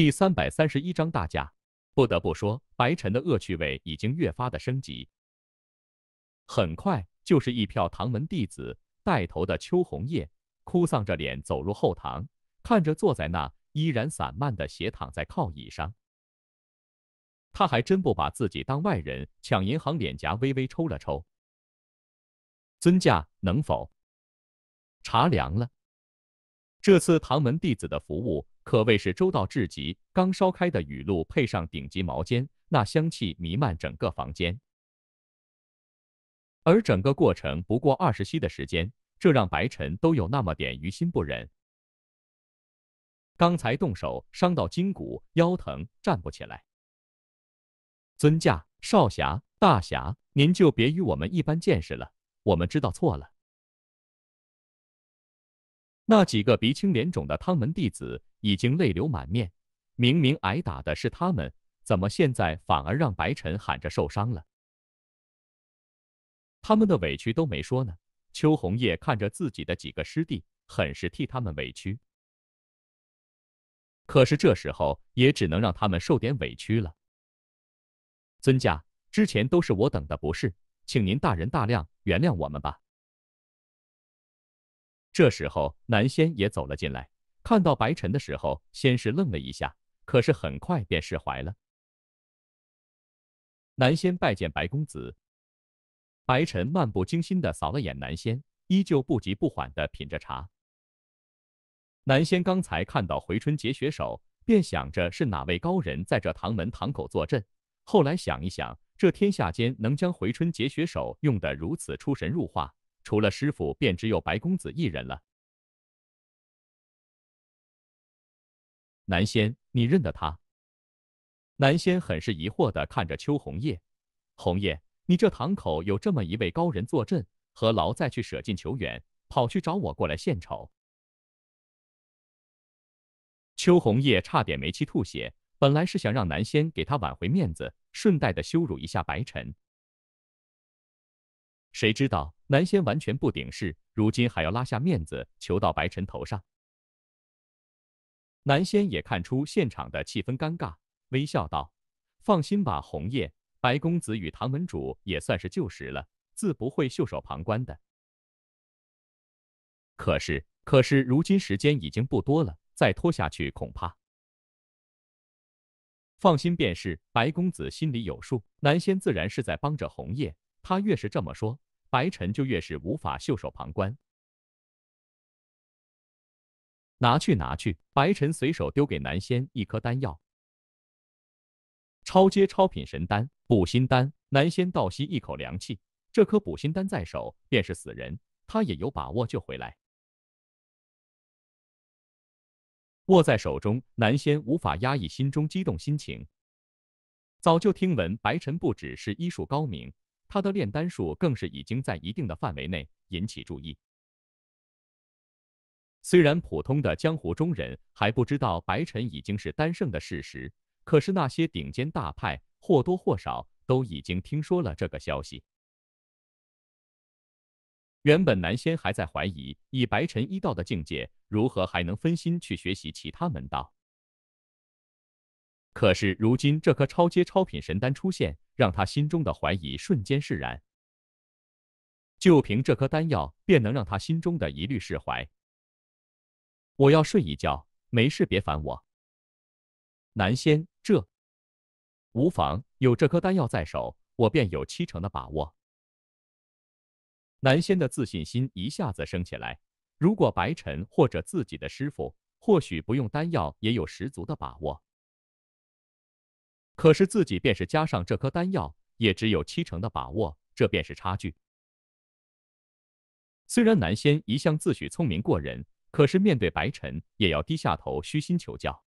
第三百三十一章大驾。不得不说，白沉的恶趣味已经越发的升级。很快就是一票唐门弟子带头的邱红叶，哭丧着脸走入后堂，看着坐在那依然散漫的斜躺在靠椅上，他还真不把自己当外人，抢银行脸颊微微抽了抽。尊驾能否？茶凉了。这次唐门弟子的服务。可谓是周到至极。刚烧开的雨露配上顶级毛巾，那香气弥漫整个房间。而整个过程不过二十息的时间，这让白晨都有那么点于心不忍。刚才动手伤到筋骨，腰疼，站不起来。尊驾，少侠，大侠，您就别与我们一般见识了，我们知道错了。那几个鼻青脸肿的汤门弟子。已经泪流满面，明明挨打的是他们，怎么现在反而让白晨喊着受伤了？他们的委屈都没说呢。邱红叶看着自己的几个师弟，很是替他们委屈。可是这时候也只能让他们受点委屈了。尊驾，之前都是我等的不是，请您大人大量原谅我们吧。这时候，南仙也走了进来。看到白沉的时候，先是愣了一下，可是很快便释怀了。南仙拜见白公子。白沉漫不经心的扫了眼南仙，依旧不急不缓的品着茶。南仙刚才看到回春结血手，便想着是哪位高人在这唐门堂口坐镇。后来想一想，这天下间能将回春结血手用得如此出神入化，除了师傅，便只有白公子一人了。南仙，你认得他？南仙很是疑惑的看着邱红叶。红叶，你这堂口有这么一位高人坐镇，何劳再去舍近求远，跑去找我过来献丑？邱红叶差点没气吐血。本来是想让南仙给他挽回面子，顺带的羞辱一下白晨，谁知道南仙完全不顶事，如今还要拉下面子求到白晨头上。南仙也看出现场的气氛尴尬，微笑道：“放心吧，红叶，白公子与唐门主也算是旧识了，自不会袖手旁观的。可是，可是如今时间已经不多了，再拖下去恐怕……放心便是，白公子心里有数。南仙自然是在帮着红叶，他越是这么说，白尘就越是无法袖手旁观。”拿去，拿去！白晨随手丢给南仙一颗丹药，超阶超品神丹——补心丹。南仙倒吸一口凉气，这颗补心丹在手，便是死人，他也有把握救回来。握在手中，南仙无法压抑心中激动心情。早就听闻白晨不只是医术高明，他的炼丹术更是已经在一定的范围内引起注意。虽然普通的江湖中人还不知道白尘已经是丹圣的事实，可是那些顶尖大派或多或少都已经听说了这个消息。原本南仙还在怀疑，以白尘一道的境界，如何还能分心去学习其他门道？可是如今这颗超阶超品神丹出现，让他心中的怀疑瞬间释然。就凭这颗丹药，便能让他心中的一律释怀。我要睡一觉，没事别烦我。南仙，这无妨，有这颗丹药在手，我便有七成的把握。南仙的自信心一下子升起来。如果白晨或者自己的师傅，或许不用丹药也有十足的把握。可是自己便是加上这颗丹药，也只有七成的把握，这便是差距。虽然南仙一向自诩聪明过人。可是面对白尘，也要低下头，虚心求教。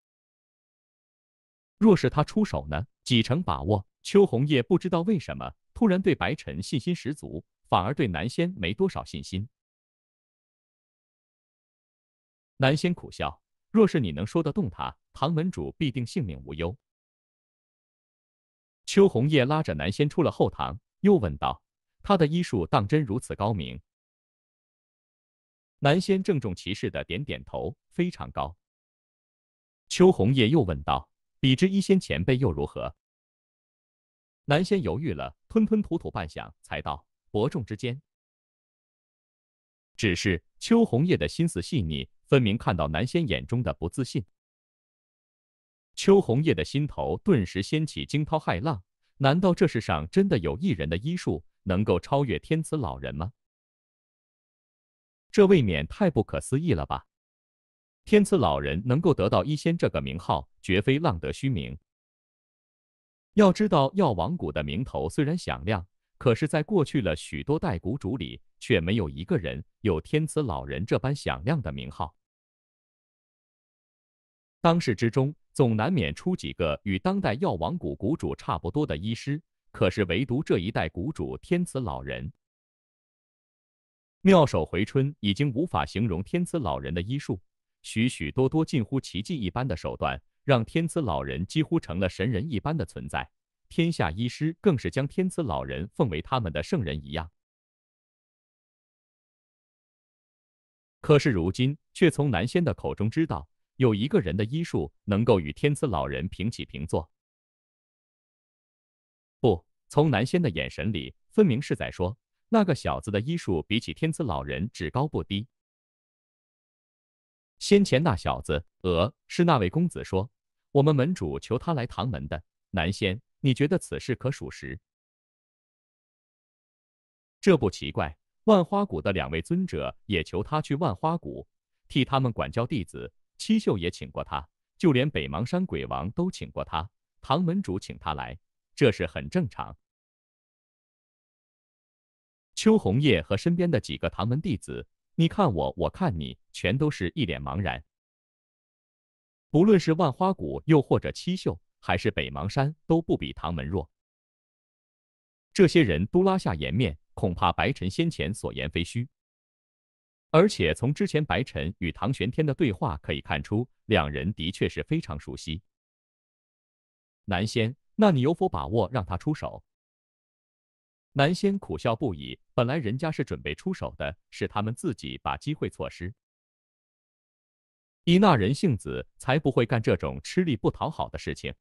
若是他出手呢？几成把握？邱红叶不知道为什么，突然对白尘信心十足，反而对南仙没多少信心。南仙苦笑：“若是你能说得动他，唐门主必定性命无忧。”邱红叶拉着南仙出了后堂，又问道：“他的医术当真如此高明？”南仙郑重其事的点点头，非常高。邱红叶又问道：“比之一仙前辈又如何？”南仙犹豫了，吞吞吐吐半晌，才道：“伯仲之间。”只是邱红叶的心思细腻，分明看到南仙眼中的不自信。邱红叶的心头顿时掀起惊涛骇浪：难道这世上真的有一人的医术能够超越天慈老人吗？这未免太不可思议了吧！天慈老人能够得到“医仙”这个名号，绝非浪得虚名。要知道，药王谷的名头虽然响亮，可是，在过去了许多代谷主里，却没有一个人有天慈老人这般响亮的名号。当世之中，总难免出几个与当代药王谷谷主差不多的医师，可是，唯独这一代谷主天慈老人。妙手回春已经无法形容天赐老人的医术，许许多多近乎奇迹一般的手段，让天赐老人几乎成了神人一般的存在。天下医师更是将天赐老人奉为他们的圣人一样。可是如今却从南仙的口中知道，有一个人的医术能够与天赐老人平起平坐。不，从南仙的眼神里，分明是在说。那个小子的医术比起天赐老人只高不低。先前那小子，呃，是那位公子说，我们门主求他来唐门的。南仙，你觉得此事可属实？这不奇怪，万花谷的两位尊者也求他去万花谷，替他们管教弟子。七秀也请过他，就连北邙山鬼王都请过他。唐门主请他来，这事很正常。邱红叶和身边的几个唐门弟子，你看我，我看你，全都是一脸茫然。不论是万花谷，又或者七秀，还是北邙山，都不比唐门弱。这些人都拉下颜面，恐怕白尘先前所言非虚。而且从之前白尘与唐玄天的对话可以看出，两人的确是非常熟悉。南仙，那你有否把握让他出手？南仙苦笑不已，本来人家是准备出手的，是他们自己把机会错失。以那人性子，才不会干这种吃力不讨好的事情。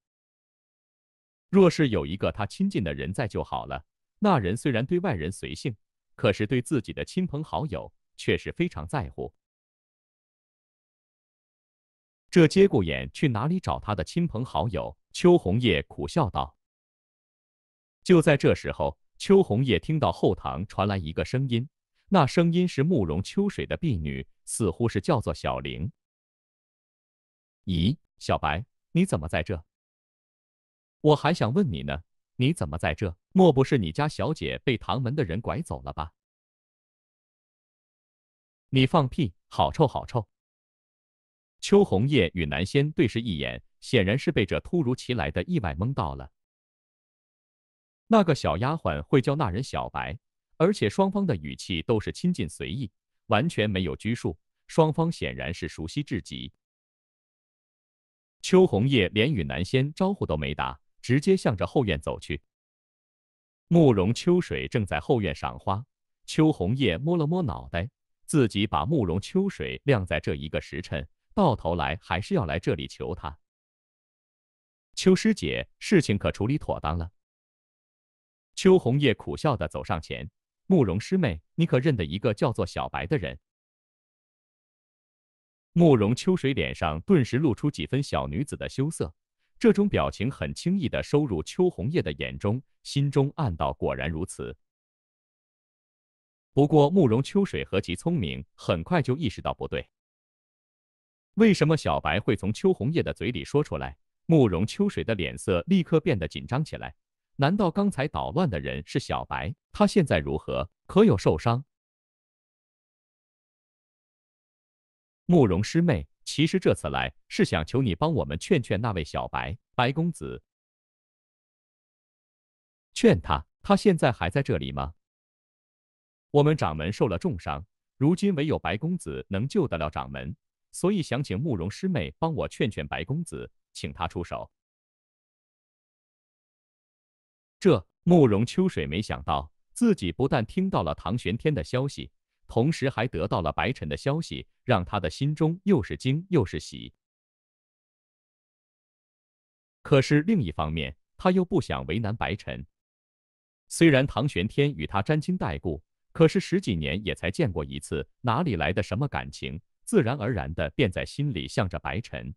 若是有一个他亲近的人在就好了。那人虽然对外人随性，可是对自己的亲朋好友却是非常在乎。这节骨眼去哪里找他的亲朋好友？邱红叶苦笑道。就在这时候。邱红叶听到后堂传来一个声音，那声音是慕容秋水的婢女，似乎是叫做小玲。咦，小白，你怎么在这？我还想问你呢，你怎么在这？莫不是你家小姐被唐门的人拐走了吧？你放屁，好臭，好臭！邱红叶与南仙对视一眼，显然是被这突如其来的意外蒙到了。那个小丫鬟会叫那人小白，而且双方的语气都是亲近随意，完全没有拘束，双方显然是熟悉至极。秋红叶连与南仙招呼都没打，直接向着后院走去。慕容秋水正在后院赏花，秋红叶摸了摸脑袋，自己把慕容秋水晾在这一个时辰，到头来还是要来这里求他。秋师姐，事情可处理妥当了。秋红叶苦笑的走上前，慕容师妹，你可认得一个叫做小白的人？慕容秋水脸上顿时露出几分小女子的羞涩，这种表情很轻易的收入秋红叶的眼中，心中暗道：果然如此。不过慕容秋水何其聪明，很快就意识到不对。为什么小白会从秋红叶的嘴里说出来？慕容秋水的脸色立刻变得紧张起来。难道刚才捣乱的人是小白？他现在如何？可有受伤？慕容师妹，其实这次来是想求你帮我们劝劝那位小白白公子，劝他。他现在还在这里吗？我们掌门受了重伤，如今唯有白公子能救得了掌门，所以想请慕容师妹帮我劝劝白公子，请他出手。这慕容秋水没想到，自己不但听到了唐玄天的消息，同时还得到了白沉的消息，让他的心中又是惊又是喜。可是另一方面，他又不想为难白沉。虽然唐玄天与他沾亲带故，可是十几年也才见过一次，哪里来的什么感情？自然而然的便在心里向着白沉。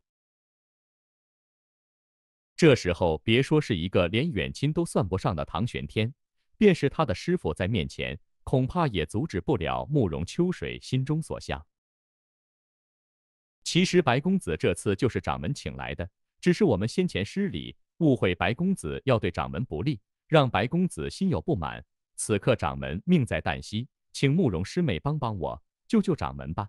这时候别说是一个连远亲都算不上的唐玄天，便是他的师傅在面前，恐怕也阻止不了慕容秋水心中所向。其实白公子这次就是掌门请来的，只是我们先前失礼，误会白公子要对掌门不利，让白公子心有不满。此刻掌门命在旦夕，请慕容师妹帮帮我，救救掌门吧。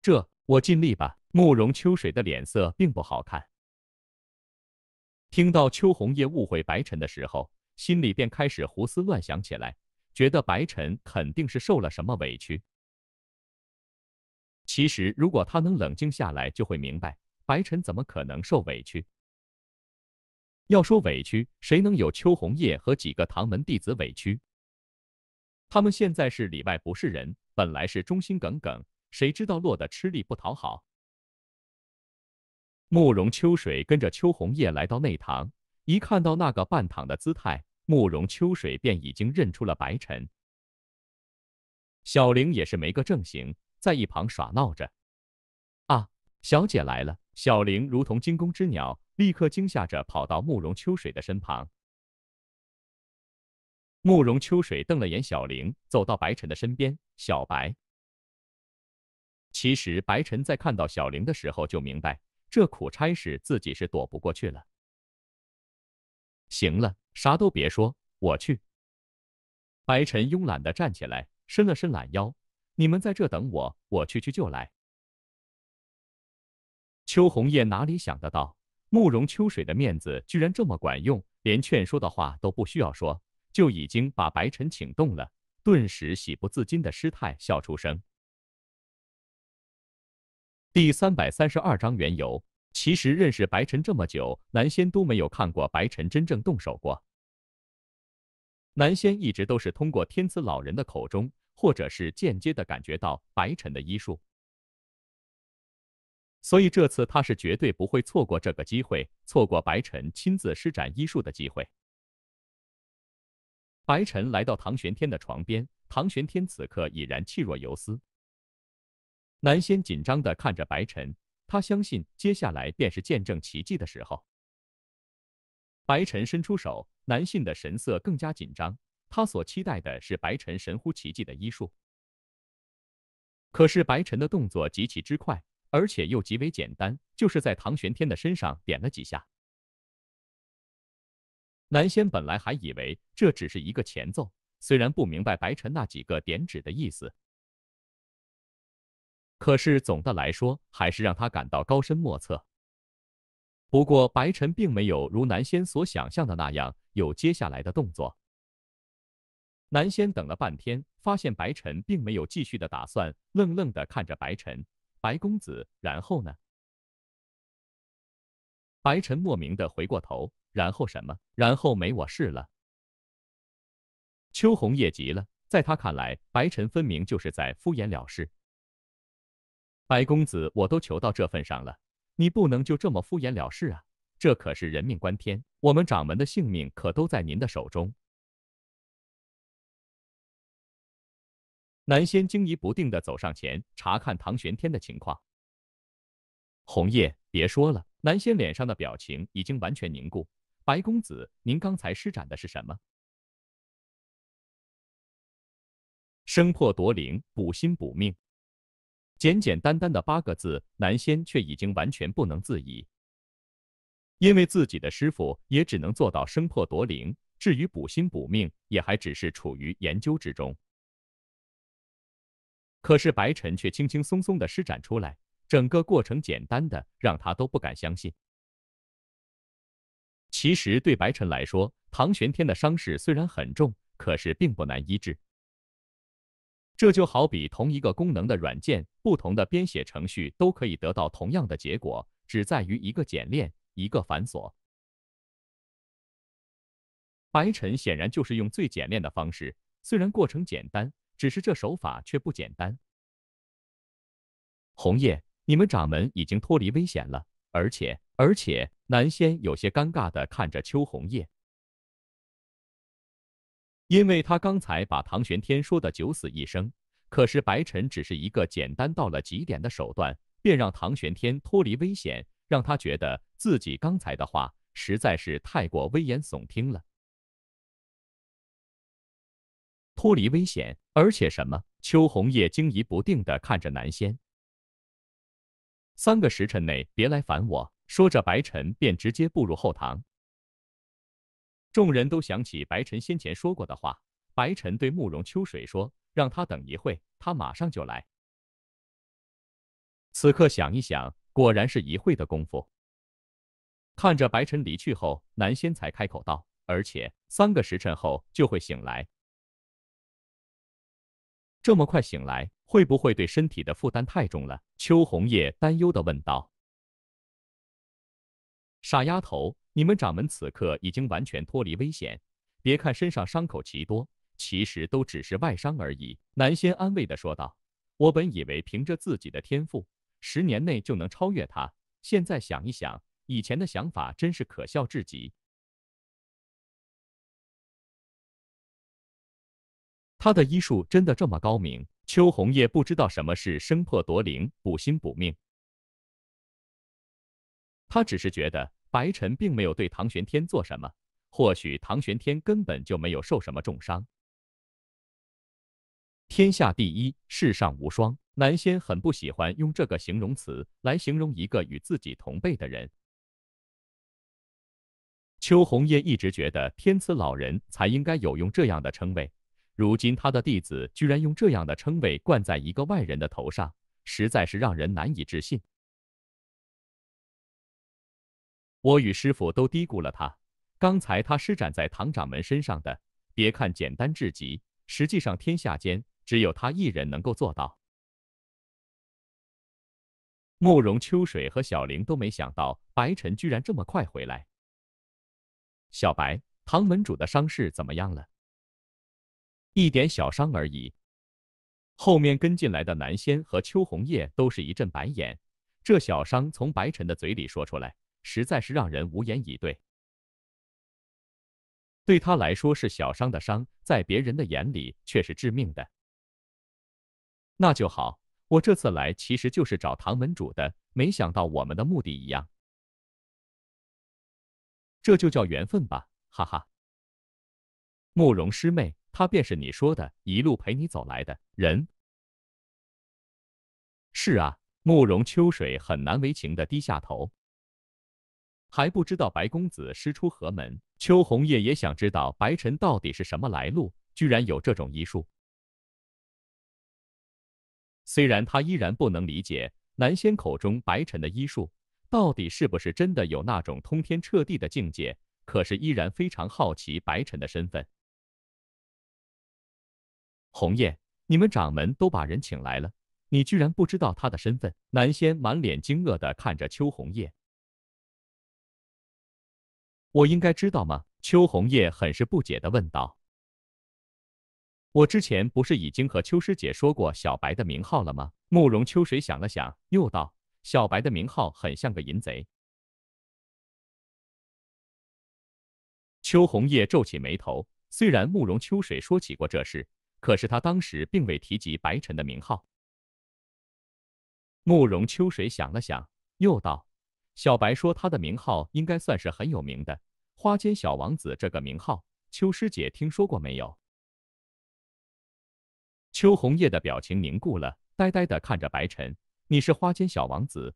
这。我尽力吧。慕容秋水的脸色并不好看。听到秋红叶误会白晨的时候，心里便开始胡思乱想起来，觉得白晨肯定是受了什么委屈。其实，如果他能冷静下来，就会明白，白晨怎么可能受委屈？要说委屈，谁能有秋红叶和几个唐门弟子委屈？他们现在是里外不是人，本来是忠心耿耿。谁知道落得吃力不讨好。慕容秋水跟着秋红叶来到内堂，一看到那个半躺的姿态，慕容秋水便已经认出了白晨。小玲也是没个正形，在一旁耍闹着。啊，小姐来了！小玲如同惊弓之鸟，立刻惊吓着跑到慕容秋水的身旁。慕容秋水瞪了眼小玲，走到白晨的身边，小白。其实白晨在看到小玲的时候就明白，这苦差事自己是躲不过去了。行了，啥都别说，我去。白晨慵懒的站起来，伸了伸懒腰，你们在这等我，我去去就来。邱红叶哪里想得到，慕容秋水的面子居然这么管用，连劝说的话都不需要说，就已经把白晨请动了，顿时喜不自禁的失态笑出声。第三百三十二章缘由。其实认识白晨这么久，南仙都没有看过白晨真正动手过。南仙一直都是通过天慈老人的口中，或者是间接的感觉到白晨的医术。所以这次他是绝对不会错过这个机会，错过白晨亲自施展医术的机会。白晨来到唐玄天的床边，唐玄天此刻已然气若游丝。南仙紧张地看着白晨，他相信接下来便是见证奇迹的时候。白晨伸出手，南信的神色更加紧张。他所期待的是白晨神乎其技的医术，可是白晨的动作极其之快，而且又极为简单，就是在唐玄天的身上点了几下。南仙本来还以为这只是一个前奏，虽然不明白白晨那几个点指的意思。可是总的来说，还是让他感到高深莫测。不过白晨并没有如南仙所想象的那样有接下来的动作。南仙等了半天，发现白晨并没有继续的打算，愣愣的看着白晨，白公子，然后呢？白晨莫名的回过头，然后什么？然后没我事了。秋红也急了，在他看来，白晨分明就是在敷衍了事。白公子，我都求到这份上了，你不能就这么敷衍了事啊！这可是人命关天，我们掌门的性命可都在您的手中。南仙惊疑不定地走上前查看唐玄天的情况。红叶，别说了。南仙脸上的表情已经完全凝固。白公子，您刚才施展的是什么？生破夺灵，补心补命。简简单单的八个字，南仙却已经完全不能自已，因为自己的师傅也只能做到生破夺灵，至于补心补命，也还只是处于研究之中。可是白晨却轻轻松松的施展出来，整个过程简单的让他都不敢相信。其实对白晨来说，唐玄天的伤势虽然很重，可是并不难医治。这就好比同一个功能的软件，不同的编写程序都可以得到同样的结果，只在于一个简练，一个繁琐。白晨显然就是用最简练的方式，虽然过程简单，只是这手法却不简单。红叶，你们掌门已经脱离危险了，而且……而且……南仙有些尴尬的看着秋红叶。因为他刚才把唐玄天说的九死一生，可是白沉只是一个简单到了极点的手段，便让唐玄天脱离危险，让他觉得自己刚才的话实在是太过危言耸听了。脱离危险，而且什么？邱红叶惊疑不定地看着南仙。三个时辰内别来烦我。说着，白晨便直接步入后堂。众人都想起白晨先前说过的话。白晨对慕容秋水说：“让他等一会，他马上就来。”此刻想一想，果然是一会的功夫。看着白晨离去后，南仙才开口道：“而且三个时辰后就会醒来。”这么快醒来，会不会对身体的负担太重了？秋红叶担忧的问道。“傻丫头。”你们掌门此刻已经完全脱离危险，别看身上伤口奇多，其实都只是外伤而已。”南仙安慰地说道。“我本以为凭着自己的天赋，十年内就能超越他，现在想一想，以前的想法真是可笑至极。”他的医术真的这么高明？邱红叶不知道什么是生破夺灵、补心补命，他只是觉得。白沉并没有对唐玄天做什么，或许唐玄天根本就没有受什么重伤。天下第一，世上无双，南仙很不喜欢用这个形容词来形容一个与自己同辈的人。邱红叶一直觉得天慈老人才应该有用这样的称谓，如今他的弟子居然用这样的称谓冠在一个外人的头上，实在是让人难以置信。我与师傅都低估了他。刚才他施展在唐掌门身上的，别看简单至极，实际上天下间只有他一人能够做到。慕容秋水和小玲都没想到白尘居然这么快回来。小白，唐门主的伤势怎么样了？一点小伤而已。后面跟进来的南仙和邱红叶都是一阵白眼，这小伤从白尘的嘴里说出来。实在是让人无言以对。对他来说是小伤的伤，在别人的眼里却是致命的。那就好，我这次来其实就是找唐门主的，没想到我们的目的一样。这就叫缘分吧，哈哈。慕容师妹，她便是你说的一路陪你走来的人。是啊，慕容秋水很难为情的低下头。还不知道白公子师出何门？邱红叶也想知道白晨到底是什么来路，居然有这种医术。虽然他依然不能理解南仙口中白晨的医术到底是不是真的有那种通天彻地的境界，可是依然非常好奇白晨的身份。红叶，你们掌门都把人请来了，你居然不知道他的身份？南仙满脸惊愕地看着邱红叶。我应该知道吗？邱红叶很是不解的问道。我之前不是已经和邱师姐说过小白的名号了吗？慕容秋水想了想，又道：“小白的名号很像个淫贼。”邱红叶皱起眉头，虽然慕容秋水说起过这事，可是他当时并未提及白晨的名号。慕容秋水想了想，又道。小白说：“他的名号应该算是很有名的，花间小王子这个名号，秋师姐听说过没有？”秋红叶的表情凝固了，呆呆的看着白晨：“你是花间小王子，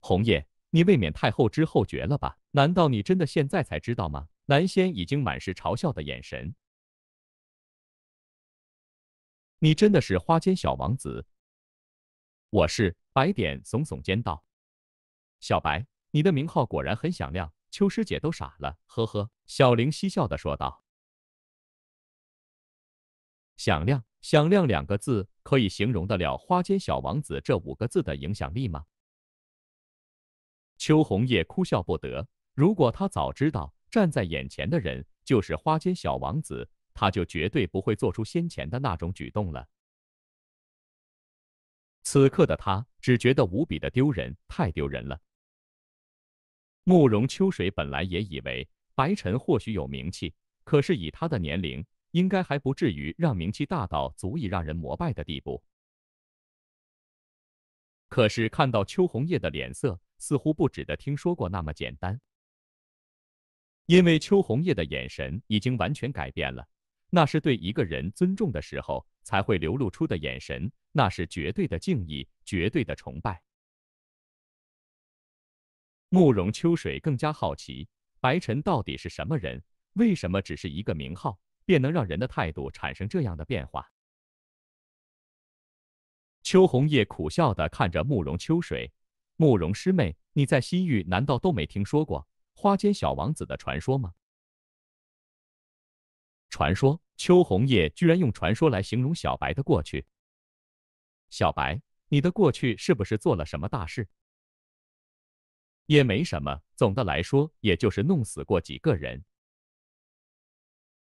红叶，你未免太后知后觉了吧？难道你真的现在才知道吗？”南仙已经满是嘲笑的眼神：“你真的是花间小王子。”我是白点，耸耸肩道：“小白，你的名号果然很响亮，秋师姐都傻了。”呵呵，小玲嬉笑的说道：“响亮，响亮两个字可以形容得了花间小王子这五个字的影响力吗？”秋红叶哭笑不得。如果他早知道站在眼前的人就是花间小王子，他就绝对不会做出先前的那种举动了。此刻的他只觉得无比的丢人，太丢人了。慕容秋水本来也以为白晨或许有名气，可是以他的年龄，应该还不至于让名气大到足以让人膜拜的地步。可是看到邱红叶的脸色，似乎不值得听说过那么简单，因为邱红叶的眼神已经完全改变了，那是对一个人尊重的时候。才会流露出的眼神，那是绝对的敬意，绝对的崇拜。慕容秋水更加好奇，白晨到底是什么人？为什么只是一个名号，便能让人的态度产生这样的变化？秋红叶苦笑的看着慕容秋水：“慕容师妹，你在西域难道都没听说过‘花间小王子’的传说吗？”传说秋红叶居然用传说来形容小白的过去。小白，你的过去是不是做了什么大事？也没什么，总的来说也就是弄死过几个人。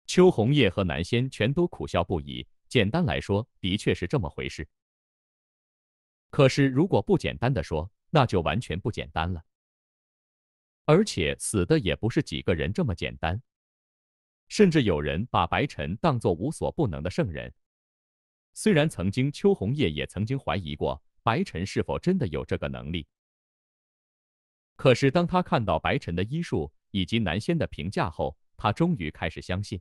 秋红叶和南仙全都苦笑不已。简单来说，的确是这么回事。可是如果不简单的说，那就完全不简单了。而且死的也不是几个人这么简单。甚至有人把白晨当作无所不能的圣人。虽然曾经邱红叶也曾经怀疑过白晨是否真的有这个能力，可是当他看到白晨的医术以及南仙的评价后，他终于开始相信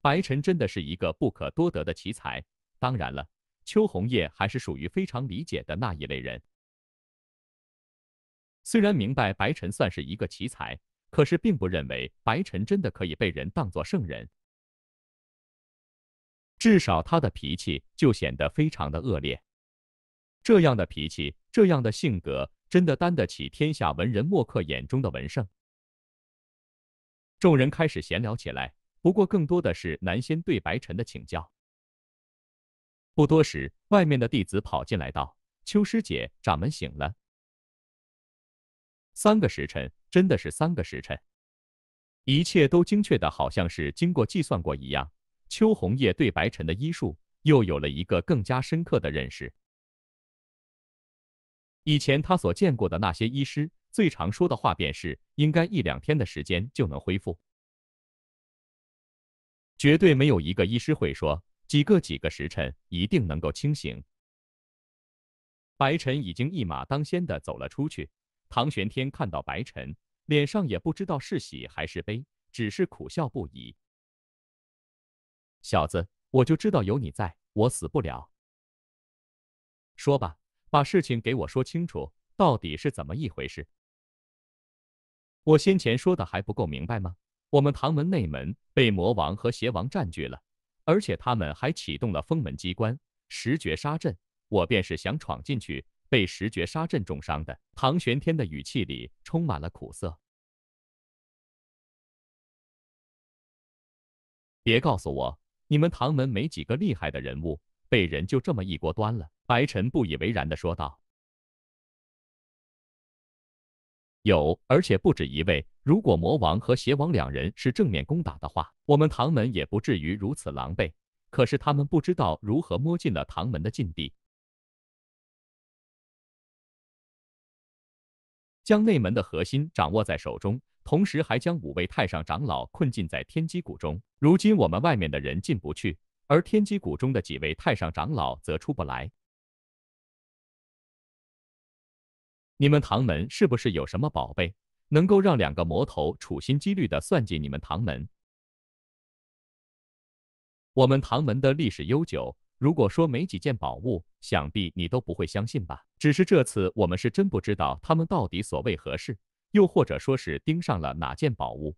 白晨真的是一个不可多得的奇才。当然了，邱红叶还是属于非常理解的那一类人，虽然明白白晨算是一个奇才。可是，并不认为白沉真的可以被人当做圣人。至少他的脾气就显得非常的恶劣。这样的脾气，这样的性格，真的担得起天下文人墨客眼中的文圣？众人开始闲聊起来，不过更多的是南仙对白晨的请教。不多时，外面的弟子跑进来道：“秋师姐，掌门醒了。”三个时辰，真的是三个时辰，一切都精确的好像是经过计算过一样。邱红叶对白晨的医术又有了一个更加深刻的认识。以前他所见过的那些医师，最常说的话便是应该一两天的时间就能恢复，绝对没有一个医师会说几个几个时辰一定能够清醒。白晨已经一马当先的走了出去。唐玄天看到白尘，脸上也不知道是喜还是悲，只是苦笑不已。小子，我就知道有你在，我死不了。说吧，把事情给我说清楚，到底是怎么一回事？我先前说的还不够明白吗？我们唐门内门被魔王和邪王占据了，而且他们还启动了封门机关十绝杀阵，我便是想闯进去。被十绝杀阵重伤的唐玄天的语气里充满了苦涩。别告诉我，你们唐门没几个厉害的人物，被人就这么一锅端了？白沉不以为然的说道：“有，而且不止一位。如果魔王和邪王两人是正面攻打的话，我们唐门也不至于如此狼狈。可是他们不知道如何摸进了唐门的禁地。”将内门的核心掌握在手中，同时还将五位太上长老困禁在天机谷中。如今我们外面的人进不去，而天机谷中的几位太上长老则出不来。你们唐门是不是有什么宝贝，能够让两个魔头处心积虑的算计你们唐门？我们唐门的历史悠久，如果说没几件宝物，想必你都不会相信吧。只是这次，我们是真不知道他们到底所为何事，又或者说是盯上了哪件宝物。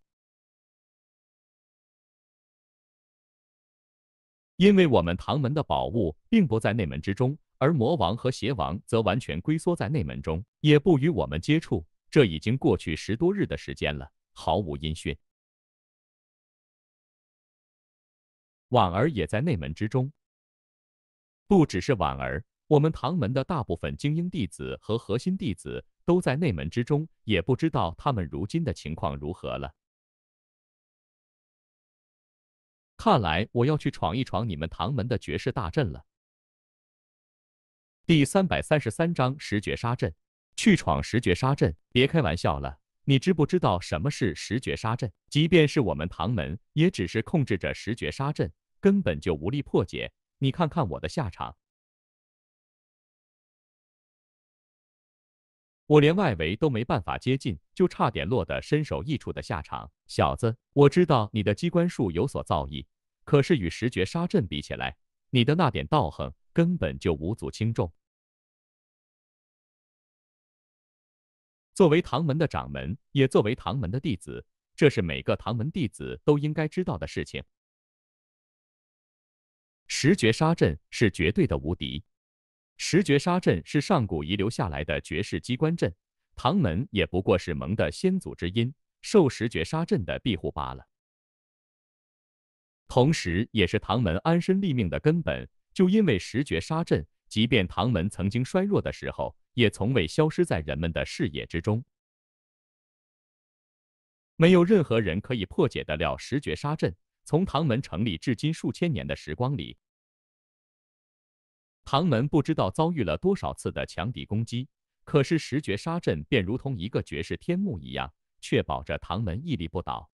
因为我们唐门的宝物并不在内门之中，而魔王和邪王则完全龟缩在内门中，也不与我们接触。这已经过去十多日的时间了，毫无音讯。婉儿也在内门之中，不只是婉儿。我们唐门的大部分精英弟子和核心弟子都在内门之中，也不知道他们如今的情况如何了。看来我要去闯一闯你们唐门的绝世大阵了。第三百三十三章十绝杀阵。去闯十绝杀阵？别开玩笑了！你知不知道什么是十绝杀阵？即便是我们唐门，也只是控制着十绝杀阵，根本就无力破解。你看看我的下场！我连外围都没办法接近，就差点落得身首异处的下场。小子，我知道你的机关术有所造诣，可是与十绝杀阵比起来，你的那点道行根本就无足轻重。作为唐门的掌门，也作为唐门的弟子，这是每个唐门弟子都应该知道的事情。十绝杀阵是绝对的无敌。十绝杀阵是上古遗留下来的绝世机关阵，唐门也不过是蒙的先祖之阴，受十绝杀阵的庇护罢了。同时，也是唐门安身立命的根本。就因为十绝杀阵，即便唐门曾经衰弱的时候，也从未消失在人们的视野之中。没有任何人可以破解得了十绝杀阵。从唐门成立至今数千年的时光里。唐门不知道遭遇了多少次的强敌攻击，可是十绝杀阵便如同一个绝世天幕一样，确保着唐门屹立不倒。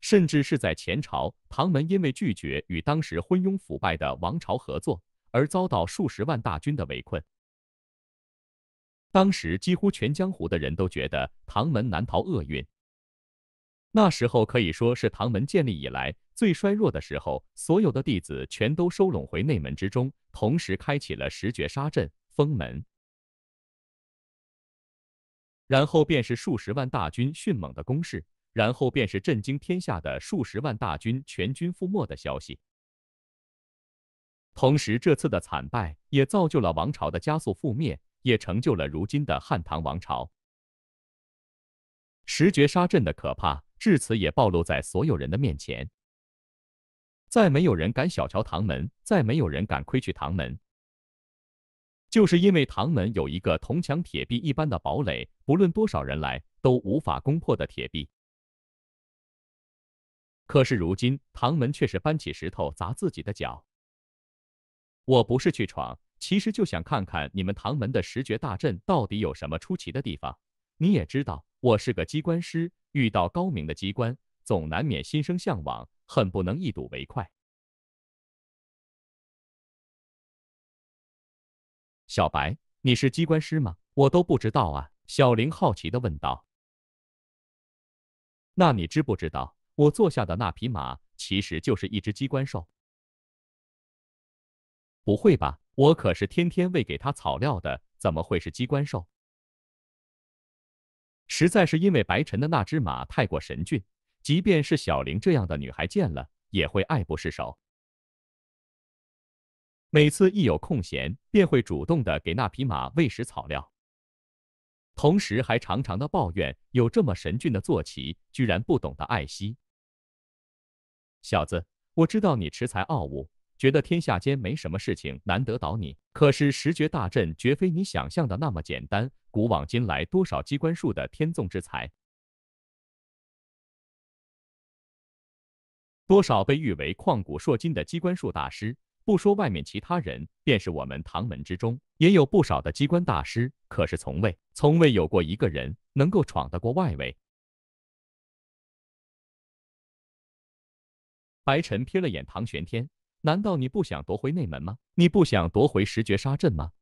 甚至是在前朝，唐门因为拒绝与当时昏庸腐败的王朝合作，而遭到数十万大军的围困。当时几乎全江湖的人都觉得唐门难逃厄运。那时候可以说是唐门建立以来。最衰弱的时候，所有的弟子全都收拢回内门之中，同时开启了十绝杀阵封门。然后便是数十万大军迅猛的攻势，然后便是震惊天下的数十万大军全军覆没的消息。同时，这次的惨败也造就了王朝的加速覆灭，也成就了如今的汉唐王朝。十绝杀阵的可怕，至此也暴露在所有人的面前。再没有人敢小瞧唐门，再没有人敢窥去唐门，就是因为唐门有一个铜墙铁壁一般的堡垒，不论多少人来都无法攻破的铁壁。可是如今唐门却是搬起石头砸自己的脚。我不是去闯，其实就想看看你们唐门的十绝大阵到底有什么出奇的地方。你也知道，我是个机关师，遇到高明的机关，总难免心生向往。恨不能一睹为快。小白，你是机关师吗？我都不知道啊。小玲好奇的问道：“那你知不知道，我坐下的那匹马其实就是一只机关兽？”不会吧，我可是天天喂给它草料的，怎么会是机关兽？实在是因为白晨的那只马太过神俊。即便是小玲这样的女孩见了，也会爱不释手。每次一有空闲，便会主动的给那匹马喂食草料，同时还常常的抱怨：有这么神俊的坐骑，居然不懂得爱惜。小子，我知道你恃才傲物，觉得天下间没什么事情难得倒你。可是十绝大阵绝非你想象的那么简单，古往今来多少机关术的天纵之才。多少被誉为旷古烁今的机关术大师，不说外面其他人，便是我们唐门之中，也有不少的机关大师。可是从未，从未有过一个人能够闯得过外围。白沉瞥了眼唐玄天，难道你不想夺回内门吗？你不想夺回十绝杀阵吗？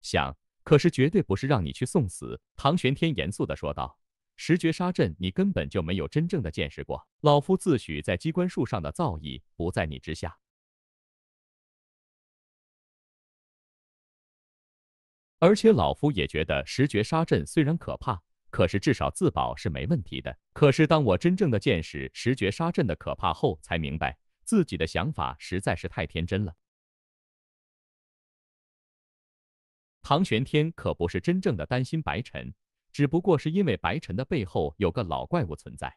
想，可是绝对不是让你去送死。唐玄天严肃地说道。十绝杀阵，你根本就没有真正的见识过。老夫自诩在机关术上的造诣不在你之下，而且老夫也觉得十绝杀阵虽然可怕，可是至少自保是没问题的。可是当我真正的见识十绝杀阵的可怕后，才明白自己的想法实在是太天真了。唐玄天可不是真正的担心白尘，只不过是因为白沉的背后有个老怪物存在。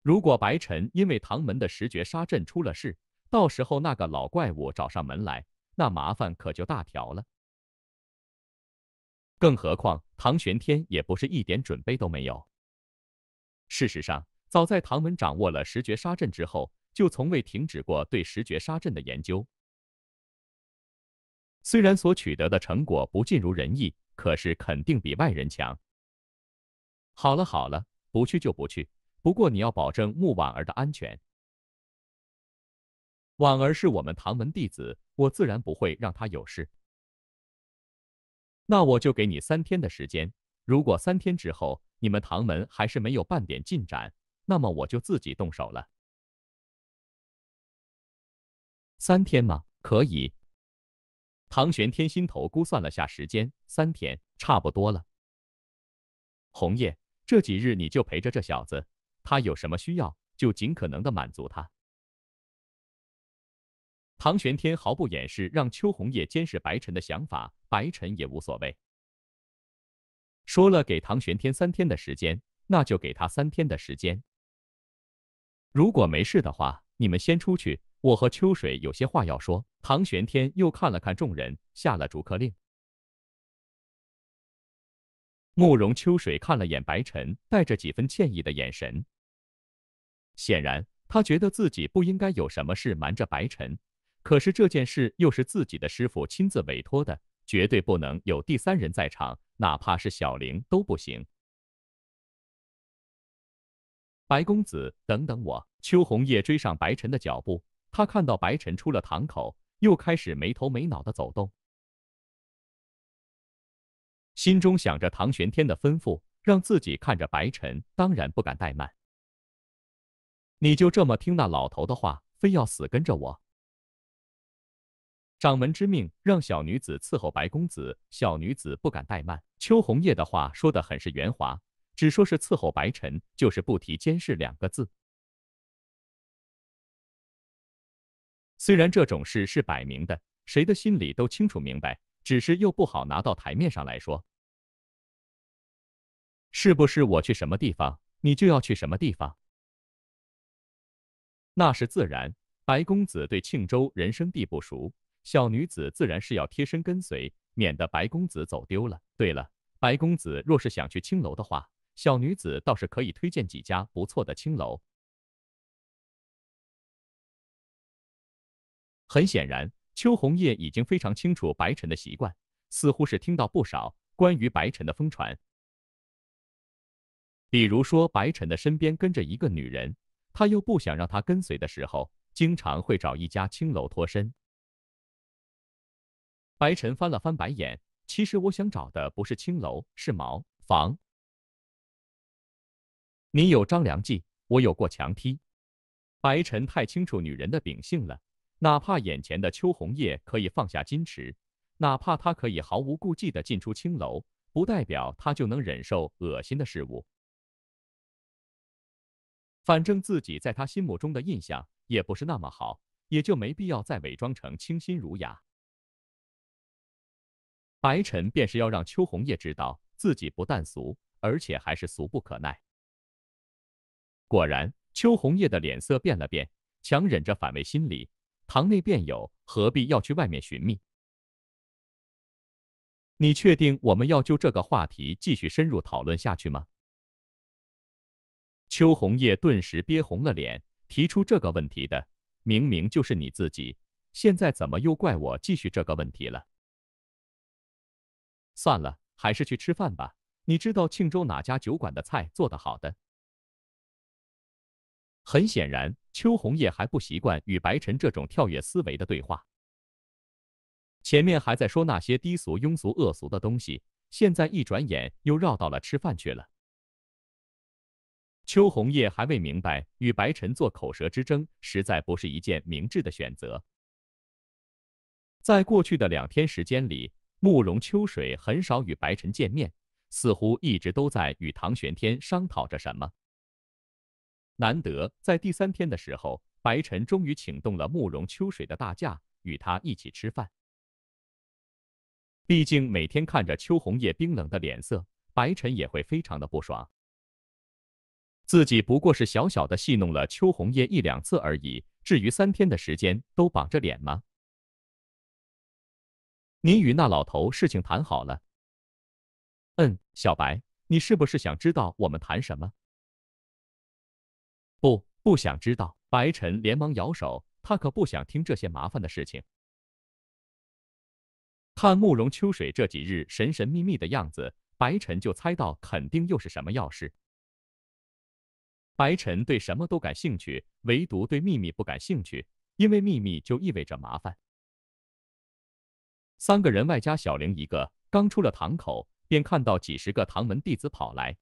如果白沉因为唐门的十绝杀阵出了事，到时候那个老怪物找上门来，那麻烦可就大条了。更何况唐玄天也不是一点准备都没有。事实上，早在唐门掌握了十绝杀阵之后，就从未停止过对十绝杀阵的研究。虽然所取得的成果不尽如人意。可是肯定比外人强。好了好了，不去就不去。不过你要保证穆婉儿的安全。婉儿是我们唐门弟子，我自然不会让她有事。那我就给你三天的时间。如果三天之后你们唐门还是没有半点进展，那么我就自己动手了。三天吗？可以。唐玄天心头估算了下时间，三天差不多了。红叶，这几日你就陪着这小子，他有什么需要，就尽可能的满足他。唐玄天毫不掩饰让邱红叶监视白晨的想法，白晨也无所谓。说了给唐玄天三天的时间，那就给他三天的时间。如果没事的话，你们先出去。我和秋水有些话要说。唐玄天又看了看众人，下了逐客令。慕容秋水看了眼白沉，带着几分歉意的眼神。显然，他觉得自己不应该有什么事瞒着白沉。可是这件事又是自己的师傅亲自委托的，绝对不能有第三人在场，哪怕是小玲都不行。白公子，等等我！秋红叶追上白沉的脚步。他看到白尘出了堂口，又开始没头没脑的走动，心中想着唐玄天的吩咐，让自己看着白尘，当然不敢怠慢。你就这么听那老头的话，非要死跟着我？掌门之命，让小女子伺候白公子，小女子不敢怠慢。邱红叶的话说的很是圆滑，只说是伺候白沉，就是不提监视两个字。虽然这种事是摆明的，谁的心里都清楚明白，只是又不好拿到台面上来说。是不是我去什么地方，你就要去什么地方？那是自然。白公子对庆州人生地不熟，小女子自然是要贴身跟随，免得白公子走丢了。对了，白公子若是想去青楼的话，小女子倒是可以推荐几家不错的青楼。很显然，邱红叶已经非常清楚白晨的习惯，似乎是听到不少关于白晨的疯传，比如说白晨的身边跟着一个女人，他又不想让她跟随的时候，经常会找一家青楼脱身。白晨翻了翻白眼，其实我想找的不是青楼，是茅房。你有张良计，我有过墙梯。白晨太清楚女人的秉性了。哪怕眼前的邱红叶可以放下矜持，哪怕他可以毫无顾忌地进出青楼，不代表他就能忍受恶心的事物。反正自己在他心目中的印象也不是那么好，也就没必要再伪装成清新儒雅。白尘便是要让邱红叶知道自己不但俗，而且还是俗不可耐。果然，邱红叶的脸色变了变，强忍着反胃心理。堂内便有，何必要去外面寻觅？你确定我们要就这个话题继续深入讨论下去吗？邱红叶顿时憋红了脸，提出这个问题的明明就是你自己，现在怎么又怪我继续这个问题了？算了，还是去吃饭吧。你知道庆州哪家酒馆的菜做得好的？很显然，邱红叶还不习惯与白晨这种跳跃思维的对话。前面还在说那些低俗、庸俗、恶俗的东西，现在一转眼又绕到了吃饭去了。邱红叶还未明白，与白晨做口舌之争，实在不是一件明智的选择。在过去的两天时间里，慕容秋水很少与白晨见面，似乎一直都在与唐玄天商讨着什么。难得在第三天的时候，白晨终于请动了慕容秋水的大驾，与他一起吃饭。毕竟每天看着秋红叶冰冷的脸色，白晨也会非常的不爽。自己不过是小小的戏弄了秋红叶一两次而已，至于三天的时间都绑着脸吗？你与那老头事情谈好了？嗯，小白，你是不是想知道我们谈什么？不想知道，白晨连忙摇手，他可不想听这些麻烦的事情。看慕容秋水这几日神神秘秘的样子，白晨就猜到肯定又是什么要事。白晨对什么都感兴趣，唯独对秘密不感兴趣，因为秘密就意味着麻烦。三个人外加小玲一个，刚出了堂口，便看到几十个唐门弟子跑来。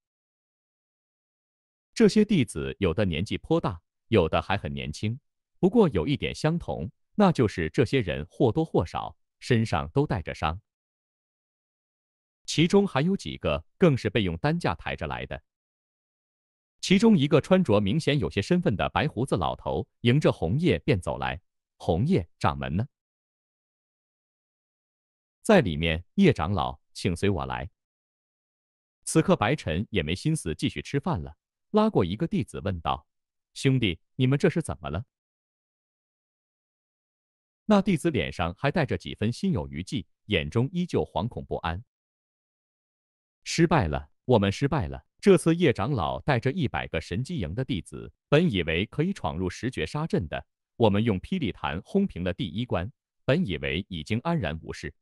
这些弟子有的年纪颇大，有的还很年轻。不过有一点相同，那就是这些人或多或少身上都带着伤。其中还有几个更是被用担架抬着来的。其中一个穿着明显有些身份的白胡子老头迎着红叶便走来：“红叶掌门呢？”“在里面。”“叶长老，请随我来。”此刻白尘也没心思继续吃饭了。拉过一个弟子问道：“兄弟，你们这是怎么了？”那弟子脸上还带着几分心有余悸，眼中依旧惶恐不安。失败了，我们失败了。这次叶长老带着一百个神机营的弟子，本以为可以闯入十绝杀阵的。我们用霹雳弹轰平了第一关，本以为已经安然无事，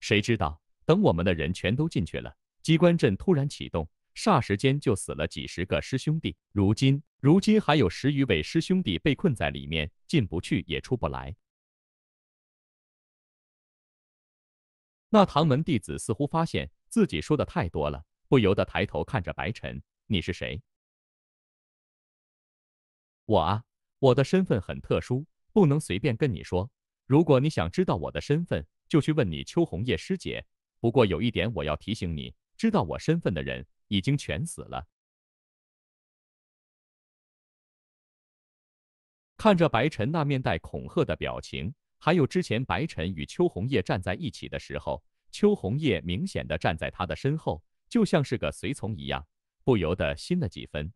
谁知道？等我们的人全都进去了，机关阵突然启动，霎时间就死了几十个师兄弟。如今，如今还有十余位师兄弟被困在里面，进不去也出不来。那唐门弟子似乎发现自己说的太多了，不由得抬头看着白尘：“你是谁？”“我啊，我的身份很特殊，不能随便跟你说。如果你想知道我的身份，就去问你秋红叶师姐。”不过有一点我要提醒你，知道我身份的人已经全死了。看着白晨那面带恐吓的表情，还有之前白晨与邱红叶站在一起的时候，邱红叶明显的站在他的身后，就像是个随从一样，不由得心了几分。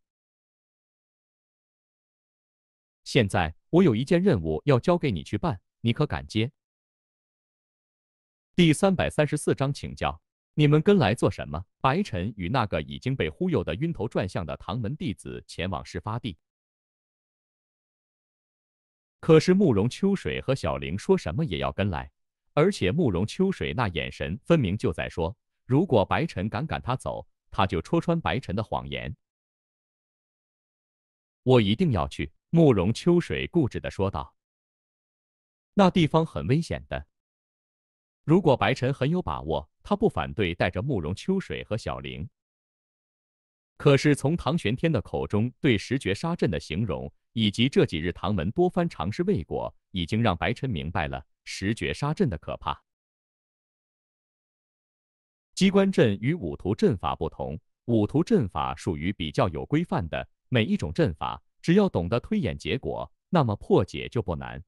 现在我有一件任务要交给你去办，你可敢接？第三百三十四章，请教你们跟来做什么？白沉与那个已经被忽悠的晕头转向的唐门弟子前往事发地。可是慕容秋水和小玲说什么也要跟来，而且慕容秋水那眼神分明就在说，如果白沉敢赶他走，他就戳穿白沉的谎言。我一定要去！慕容秋水固执的说道。那地方很危险的。如果白沉很有把握，他不反对带着慕容秋水和小玲。可是从唐玄天的口中对十绝杀阵的形容，以及这几日唐门多番尝试未果，已经让白沉明白了十绝杀阵的可怕。机关阵与五图阵法不同，五图阵法属于比较有规范的，每一种阵法只要懂得推演结果，那么破解就不难。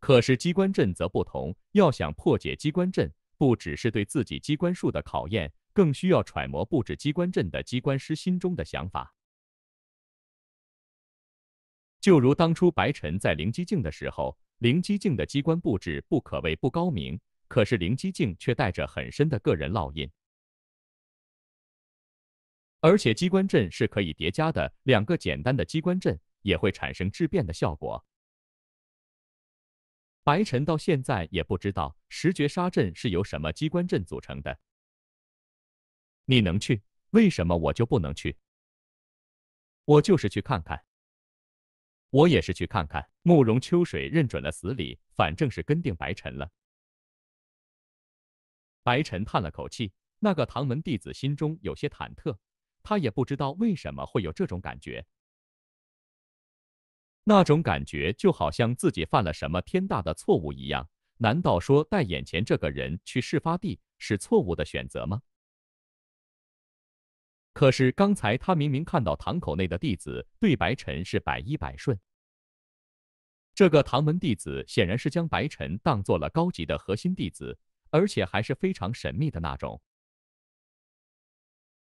可是机关阵则不同，要想破解机关阵，不只是对自己机关术的考验，更需要揣摩布置机关阵的机关师心中的想法。就如当初白沉在灵机境的时候，灵机境的机关布置不可谓不高明，可是灵机境却带着很深的个人烙印。而且机关阵是可以叠加的，两个简单的机关阵也会产生质变的效果。白沉到现在也不知道十绝杀阵是由什么机关阵组成的。你能去，为什么我就不能去？我就是去看看。我也是去看看。慕容秋水认准了死理，反正是跟定白晨了。白晨叹了口气，那个唐门弟子心中有些忐忑，他也不知道为什么会有这种感觉。那种感觉就好像自己犯了什么天大的错误一样。难道说带眼前这个人去事发地是错误的选择吗？可是刚才他明明看到堂口内的弟子对白晨是百依百顺，这个唐门弟子显然是将白晨当做了高级的核心弟子，而且还是非常神秘的那种。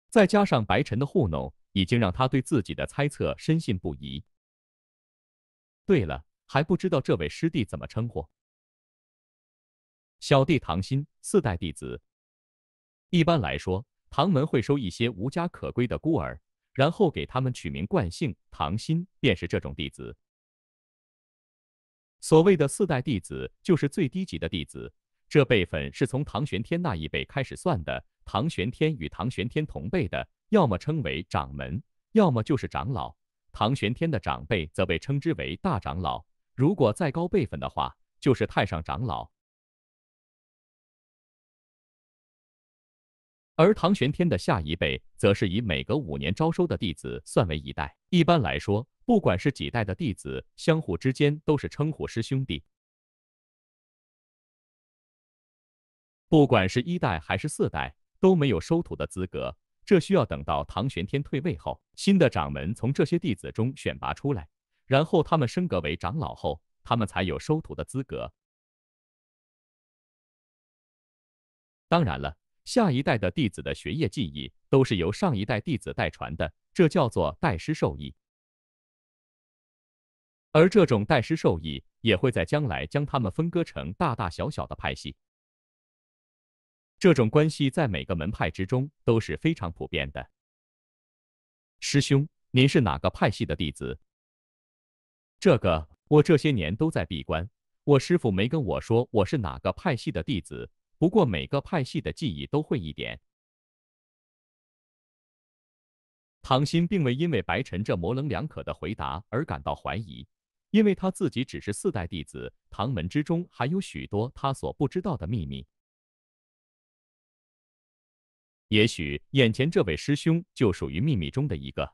再加上白晨的糊弄，已经让他对自己的猜测深信不疑。对了，还不知道这位师弟怎么称呼？小弟唐鑫，四代弟子。一般来说，唐门会收一些无家可归的孤儿，然后给他们取名冠姓。唐鑫便是这种弟子。所谓的四代弟子，就是最低级的弟子。这辈分是从唐玄天那一辈开始算的。唐玄天与唐玄天同辈的，要么称为掌门，要么就是长老。唐玄天的长辈则被称之为大长老，如果再高辈分的话，就是太上长老。而唐玄天的下一辈，则是以每隔五年招收的弟子算为一代。一般来说，不管是几代的弟子，相互之间都是称呼师兄弟。不管是一代还是四代，都没有收徒的资格。这需要等到唐玄天退位后，新的掌门从这些弟子中选拔出来，然后他们升格为长老后，他们才有收徒的资格。当然了，下一代的弟子的学业技艺都是由上一代弟子代传的，这叫做代师授艺。而这种代师授艺也会在将来将他们分割成大大小小的派系。这种关系在每个门派之中都是非常普遍的。师兄，您是哪个派系的弟子？这个我这些年都在闭关，我师傅没跟我说我是哪个派系的弟子。不过每个派系的记忆都会一点。唐鑫并未因为白晨这模棱两可的回答而感到怀疑，因为他自己只是四代弟子，唐门之中还有许多他所不知道的秘密。也许眼前这位师兄就属于秘密中的一个。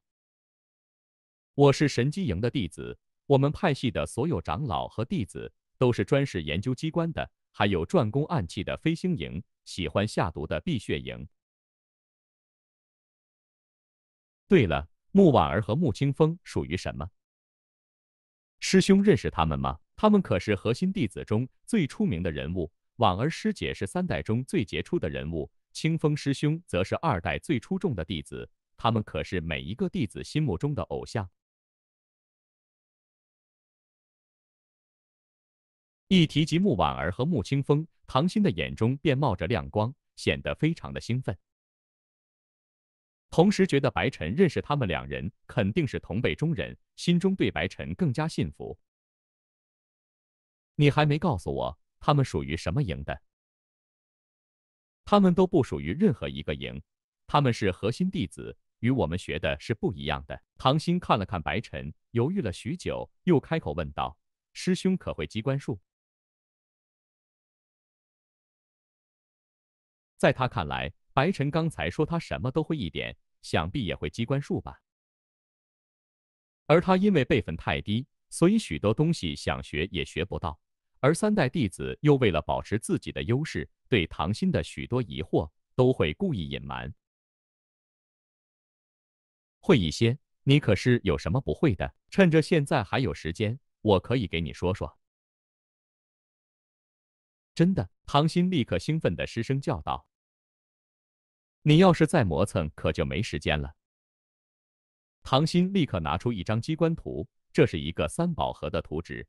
我是神机营的弟子，我们派系的所有长老和弟子都是专事研究机关的，还有专攻暗器的飞星营，喜欢下毒的碧血营。对了，穆婉儿和穆清风属于什么？师兄认识他们吗？他们可是核心弟子中最出名的人物。婉儿师姐是三代中最杰出的人物。清风师兄则是二代最出众的弟子，他们可是每一个弟子心目中的偶像。一提及穆婉儿和穆清风，唐鑫的眼中便冒着亮光，显得非常的兴奋。同时觉得白晨认识他们两人，肯定是同辈中人，心中对白晨更加信服。你还没告诉我，他们属于什么营的？他们都不属于任何一个营，他们是核心弟子，与我们学的是不一样的。唐鑫看了看白尘，犹豫了许久，又开口问道：“师兄可会机关术？”在他看来，白晨刚才说他什么都会一点，想必也会机关术吧。而他因为辈分太低，所以许多东西想学也学不到。而三代弟子又为了保持自己的优势。对唐鑫的许多疑惑都会故意隐瞒，会一些，你可是有什么不会的？趁着现在还有时间，我可以给你说说。真的！唐鑫立刻兴奋的失声叫道：“你要是再磨蹭，可就没时间了。”唐鑫立刻拿出一张机关图，这是一个三宝盒的图纸。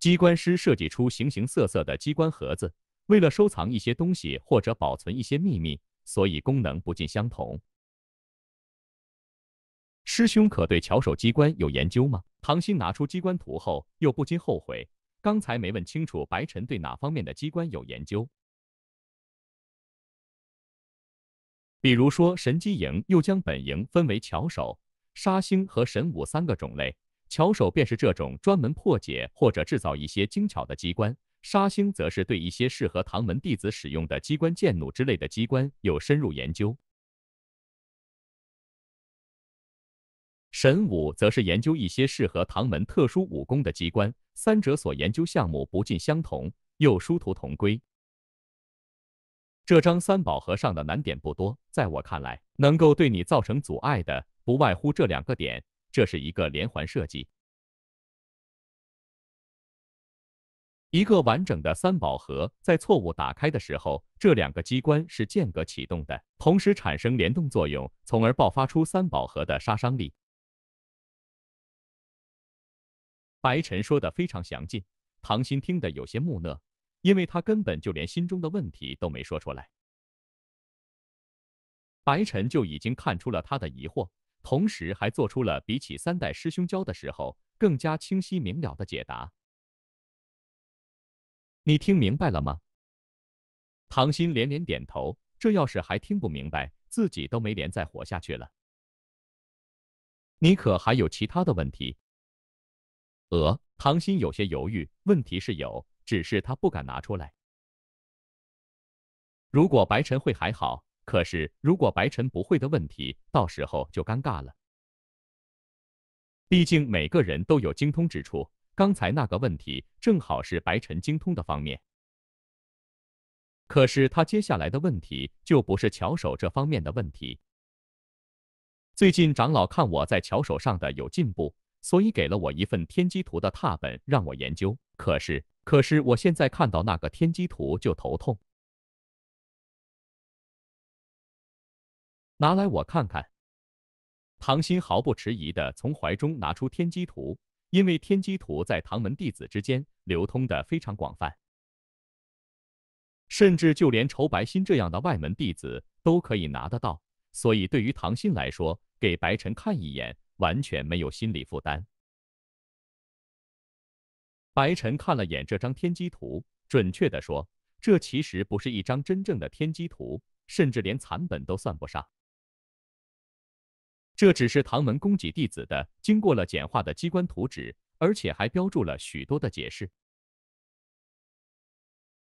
机关师设计出形形色色的机关盒子。为了收藏一些东西或者保存一些秘密，所以功能不尽相同。师兄可对巧手机关有研究吗？唐鑫拿出机关图后，又不禁后悔刚才没问清楚白晨对哪方面的机关有研究。比如说神机营又将本营分为巧手、杀星和神武三个种类，巧手便是这种专门破解或者制造一些精巧的机关。沙星则是对一些适合唐门弟子使用的机关箭弩之类的机关有深入研究，神武则是研究一些适合唐门特殊武功的机关，三者所研究项目不尽相同，又殊途同归。这张三宝盒上的难点不多，在我看来，能够对你造成阻碍的不外乎这两个点，这是一个连环设计。一个完整的三宝盒，在错误打开的时候，这两个机关是间隔启动的，同时产生联动作用，从而爆发出三宝盒的杀伤力。白晨说的非常详尽，唐鑫听得有些木讷，因为他根本就连心中的问题都没说出来。白晨就已经看出了他的疑惑，同时还做出了比起三代师兄教的时候更加清晰明了的解答。你听明白了吗？唐鑫连连点头。这要是还听不明白，自己都没脸再活下去了。你可还有其他的问题？呃，唐鑫有些犹豫。问题是有，只是他不敢拿出来。如果白晨会还好，可是如果白晨不会的问题，到时候就尴尬了。毕竟每个人都有精通之处。刚才那个问题正好是白晨精通的方面，可是他接下来的问题就不是巧手这方面的问题。最近长老看我在巧手上的有进步，所以给了我一份天机图的拓本让我研究。可是，可是我现在看到那个天机图就头痛。拿来我看看。唐鑫毫不迟疑的从怀中拿出天机图。因为天机图在唐门弟子之间流通的非常广泛，甚至就连仇白心这样的外门弟子都可以拿得到，所以对于唐心来说，给白晨看一眼完全没有心理负担。白晨看了眼这张天机图，准确的说，这其实不是一张真正的天机图，甚至连残本都算不上。这只是唐门供给弟子的，经过了简化的机关图纸，而且还标注了许多的解释。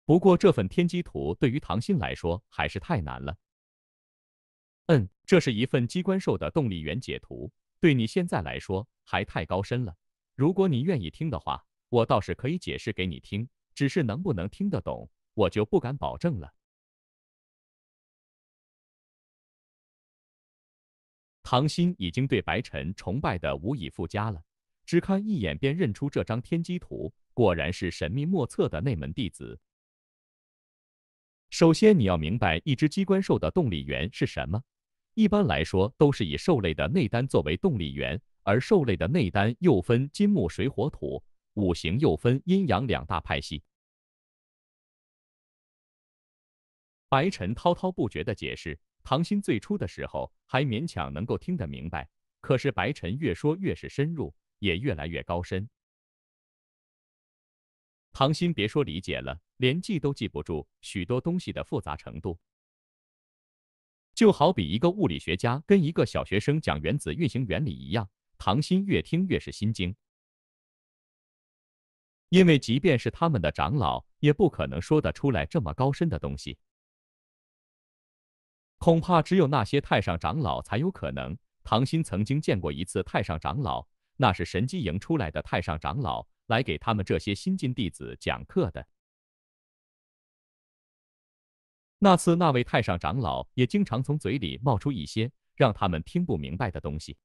不过这份天机图对于唐心来说还是太难了。嗯，这是一份机关兽的动力源解图，对你现在来说还太高深了。如果你愿意听的话，我倒是可以解释给你听，只是能不能听得懂，我就不敢保证了。唐心已经对白晨崇拜的无以复加了，只看一眼便认出这张天机图，果然是神秘莫测的内门弟子。首先，你要明白一只机关兽的动力源是什么，一般来说都是以兽类的内丹作为动力源，而兽类的内丹又分金木水火土五行，又分阴阳两大派系。白晨滔滔不绝的解释。唐鑫最初的时候还勉强能够听得明白，可是白晨越说越是深入，也越来越高深。唐鑫别说理解了，连记都记不住许多东西的复杂程度，就好比一个物理学家跟一个小学生讲原子运行原理一样。唐鑫越听越是心惊，因为即便是他们的长老，也不可能说得出来这么高深的东西。恐怕只有那些太上长老才有可能。唐鑫曾经见过一次太上长老，那是神机营出来的太上长老，来给他们这些新晋弟子讲课的。那次那位太上长老也经常从嘴里冒出一些让他们听不明白的东西。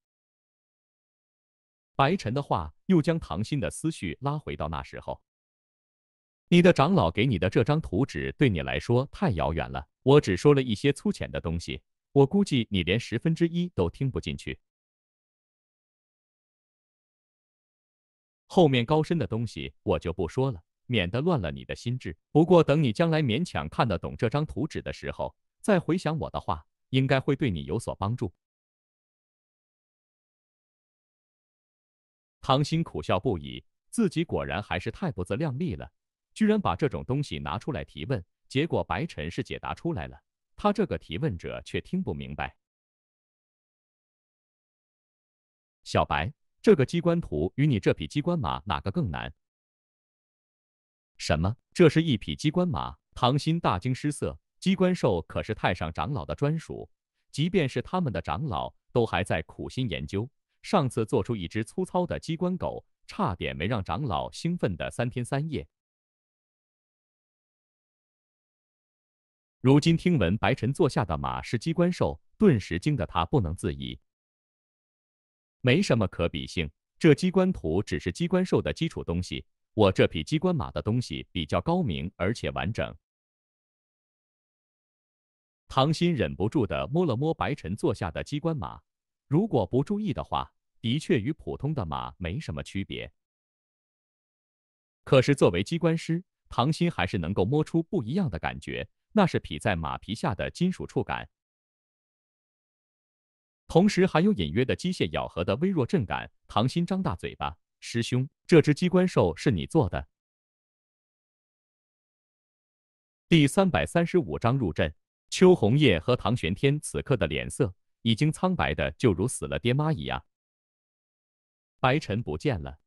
白沉的话又将唐鑫的思绪拉回到那时候。你的长老给你的这张图纸，对你来说太遥远了。我只说了一些粗浅的东西，我估计你连十分之一都听不进去。后面高深的东西我就不说了，免得乱了你的心智。不过等你将来勉强看得懂这张图纸的时候，再回想我的话，应该会对你有所帮助。唐鑫苦笑不已，自己果然还是太不自量力了，居然把这种东西拿出来提问。结果白晨是解答出来了，他这个提问者却听不明白。小白，这个机关图与你这匹机关马哪个更难？什么？这是一匹机关马？唐鑫大惊失色，机关兽可是太上长老的专属，即便是他们的长老都还在苦心研究，上次做出一只粗糙的机关狗，差点没让长老兴奋的三天三夜。如今听闻白尘坐下的马是机关兽，顿时惊得他不能自已。没什么可比性，这机关图只是机关兽的基础东西。我这匹机关马的东西比较高明，而且完整。唐鑫忍不住的摸了摸白尘坐下的机关马，如果不注意的话，的确与普通的马没什么区别。可是作为机关师，唐鑫还是能够摸出不一样的感觉。那是匹在马皮下的金属触感，同时还有隐约的机械咬合的微弱震感。唐鑫张大嘴巴：“师兄，这只机关兽是你做的？”第三百三十五章入阵。邱红叶和唐玄天此刻的脸色已经苍白的就如死了爹妈一样。白晨不见了，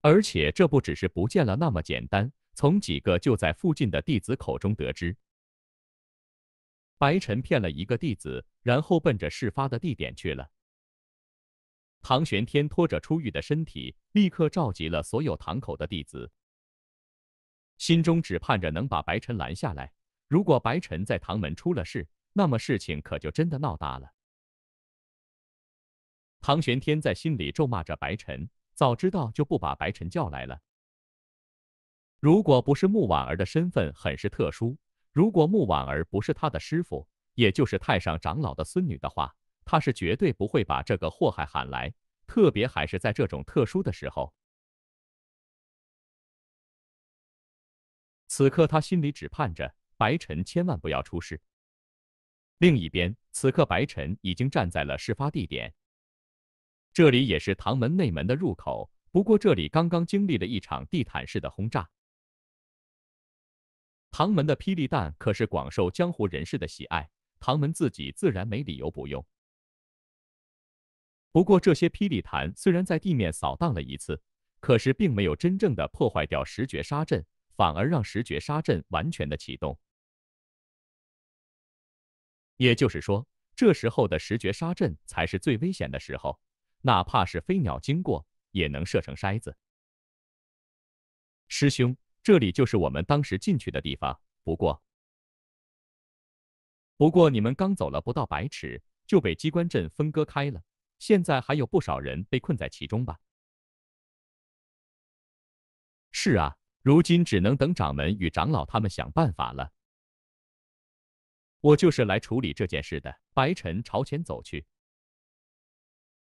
而且这不只是不见了那么简单。从几个就在附近的弟子口中得知。白晨骗了一个弟子，然后奔着事发的地点去了。唐玄天拖着出狱的身体，立刻召集了所有堂口的弟子，心中只盼着能把白晨拦下来。如果白晨在唐门出了事，那么事情可就真的闹大了。唐玄天在心里咒骂着白晨，早知道就不把白晨叫来了。如果不是穆婉儿的身份很是特殊。如果穆婉儿不是他的师傅，也就是太上长老的孙女的话，他是绝对不会把这个祸害喊来，特别还是在这种特殊的时候。此刻他心里只盼着白晨千万不要出事。另一边，此刻白晨已经站在了事发地点，这里也是唐门内门的入口，不过这里刚刚经历了一场地毯式的轰炸。唐门的霹雳弹可是广受江湖人士的喜爱，唐门自己自然没理由不用。不过这些霹雳弹虽然在地面扫荡了一次，可是并没有真正的破坏掉十绝杀阵，反而让十绝杀阵完全的启动。也就是说，这时候的十绝杀阵才是最危险的时候，哪怕是飞鸟经过，也能射成筛子。师兄。这里就是我们当时进去的地方。不过，不过你们刚走了不到百尺，就被机关阵分割开了。现在还有不少人被困在其中吧？是啊，如今只能等掌门与长老他们想办法了。我就是来处理这件事的。白晨朝前走去，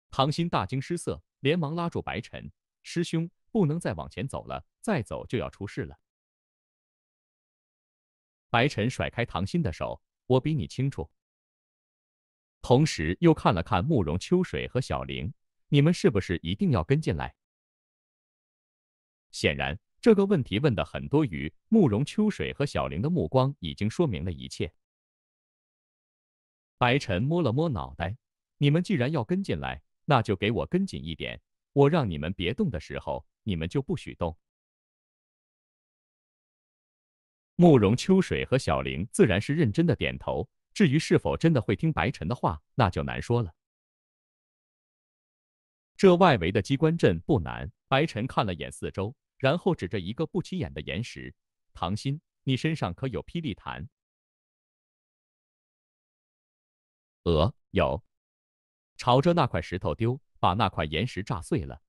唐鑫大惊失色，连忙拉住白晨：“师兄。”不能再往前走了，再走就要出事了。白晨甩开唐心的手，我比你清楚。同时又看了看慕容秋水和小玲，你们是不是一定要跟进来？显然这个问题问的很多余，慕容秋水和小玲的目光已经说明了一切。白晨摸了摸脑袋，你们既然要跟进来，那就给我跟紧一点，我让你们别动的时候。你们就不许动！慕容秋水和小玲自然是认真的点头。至于是否真的会听白晨的话，那就难说了。这外围的机关阵不难。白晨看了眼四周，然后指着一个不起眼的岩石：“唐鑫，你身上可有霹雳弹？”“呃，有。”朝着那块石头丢，把那块岩石炸碎了。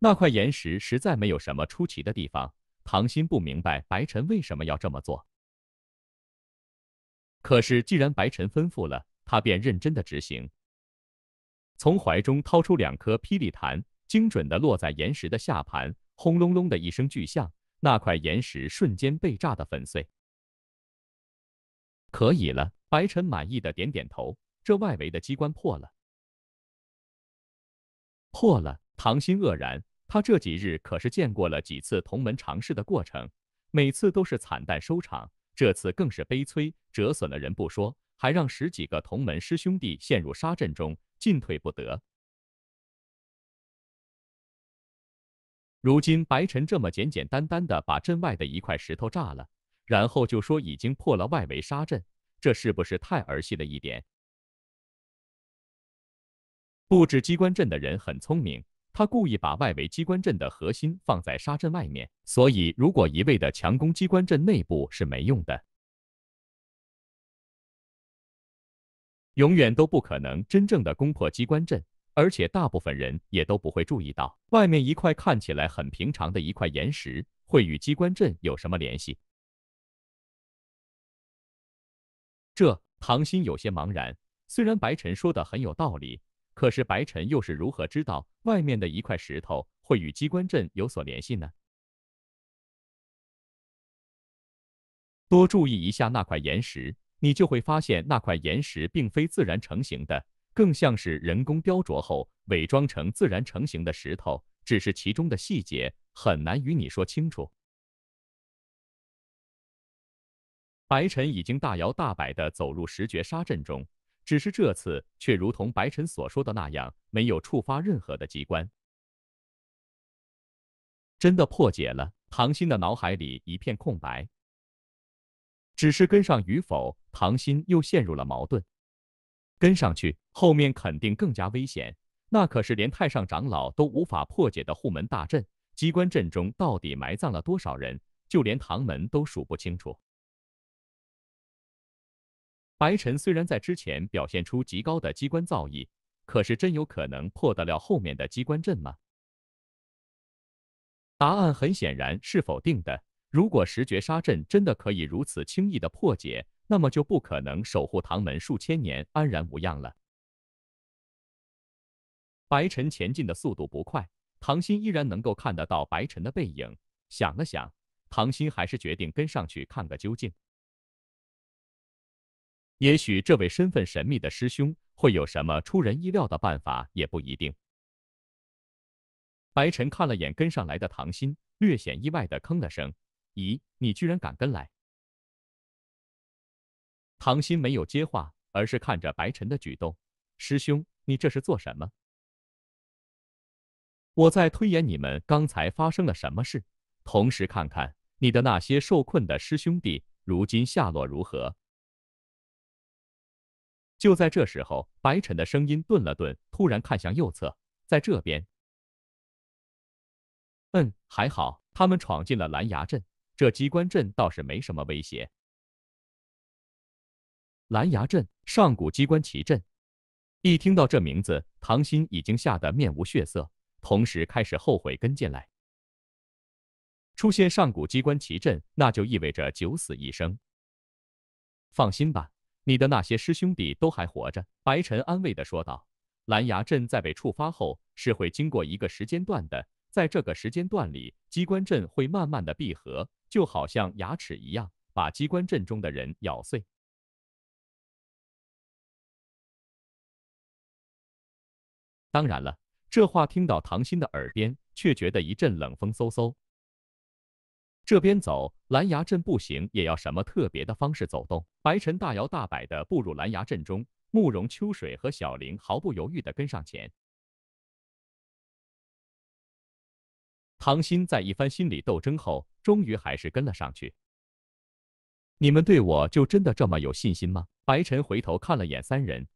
那块岩石实在没有什么出奇的地方，唐鑫不明白白晨为什么要这么做。可是既然白晨吩咐了，他便认真的执行。从怀中掏出两颗霹雳弹，精准的落在岩石的下盘，轰隆隆的一声巨响，那块岩石瞬间被炸得粉碎。可以了，白晨满意的点点头，这外围的机关破了，破了。唐鑫愕然。他这几日可是见过了几次同门尝试的过程，每次都是惨淡收场。这次更是悲催，折损了人不说，还让十几个同门师兄弟陷入沙阵中，进退不得。如今白晨这么简简单单的把阵外的一块石头炸了，然后就说已经破了外围沙阵，这是不是太儿戏了一点？布置机关阵的人很聪明。他故意把外围机关阵的核心放在沙阵外面，所以如果一味的强攻机关阵内部是没用的，永远都不可能真正的攻破机关阵，而且大部分人也都不会注意到外面一块看起来很平常的一块岩石会与机关阵有什么联系。这唐鑫有些茫然，虽然白晨说的很有道理。可是白沉又是如何知道外面的一块石头会与机关阵有所联系呢？多注意一下那块岩石，你就会发现那块岩石并非自然成型的，更像是人工雕琢后伪装成自然成型的石头。只是其中的细节很难与你说清楚。白晨已经大摇大摆地走入石绝沙阵中。只是这次却如同白晨所说的那样，没有触发任何的机关，真的破解了。唐心的脑海里一片空白。只是跟上与否，唐心又陷入了矛盾。跟上去，后面肯定更加危险。那可是连太上长老都无法破解的护门大阵，机关阵中到底埋葬了多少人，就连唐门都数不清楚。白沉虽然在之前表现出极高的机关造诣，可是真有可能破得了后面的机关阵吗？答案很显然是否定的。如果十绝杀阵真的可以如此轻易的破解，那么就不可能守护唐门数千年安然无恙了。白沉前进的速度不快，唐鑫依然能够看得到白沉的背影。想了想，唐鑫还是决定跟上去看个究竟。也许这位身份神秘的师兄会有什么出人意料的办法，也不一定。白晨看了眼跟上来的唐心，略显意外的吭了声：“咦，你居然敢跟来？”唐心没有接话，而是看着白晨的举动：“师兄，你这是做什么？”“我在推演你们刚才发生了什么事，同时看看你的那些受困的师兄弟如今下落如何。”就在这时候，白晨的声音顿了顿，突然看向右侧，在这边。嗯，还好，他们闯进了蓝牙阵，这机关阵倒是没什么威胁。蓝牙阵，上古机关奇阵。一听到这名字，唐鑫已经吓得面无血色，同时开始后悔跟进来。出现上古机关奇阵，那就意味着九死一生。放心吧。你的那些师兄弟都还活着，白晨安慰的说道。蓝牙阵在被触发后，是会经过一个时间段的，在这个时间段里，机关阵会慢慢的闭合，就好像牙齿一样，把机关阵中的人咬碎。当然了，这话听到唐心的耳边，却觉得一阵冷风嗖嗖。这边走，蓝崖镇不行，也要什么特别的方式走动？白晨大摇大摆的步入蓝崖镇中，慕容秋水和小玲毫不犹豫的跟上前，唐鑫在一番心理斗争后，终于还是跟了上去。你们对我就真的这么有信心吗？白晨回头看了眼三人，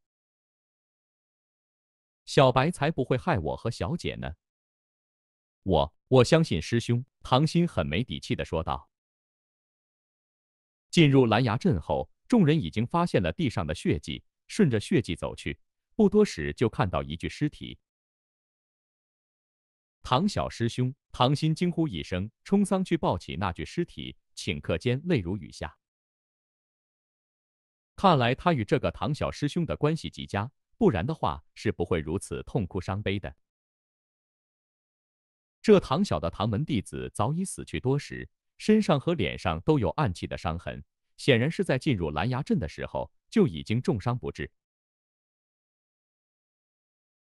小白才不会害我和小姐呢。我我相信师兄唐鑫很没底气的说道。进入蓝崖镇后，众人已经发现了地上的血迹，顺着血迹走去，不多时就看到一具尸体。唐小师兄唐鑫惊呼一声，冲桑去抱起那具尸体，顷刻间泪如雨下。看来他与这个唐小师兄的关系极佳，不然的话是不会如此痛哭伤悲的。这唐小的唐门弟子早已死去多时，身上和脸上都有暗器的伤痕，显然是在进入蓝崖阵的时候就已经重伤不治。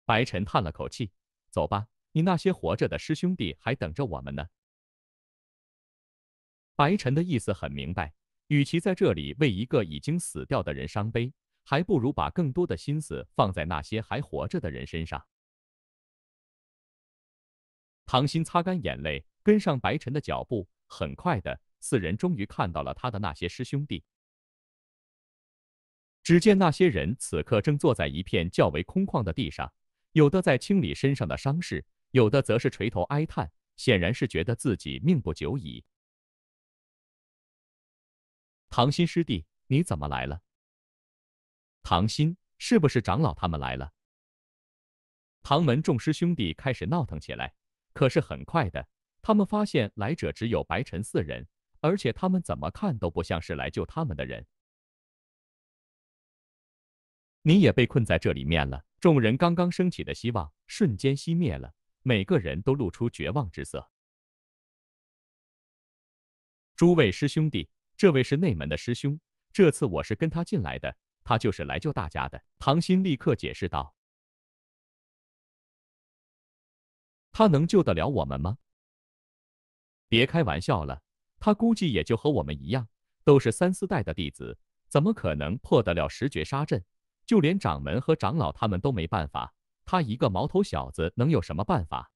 白沉叹了口气：“走吧，你那些活着的师兄弟还等着我们呢。”白沉的意思很明白，与其在这里为一个已经死掉的人伤悲，还不如把更多的心思放在那些还活着的人身上。唐心擦干眼泪，跟上白尘的脚步。很快的，四人终于看到了他的那些师兄弟。只见那些人此刻正坐在一片较为空旷的地上，有的在清理身上的伤势，有的则是垂头哀叹，显然是觉得自己命不久矣。唐心师弟，你怎么来了？唐心，是不是长老他们来了？唐门众师兄弟开始闹腾起来。可是很快的，他们发现来者只有白尘四人，而且他们怎么看都不像是来救他们的人。你也被困在这里面了。众人刚刚升起的希望瞬间熄灭了，每个人都露出绝望之色。诸位师兄弟，这位是内门的师兄，这次我是跟他进来的，他就是来救大家的。唐鑫立刻解释道。他能救得了我们吗？别开玩笑了，他估计也就和我们一样，都是三四代的弟子，怎么可能破得了十绝杀阵？就连掌门和长老他们都没办法，他一个毛头小子能有什么办法？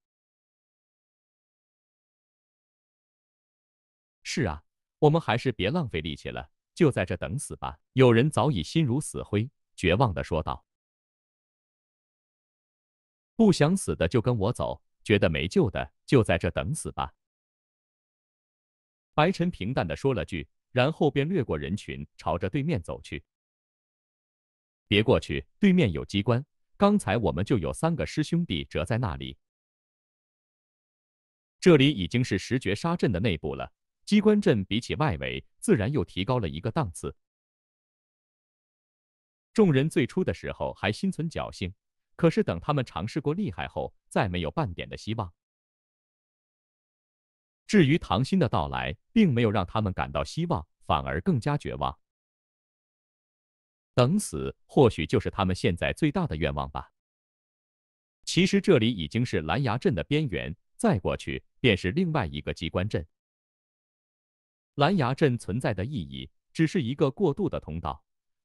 是啊，我们还是别浪费力气了，就在这等死吧。有人早已心如死灰，绝望的说道：“不想死的就跟我走。”觉得没救的，就在这等死吧。”白晨平淡的说了句，然后便掠过人群，朝着对面走去。“别过去，对面有机关。刚才我们就有三个师兄弟折在那里。”这里已经是十绝杀阵的内部了，机关阵比起外围，自然又提高了一个档次。众人最初的时候还心存侥幸，可是等他们尝试过厉害后，再没有半点的希望。至于唐鑫的到来，并没有让他们感到希望，反而更加绝望。等死，或许就是他们现在最大的愿望吧。其实这里已经是蓝崖镇的边缘，再过去便是另外一个机关镇。蓝崖镇存在的意义，只是一个过渡的通道。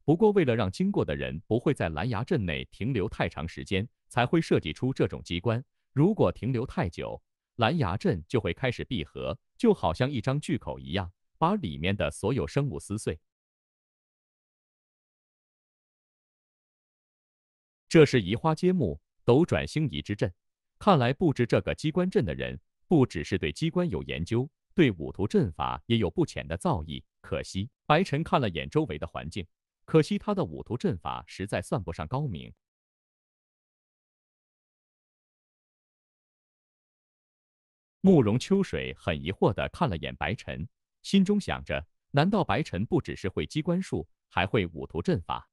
不过，为了让经过的人不会在蓝牙阵内停留太长时间，才会设计出这种机关。如果停留太久，蓝牙阵就会开始闭合，就好像一张巨口一样，把里面的所有生物撕碎。这是移花接木、斗转星移之阵。看来布置这个机关阵的人，不只是对机关有研究，对五图阵法也有不浅的造诣。可惜，白尘看了眼周围的环境。可惜他的五图阵法实在算不上高明。慕容秋水很疑惑的看了眼白尘，心中想着：难道白尘不只是会机关术，还会五图阵法？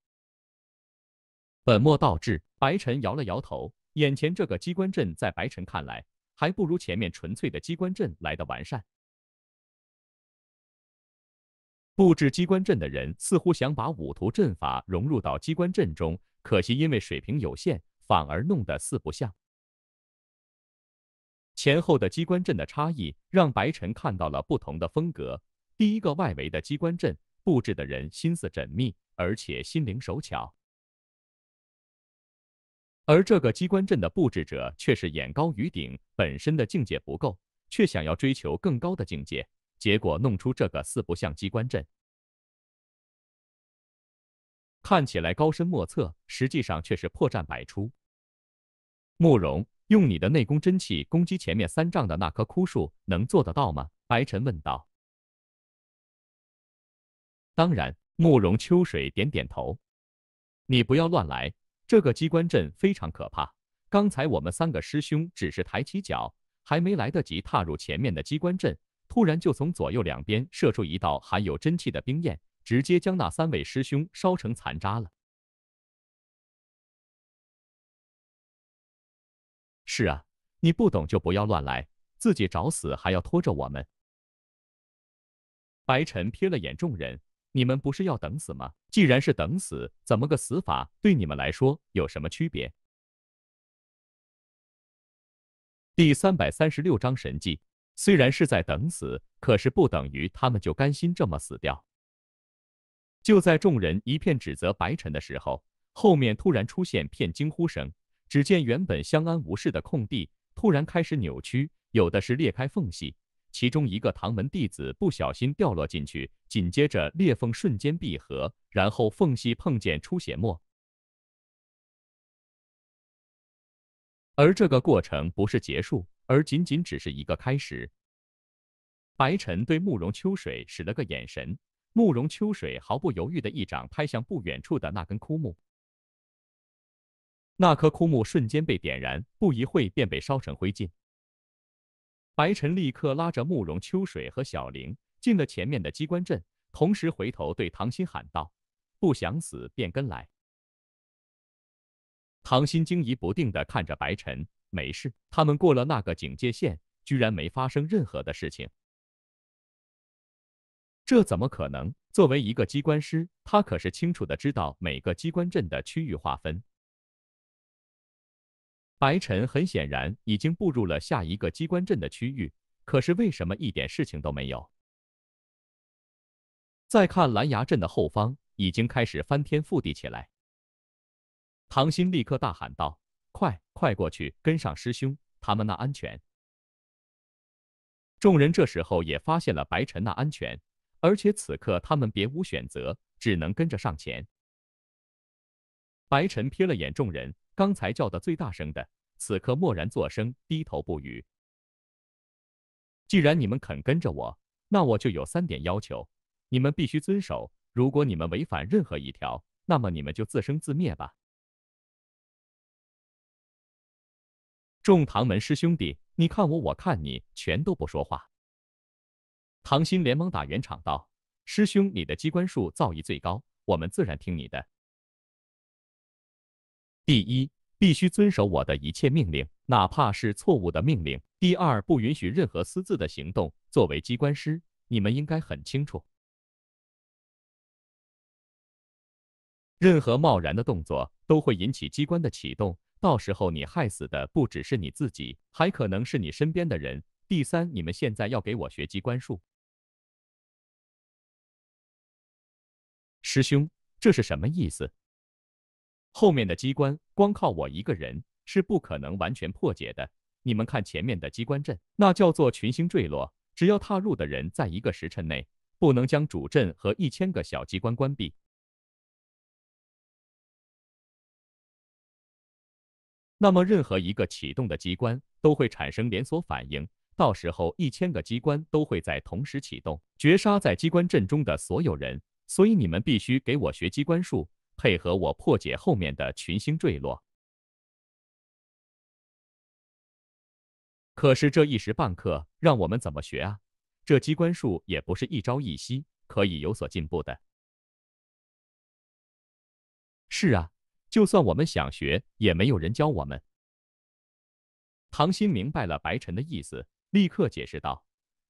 本末倒置。白尘摇了摇头，眼前这个机关阵在白尘看来，还不如前面纯粹的机关阵来的完善。布置机关阵的人似乎想把五图阵法融入到机关阵中，可惜因为水平有限，反而弄得四不像。前后的机关阵的差异，让白尘看到了不同的风格。第一个外围的机关阵布置的人心思缜密，而且心灵手巧；而这个机关阵的布置者却是眼高于顶，本身的境界不够，却想要追求更高的境界。结果弄出这个四不像机关阵，看起来高深莫测，实际上却是破绽百出。慕容，用你的内功真气攻击前面三丈的那棵枯树，能做得到吗？白尘问道。当然，慕容秋水点点头。你不要乱来，这个机关阵非常可怕。刚才我们三个师兄只是抬起脚，还没来得及踏入前面的机关阵。突然就从左右两边射出一道含有真气的冰焰，直接将那三位师兄烧成残渣了。是啊，你不懂就不要乱来，自己找死还要拖着我们。白晨瞥了眼众人，你们不是要等死吗？既然是等死，怎么个死法对你们来说有什么区别？第三百三十六章神迹。虽然是在等死，可是不等于他们就甘心这么死掉。就在众人一片指责白沉的时候，后面突然出现片惊呼声。只见原本相安无事的空地突然开始扭曲，有的是裂开缝隙，其中一个唐门弟子不小心掉落进去，紧接着裂缝瞬间闭合，然后缝隙碰见出血沫。而这个过程不是结束。而仅仅只是一个开始。白晨对慕容秋水使了个眼神，慕容秋水毫不犹豫的一掌拍向不远处的那根枯木，那棵枯木瞬间被点燃，不一会便被烧成灰烬。白晨立刻拉着慕容秋水和小玲进了前面的机关阵，同时回头对唐心喊道：“不想死便跟来。”唐心惊疑不定的看着白晨。没事，他们过了那个警戒线，居然没发生任何的事情。这怎么可能？作为一个机关师，他可是清楚的知道每个机关阵的区域划分。白晨很显然已经步入了下一个机关阵的区域，可是为什么一点事情都没有？再看蓝牙镇的后方，已经开始翻天覆地起来。唐鑫立刻大喊道。快快过去，跟上师兄，他们那安全。众人这时候也发现了白晨那安全，而且此刻他们别无选择，只能跟着上前。白晨瞥了眼众人，刚才叫的最大声的，此刻默然作声，低头不语。既然你们肯跟着我，那我就有三点要求，你们必须遵守。如果你们违反任何一条，那么你们就自生自灭吧。众唐门师兄弟，你看我，我看你，全都不说话。唐鑫连忙打圆场道：“师兄，你的机关术造诣最高，我们自然听你的。第一，必须遵守我的一切命令，哪怕是错误的命令；第二，不允许任何私自的行动。作为机关师，你们应该很清楚，任何贸然的动作都会引起机关的启动。”到时候你害死的不只是你自己，还可能是你身边的人。第三，你们现在要给我学机关术，师兄，这是什么意思？后面的机关光靠我一个人是不可能完全破解的。你们看前面的机关阵，那叫做群星坠落，只要踏入的人在一个时辰内不能将主阵和一千个小机关关闭。那么任何一个启动的机关都会产生连锁反应，到时候一千个机关都会在同时启动，绝杀在机关阵中的所有人。所以你们必须给我学机关术，配合我破解后面的群星坠落。可是这一时半刻，让我们怎么学啊？这机关术也不是一朝一夕可以有所进步的。是啊。就算我们想学，也没有人教我们。唐鑫明白了白晨的意思，立刻解释道：“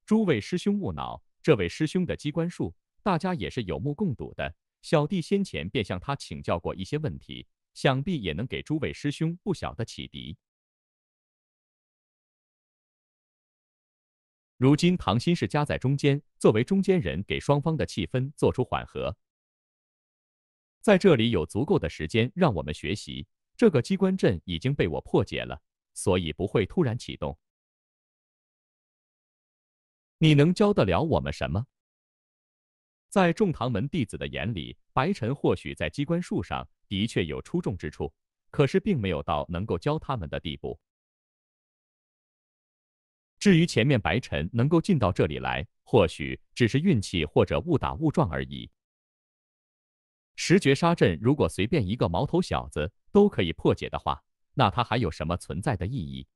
诸位师兄勿恼，这位师兄的机关术，大家也是有目共睹的。小弟先前便向他请教过一些问题，想必也能给诸位师兄不小的启迪。”如今唐鑫是夹在中间，作为中间人，给双方的气氛做出缓和。在这里有足够的时间让我们学习。这个机关阵已经被我破解了，所以不会突然启动。你能教得了我们什么？在众堂门弟子的眼里，白沉或许在机关术上的确有出众之处，可是并没有到能够教他们的地步。至于前面白沉能够进到这里来，或许只是运气或者误打误撞而已。十绝杀阵，如果随便一个毛头小子都可以破解的话，那它还有什么存在的意义？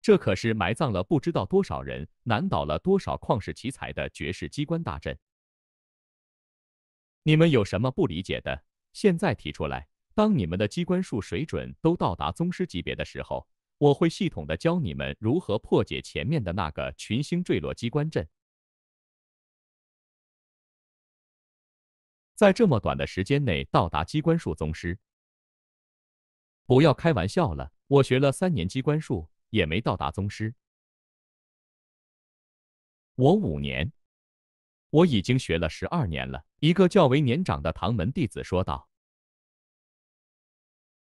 这可是埋葬了不知道多少人、难倒了多少旷世奇才的绝世机关大阵。你们有什么不理解的，现在提出来。当你们的机关术水准都到达宗师级别的时候，我会系统的教你们如何破解前面的那个群星坠落机关阵。在这么短的时间内到达机关术宗师？不要开玩笑了，我学了三年机关术也没到达宗师。我五年，我已经学了十二年了。一个较为年长的唐门弟子说道。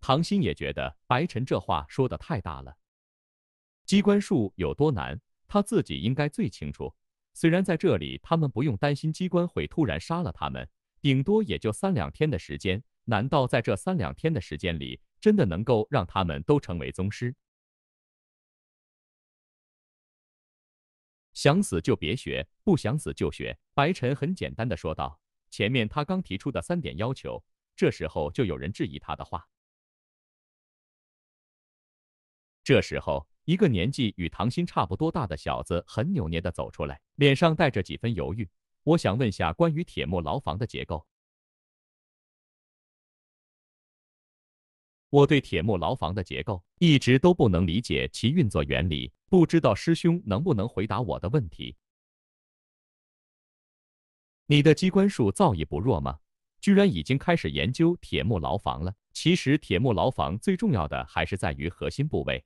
唐鑫也觉得白晨这话说的太大了。机关术有多难，他自己应该最清楚。虽然在这里，他们不用担心机关会突然杀了他们。顶多也就三两天的时间，难道在这三两天的时间里，真的能够让他们都成为宗师？想死就别学，不想死就学。白晨很简单的说道。前面他刚提出的三点要求，这时候就有人质疑他的话。这时候，一个年纪与唐鑫差不多大的小子很扭捏的走出来，脸上带着几分犹豫。我想问下关于铁木牢房的结构，我对铁木牢房的结构一直都不能理解其运作原理，不知道师兄能不能回答我的问题？你的机关术造诣不弱吗？居然已经开始研究铁木牢房了？其实铁木牢房最重要的还是在于核心部位，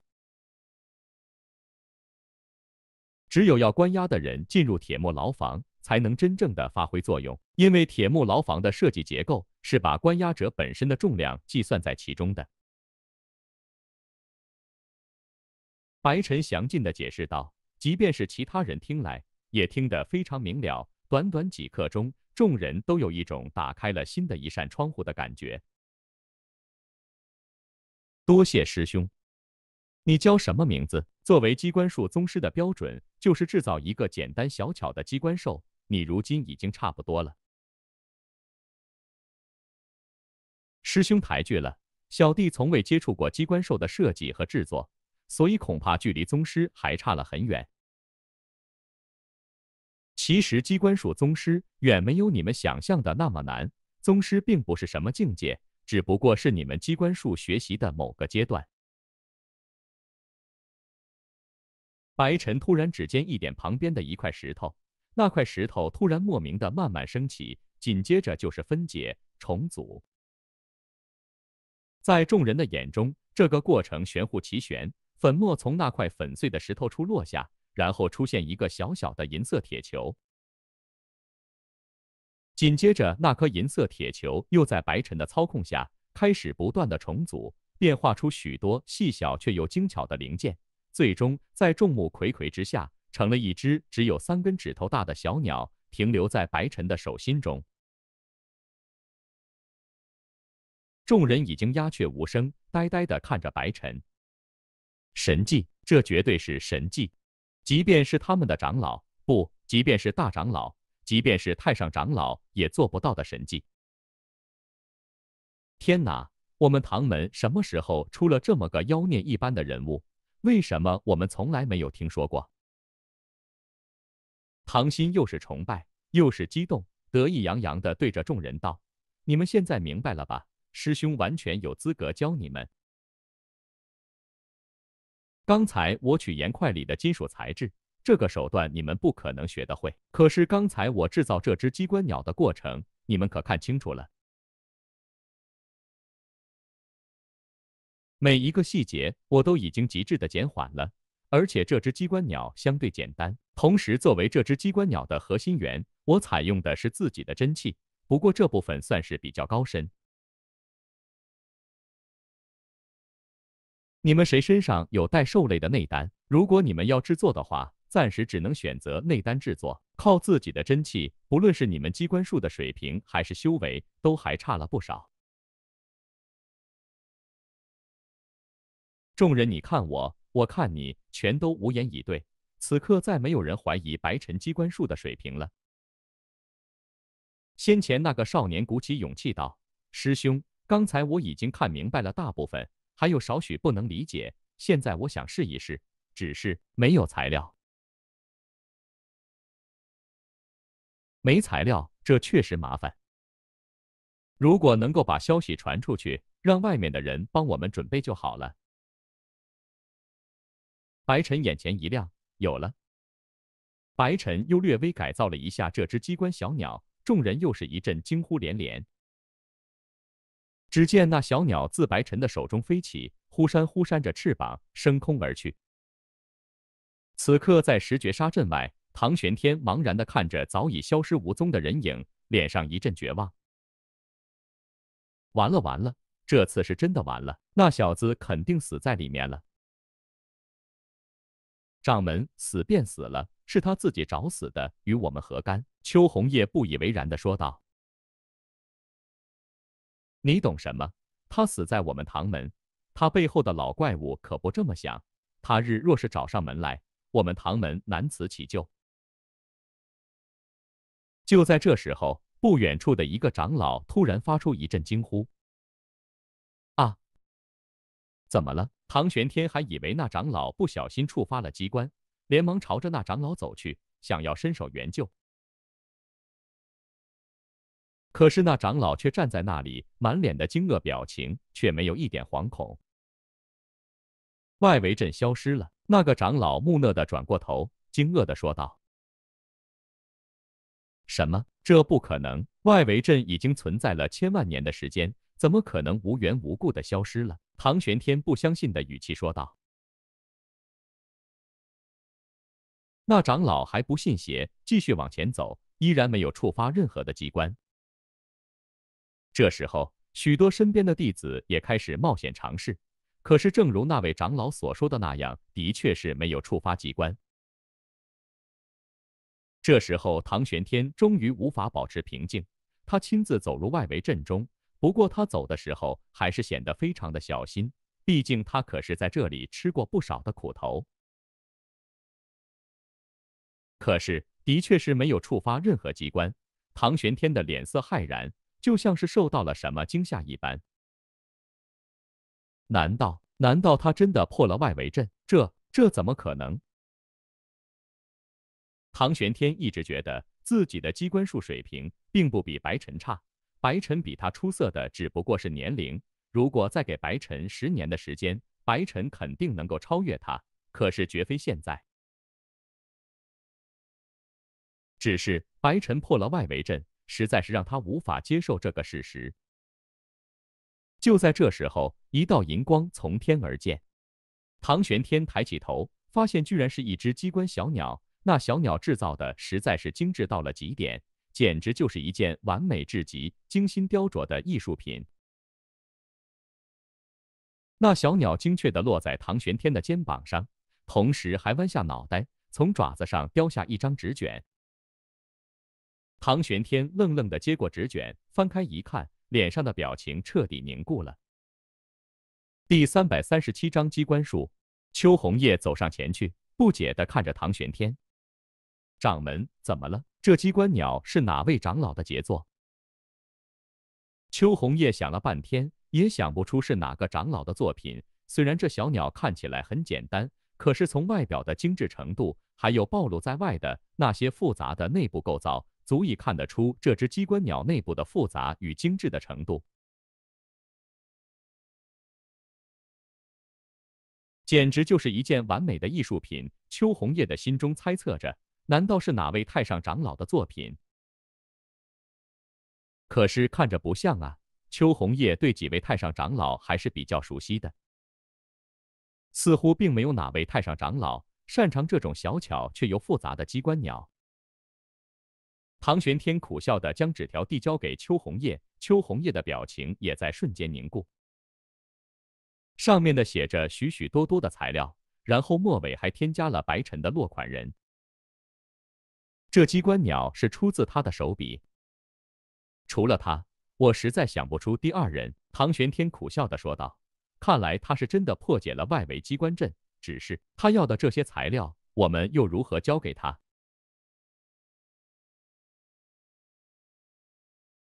只有要关押的人进入铁木牢房。才能真正的发挥作用，因为铁木牢房的设计结构是把关押者本身的重量计算在其中的。白晨详尽的解释道，即便是其他人听来，也听得非常明了。短短几刻钟，众人都有一种打开了新的一扇窗户的感觉。多谢师兄，你叫什么名字？作为机关术宗师的标准，就是制造一个简单小巧的机关兽。你如今已经差不多了，师兄抬举了。小弟从未接触过机关兽的设计和制作，所以恐怕距离宗师还差了很远。其实机关术宗师远没有你们想象的那么难，宗师并不是什么境界，只不过是你们机关术学习的某个阶段。白晨突然指尖一点，旁边的一块石头。那块石头突然莫名的慢慢升起，紧接着就是分解重组。在众人的眼中，这个过程玄乎其玄。粉末从那块粉碎的石头处落下，然后出现一个小小的银色铁球。紧接着，那颗银色铁球又在白尘的操控下开始不断的重组，变化出许多细小却又精巧的零件。最终，在众目睽睽之下。成了一只只有三根指头大的小鸟，停留在白尘的手心中。众人已经鸦雀无声，呆呆地看着白尘。神迹，这绝对是神迹！即便是他们的长老，不，即便是大长老，即便是太上长老，也做不到的神迹。天哪，我们唐门什么时候出了这么个妖孽一般的人物？为什么我们从来没有听说过？唐心又是崇拜又是激动，得意洋洋地对着众人道：“你们现在明白了吧？师兄完全有资格教你们。刚才我取盐块里的金属材质，这个手段你们不可能学得会。可是刚才我制造这只机关鸟的过程，你们可看清楚了，每一个细节我都已经极致的减缓了。”而且这只机关鸟相对简单，同时作为这只机关鸟的核心源，我采用的是自己的真气。不过这部分算是比较高深。你们谁身上有带兽类的内丹？如果你们要制作的话，暂时只能选择内丹制作，靠自己的真气。不论是你们机关术的水平还是修为，都还差了不少。众人，你看我。我看你全都无言以对，此刻再没有人怀疑白尘机关术的水平了。先前那个少年鼓起勇气道：“师兄，刚才我已经看明白了大部分，还有少许不能理解。现在我想试一试，只是没有材料，没材料，这确实麻烦。如果能够把消息传出去，让外面的人帮我们准备就好了。”白晨眼前一亮，有了。白晨又略微改造了一下这只机关小鸟，众人又是一阵惊呼连连。只见那小鸟自白晨的手中飞起，忽扇忽扇着翅膀升空而去。此刻，在十绝杀阵外，唐玄天茫然的看着早已消失无踪的人影，脸上一阵绝望。完了完了，这次是真的完了，那小子肯定死在里面了。掌门死便死了，是他自己找死的，与我们何干？邱红叶不以为然的说道：“你懂什么？他死在我们唐门，他背后的老怪物可不这么想。他日若是找上门来，我们唐门难辞其咎。”就在这时候，不远处的一个长老突然发出一阵惊呼：“啊！怎么了？”唐玄天还以为那长老不小心触发了机关，连忙朝着那长老走去，想要伸手援救。可是那长老却站在那里，满脸的惊愕表情，却没有一点惶恐。外围阵消失了，那个长老木讷的转过头，惊愕的说道：“什么？这不可能！外围阵已经存在了千万年的时间，怎么可能无缘无故的消失了？”唐玄天不相信的语气说道：“那长老还不信邪，继续往前走，依然没有触发任何的机关。”这时候，许多身边的弟子也开始冒险尝试，可是正如那位长老所说的那样，的确是没有触发机关。这时候，唐玄天终于无法保持平静，他亲自走入外围阵中。不过他走的时候还是显得非常的小心，毕竟他可是在这里吃过不少的苦头。可是，的确是没有触发任何机关。唐玄天的脸色骇然，就像是受到了什么惊吓一般。难道，难道他真的破了外围阵？这，这怎么可能？唐玄天一直觉得自己的机关术水平并不比白晨差。白晨比他出色的只不过是年龄。如果再给白晨十年的时间，白晨肯定能够超越他。可是绝非现在。只是白晨破了外围阵，实在是让他无法接受这个事实。就在这时候，一道银光从天而降，唐玄天抬起头，发现居然是一只机关小鸟。那小鸟制造的实在是精致到了极点。简直就是一件完美至极、精心雕琢的艺术品。那小鸟精确的落在唐玄天的肩膀上，同时还弯下脑袋，从爪子上叼下一张纸卷。唐玄天愣愣的接过纸卷，翻开一看，脸上的表情彻底凝固了。第三百三十七章机关术。邱红叶走上前去，不解的看着唐玄天：“掌门，怎么了？”这机关鸟是哪位长老的杰作？邱红叶想了半天，也想不出是哪个长老的作品。虽然这小鸟看起来很简单，可是从外表的精致程度，还有暴露在外的那些复杂的内部构造，足以看得出这只机关鸟内部的复杂与精致的程度，简直就是一件完美的艺术品。邱红叶的心中猜测着。难道是哪位太上长老的作品？可是看着不像啊。邱红叶对几位太上长老还是比较熟悉的，似乎并没有哪位太上长老擅长这种小巧却又复杂的机关鸟。唐玄天苦笑的将纸条递交给邱红叶，邱红叶的表情也在瞬间凝固。上面的写着许许多多的材料，然后末尾还添加了白尘的落款人。这机关鸟是出自他的手笔，除了他，我实在想不出第二人。唐玄天苦笑的说道：“看来他是真的破解了外围机关阵，只是他要的这些材料，我们又如何交给他？”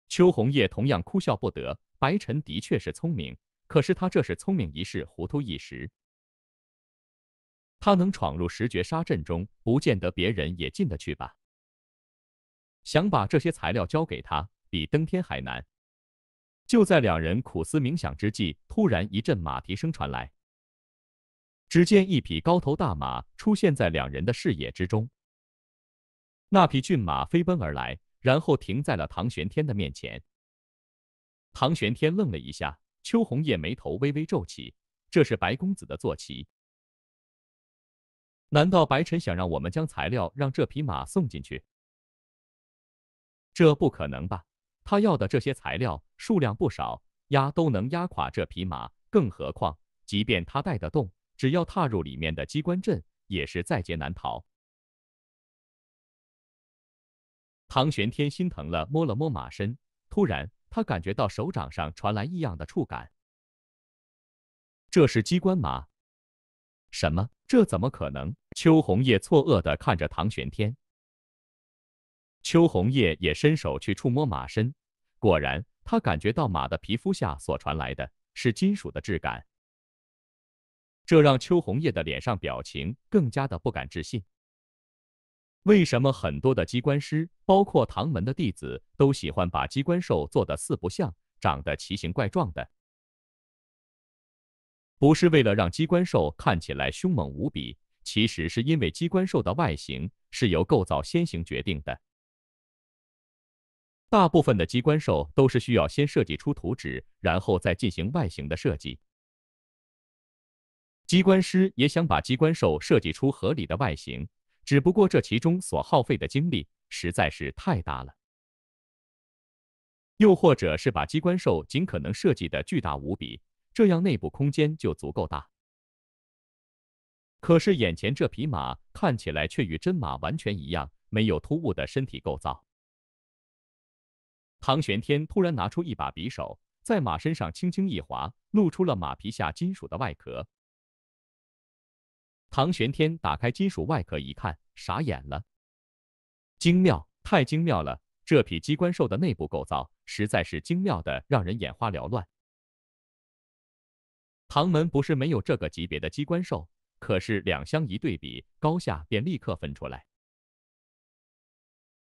邱红叶同样哭笑不得。白晨的确是聪明，可是他这是聪明一世，糊涂一时。他能闯入十绝杀阵中，不见得别人也进得去吧？想把这些材料交给他，比登天还难。就在两人苦思冥想之际，突然一阵马蹄声传来。只见一匹高头大马出现在两人的视野之中。那匹骏马飞奔而来，然后停在了唐玄天的面前。唐玄天愣了一下，邱红叶眉头微微皱起。这是白公子的坐骑，难道白臣想让我们将材料让这匹马送进去？这不可能吧？他要的这些材料数量不少，压都能压垮这匹马，更何况，即便他带得动，只要踏入里面的机关阵，也是在劫难逃。唐玄天心疼了，摸了摸马身，突然他感觉到手掌上传来异样的触感，这是机关马？什么？这怎么可能？邱红叶错愕地看着唐玄天。邱红叶也伸手去触摸马身，果然，他感觉到马的皮肤下所传来的，是金属的质感。这让邱红叶的脸上表情更加的不敢置信。为什么很多的机关师，包括唐门的弟子，都喜欢把机关兽做的四不像，长得奇形怪状的？不是为了让机关兽看起来凶猛无比，其实是因为机关兽的外形是由构造先行决定的。大部分的机关兽都是需要先设计出图纸，然后再进行外形的设计。机关师也想把机关兽设计出合理的外形，只不过这其中所耗费的精力实在是太大了。又或者是把机关兽尽可能设计的巨大无比，这样内部空间就足够大。可是眼前这匹马看起来却与真马完全一样，没有突兀的身体构造。唐玄天突然拿出一把匕首，在马身上轻轻一划，露出了马皮下金属的外壳。唐玄天打开金属外壳一看，傻眼了。精妙，太精妙了！这匹机关兽的内部构造实在是精妙的让人眼花缭乱。唐门不是没有这个级别的机关兽，可是两相一对比，高下便立刻分出来。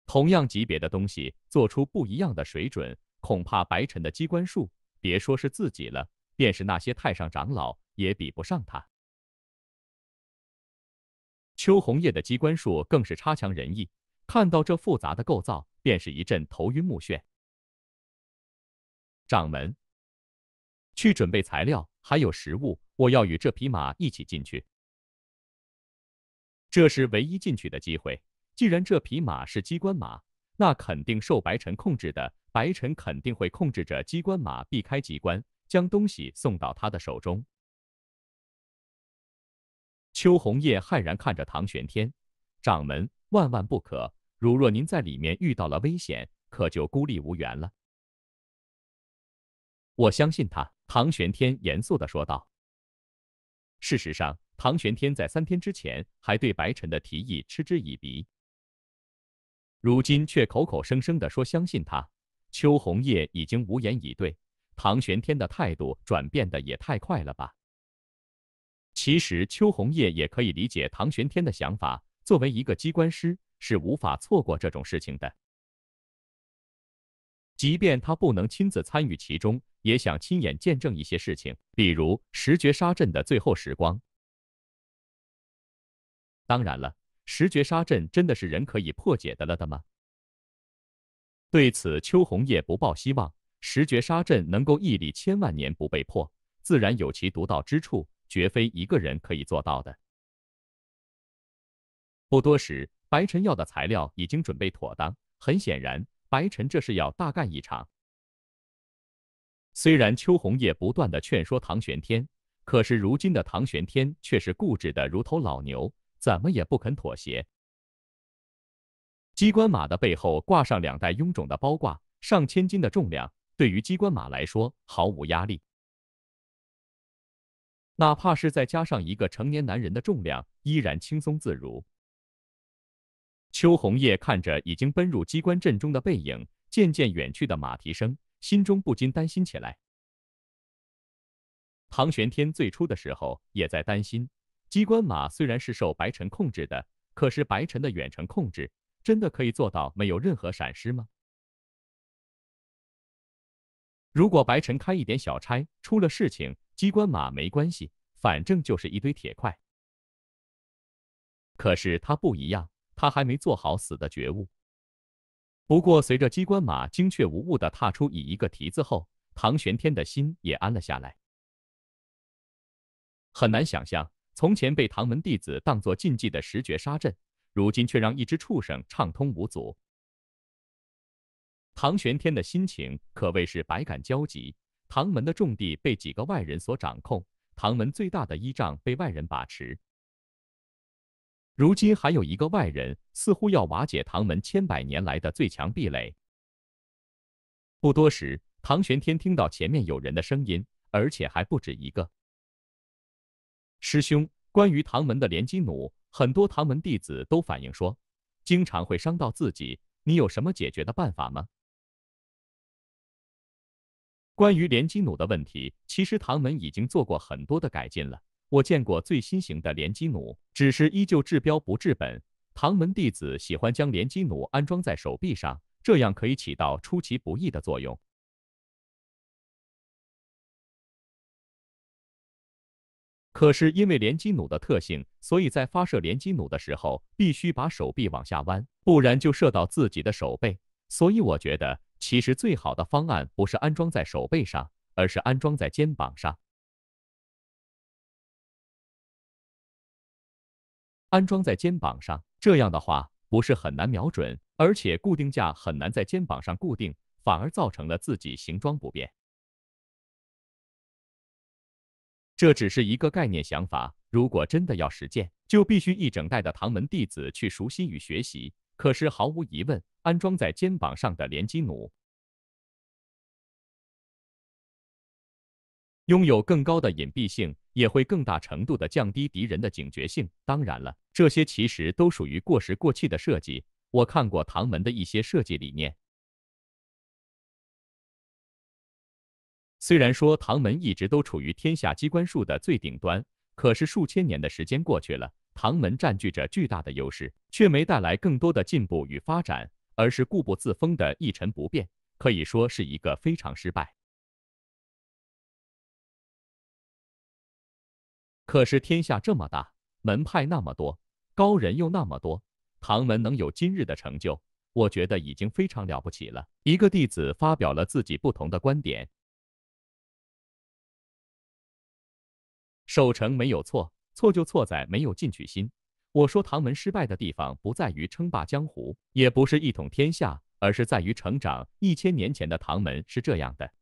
同样级别的东西，做出不一样的水准，恐怕白尘的机关术，别说是自己了，便是那些太上长老也比不上他。邱红叶的机关术更是差强人意，看到这复杂的构造，便是一阵头晕目眩。掌门，去准备材料，还有食物，我要与这匹马一起进去，这是唯一进去的机会。既然这匹马是机关马，那肯定受白尘控制的。白尘肯定会控制着机关马避开机关，将东西送到他的手中。邱红叶骇然看着唐玄天，掌门万万不可！如若您在里面遇到了危险，可就孤立无援了。我相信他。”唐玄天严肃地说道。事实上，唐玄天在三天之前还对白晨的提议嗤之以鼻。如今却口口声声地说相信他，邱红叶已经无言以对。唐玄天的态度转变的也太快了吧？其实邱红叶也可以理解唐玄天的想法，作为一个机关师，是无法错过这种事情的。即便他不能亲自参与其中，也想亲眼见证一些事情，比如十绝杀阵的最后时光。当然了。十绝杀阵真的是人可以破解的了的吗？对此，邱红叶不抱希望。十绝杀阵能够屹立千万年不被破，自然有其独到之处，绝非一个人可以做到的。不多时，白晨要的材料已经准备妥当。很显然，白晨这是要大干一场。虽然邱红叶不断的劝说唐玄天，可是如今的唐玄天却是固执的如头老牛。怎么也不肯妥协。机关马的背后挂上两袋臃肿的包，挂上千斤的重量，对于机关马来说毫无压力。哪怕是再加上一个成年男人的重量，依然轻松自如。邱红叶看着已经奔入机关阵中的背影，渐渐远去的马蹄声，心中不禁担心起来。唐玄天最初的时候也在担心。机关马虽然是受白尘控制的，可是白尘的远程控制真的可以做到没有任何闪失吗？如果白尘开一点小差，出了事情，机关马没关系，反正就是一堆铁块。可是他不一样，他还没做好死的觉悟。不过随着机关马精确无误的踏出以一个蹄子后，唐玄天的心也安了下来。很难想象。从前被唐门弟子当作禁忌的十绝杀阵，如今却让一只畜生畅通无阻。唐玄天的心情可谓是百感交集。唐门的重地被几个外人所掌控，唐门最大的依仗被外人把持。如今还有一个外人，似乎要瓦解唐门千百年来的最强壁垒。不多时，唐玄天听到前面有人的声音，而且还不止一个。师兄，关于唐门的连击弩，很多唐门弟子都反映说，经常会伤到自己。你有什么解决的办法吗？关于连击弩的问题，其实唐门已经做过很多的改进了。我见过最新型的连击弩，只是依旧治标不治本。唐门弟子喜欢将连击弩安装在手臂上，这样可以起到出其不意的作用。可是因为连击弩的特性，所以在发射连击弩的时候，必须把手臂往下弯，不然就射到自己的手背。所以我觉得，其实最好的方案不是安装在手背上，而是安装在肩膀上。安装在肩膀上，这样的话不是很难瞄准，而且固定架很难在肩膀上固定，反而造成了自己行装不便。这只是一个概念想法，如果真的要实践，就必须一整代的唐门弟子去熟悉与学习。可是毫无疑问，安装在肩膀上的连击弩，拥有更高的隐蔽性，也会更大程度的降低敌人的警觉性。当然了，这些其实都属于过时过气的设计。我看过唐门的一些设计理念。虽然说唐门一直都处于天下机关术的最顶端，可是数千年的时间过去了，唐门占据着巨大的优势，却没带来更多的进步与发展，而是固步自封的一成不变，可以说是一个非常失败。可是天下这么大，门派那么多，高人又那么多，唐门能有今日的成就，我觉得已经非常了不起了。一个弟子发表了自己不同的观点。守城没有错，错就错在没有进取心。我说唐门失败的地方不在于称霸江湖，也不是一统天下，而是在于成长。一千年前的唐门是这样的，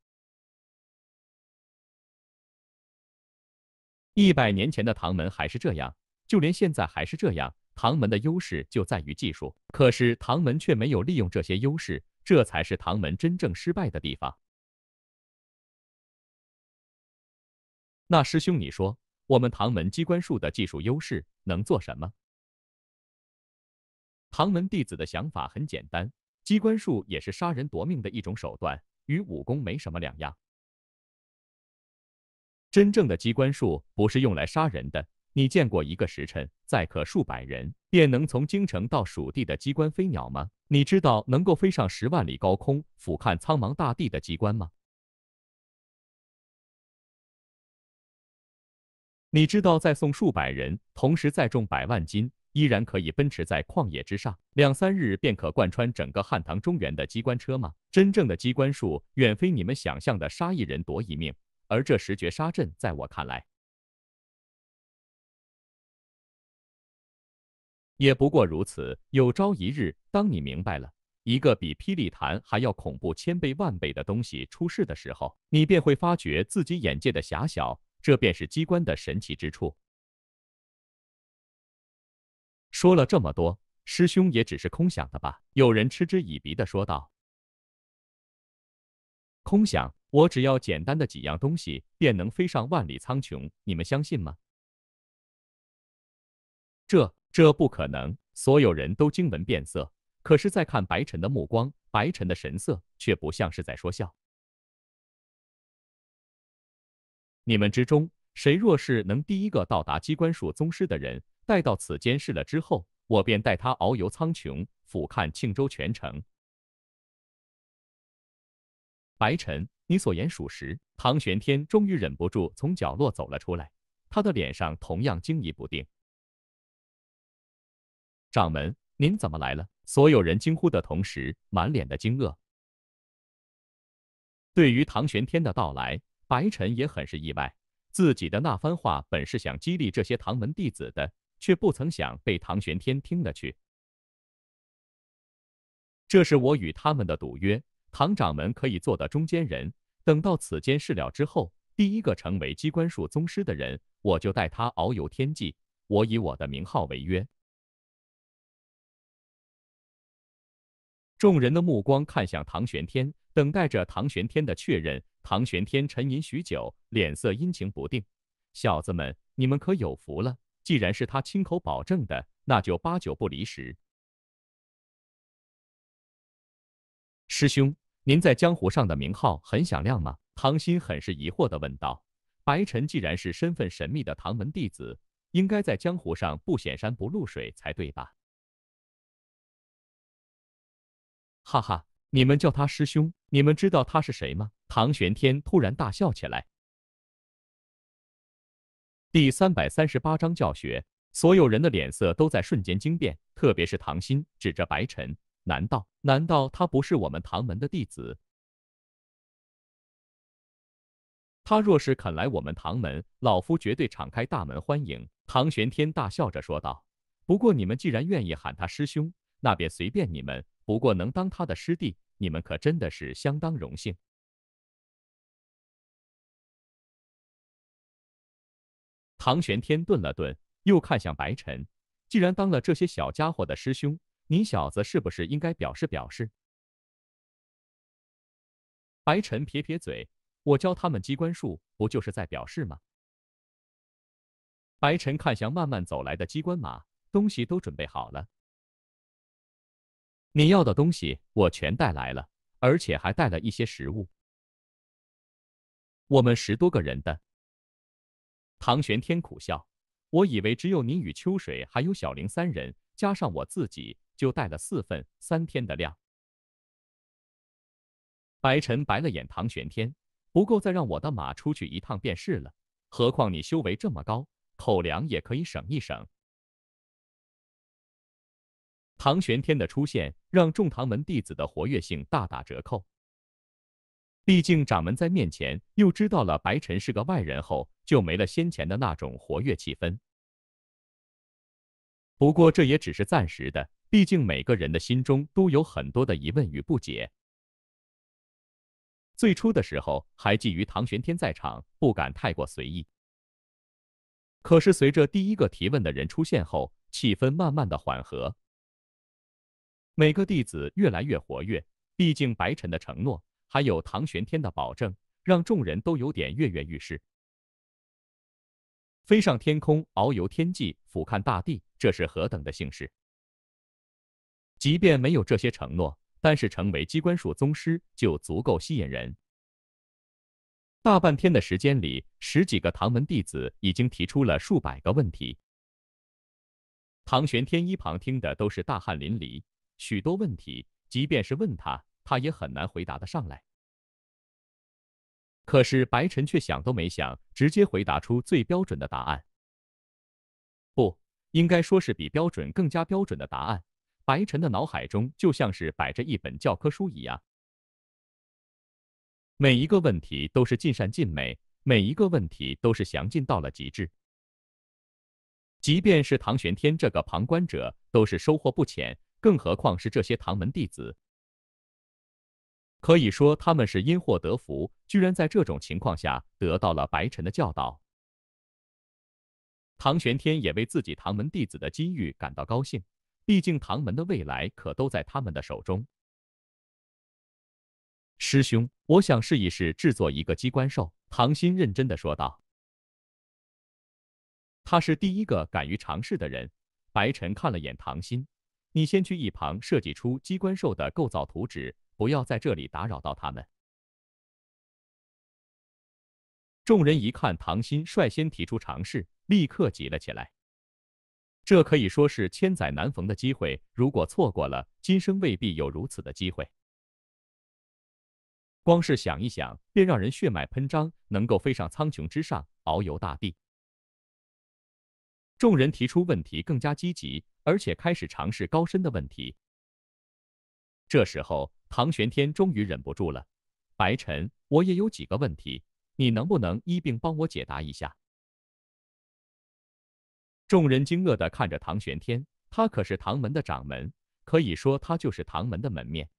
一百年前的唐门还是这样，就连现在还是这样。唐门的优势就在于技术，可是唐门却没有利用这些优势，这才是唐门真正失败的地方。那师兄，你说？我们唐门机关术的技术优势能做什么？唐门弟子的想法很简单，机关术也是杀人夺命的一种手段，与武功没什么两样。真正的机关术不是用来杀人的。你见过一个时辰载客数百人，便能从京城到蜀地的机关飞鸟吗？你知道能够飞上十万里高空，俯瞰苍茫大地的机关吗？你知道，再送数百人，同时再重百万斤，依然可以奔驰在旷野之上，两三日便可贯穿整个汉唐中原的机关车吗？真正的机关术远非你们想象的杀一人夺一命，而这十绝杀阵，在我看来，也不过如此。有朝一日，当你明白了一个比霹雳弹还要恐怖千倍万倍的东西出世的时候，你便会发觉自己眼界的狭小。这便是机关的神奇之处。说了这么多，师兄也只是空想的吧？有人嗤之以鼻的说道。空想，我只要简单的几样东西，便能飞上万里苍穹，你们相信吗？这、这不可能！所有人都惊闻变色，可是再看白晨的目光，白晨的神色却不像是在说笑。你们之中，谁若是能第一个到达机关术宗师的人，待到此间试了之后，我便带他遨游苍穹，俯瞰庆州全城。白晨，你所言属实。唐玄天终于忍不住从角落走了出来，他的脸上同样惊疑不定。掌门，您怎么来了？所有人惊呼的同时，满脸的惊愕。对于唐玄天的到来。白沉也很是意外，自己的那番话本是想激励这些唐门弟子的，却不曾想被唐玄天听了去。这是我与他们的赌约，唐掌门可以做的中间人。等到此间事了之后，第一个成为机关术宗师的人，我就带他遨游天际。我以我的名号为约。众人的目光看向唐玄天。等待着唐玄天的确认，唐玄天沉吟许久，脸色阴晴不定。小子们，你们可有福了，既然是他亲口保证的，那就八九不离十。师兄，您在江湖上的名号很响亮吗？唐鑫很是疑惑地问道。白晨既然是身份神秘的唐门弟子，应该在江湖上不显山不露水才对吧？哈哈。你们叫他师兄，你们知道他是谁吗？唐玄天突然大笑起来。第三百三十八章教学，所有人的脸色都在瞬间惊变，特别是唐鑫指着白晨，难道难道他不是我们唐门的弟子？他若是肯来我们唐门，老夫绝对敞开大门欢迎。唐玄天大笑着说道。不过你们既然愿意喊他师兄，那便随便你们。不过能当他的师弟，你们可真的是相当荣幸。唐玄天顿了顿，又看向白晨：“既然当了这些小家伙的师兄，你小子是不是应该表示表示？”白晨撇撇嘴：“我教他们机关术，不就是在表示吗？”白晨看向慢慢走来的机关马：“东西都准备好了。”你要的东西我全带来了，而且还带了一些食物。我们十多个人的。唐玄天苦笑，我以为只有你与秋水还有小玲三人，加上我自己，就带了四份三天的量。白晨白了眼唐玄天，不够再让我的马出去一趟便是了。何况你修为这么高，口粮也可以省一省。唐玄天的出现让众唐门弟子的活跃性大打折扣。毕竟掌门在面前又知道了白尘是个外人后，就没了先前的那种活跃气氛。不过这也只是暂时的，毕竟每个人的心中都有很多的疑问与不解。最初的时候还觊觎唐玄天在场，不敢太过随意。可是随着第一个提问的人出现后，气氛慢慢的缓和。每个弟子越来越活跃，毕竟白晨的承诺，还有唐玄天的保证，让众人都有点跃跃欲试。飞上天空，遨游天际，俯瞰大地，这是何等的幸事！即便没有这些承诺，但是成为机关术宗师就足够吸引人。大半天的时间里，十几个唐门弟子已经提出了数百个问题。唐玄天一旁听的都是大汗淋漓。许多问题，即便是问他，他也很难回答得上来。可是白晨却想都没想，直接回答出最标准的答案。不应该说是比标准更加标准的答案。白晨的脑海中就像是摆着一本教科书一样，每一个问题都是尽善尽美，每一个问题都是详尽到了极致。即便是唐玄天这个旁观者，都是收获不浅。更何况是这些唐门弟子，可以说他们是因祸得福，居然在这种情况下得到了白晨的教导。唐玄天也为自己唐门弟子的机遇感到高兴，毕竟唐门的未来可都在他们的手中。师兄，我想试一试制作一个机关兽。”唐鑫认真的说道。他是第一个敢于尝试的人。白晨看了眼唐鑫。你先去一旁设计出机关兽的构造图纸，不要在这里打扰到他们。众人一看唐鑫率先提出尝试，立刻急了起来。这可以说是千载难逢的机会，如果错过了，今生未必有如此的机会。光是想一想，便让人血脉喷张，能够飞上苍穹之上，遨游大地。众人提出问题更加积极。而且开始尝试高深的问题。这时候，唐玄天终于忍不住了：“白尘，我也有几个问题，你能不能一并帮我解答一下？”众人惊愕的看着唐玄天，他可是唐门的掌门，可以说他就是唐门的门面。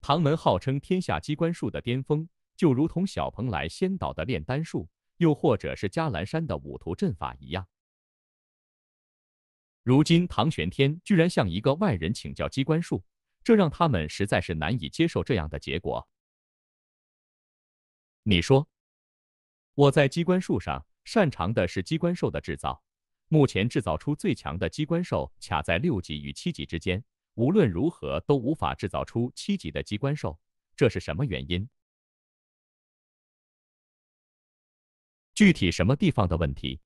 唐门号称天下机关术的巅峰，就如同小蓬莱仙岛的炼丹术，又或者是迦兰山的五图阵法一样。如今唐玄天居然向一个外人请教机关术，这让他们实在是难以接受这样的结果。你说，我在机关术上擅长的是机关兽的制造，目前制造出最强的机关兽卡在六级与七级之间，无论如何都无法制造出七级的机关兽，这是什么原因？具体什么地方的问题？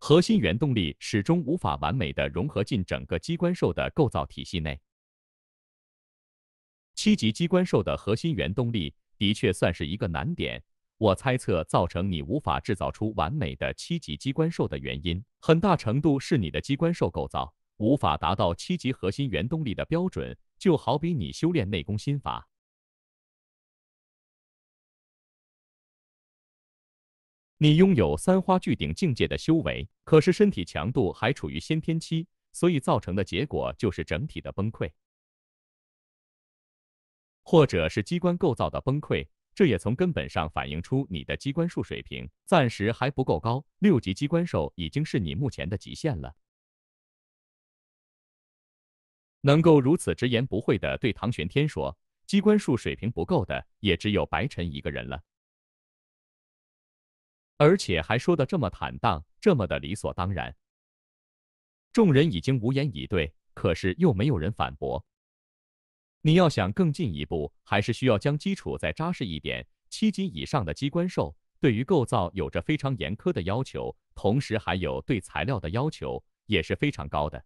核心原动力始终无法完美的融合进整个机关兽的构造体系内。七级机关兽的核心原动力的确算是一个难点。我猜测造成你无法制造出完美的七级机关兽的原因，很大程度是你的机关兽构造无法达到七级核心原动力的标准。就好比你修炼内功心法。你拥有三花聚顶境界的修为，可是身体强度还处于先天期，所以造成的结果就是整体的崩溃，或者是机关构造的崩溃。这也从根本上反映出你的机关术水平暂时还不够高，六级机关兽已经是你目前的极限了。能够如此直言不讳的对唐玄天说机关术水平不够的，也只有白尘一个人了。而且还说的这么坦荡，这么的理所当然。众人已经无言以对，可是又没有人反驳。你要想更进一步，还是需要将基础再扎实一点。七级以上的机关兽，对于构造有着非常严苛的要求，同时还有对材料的要求也是非常高的。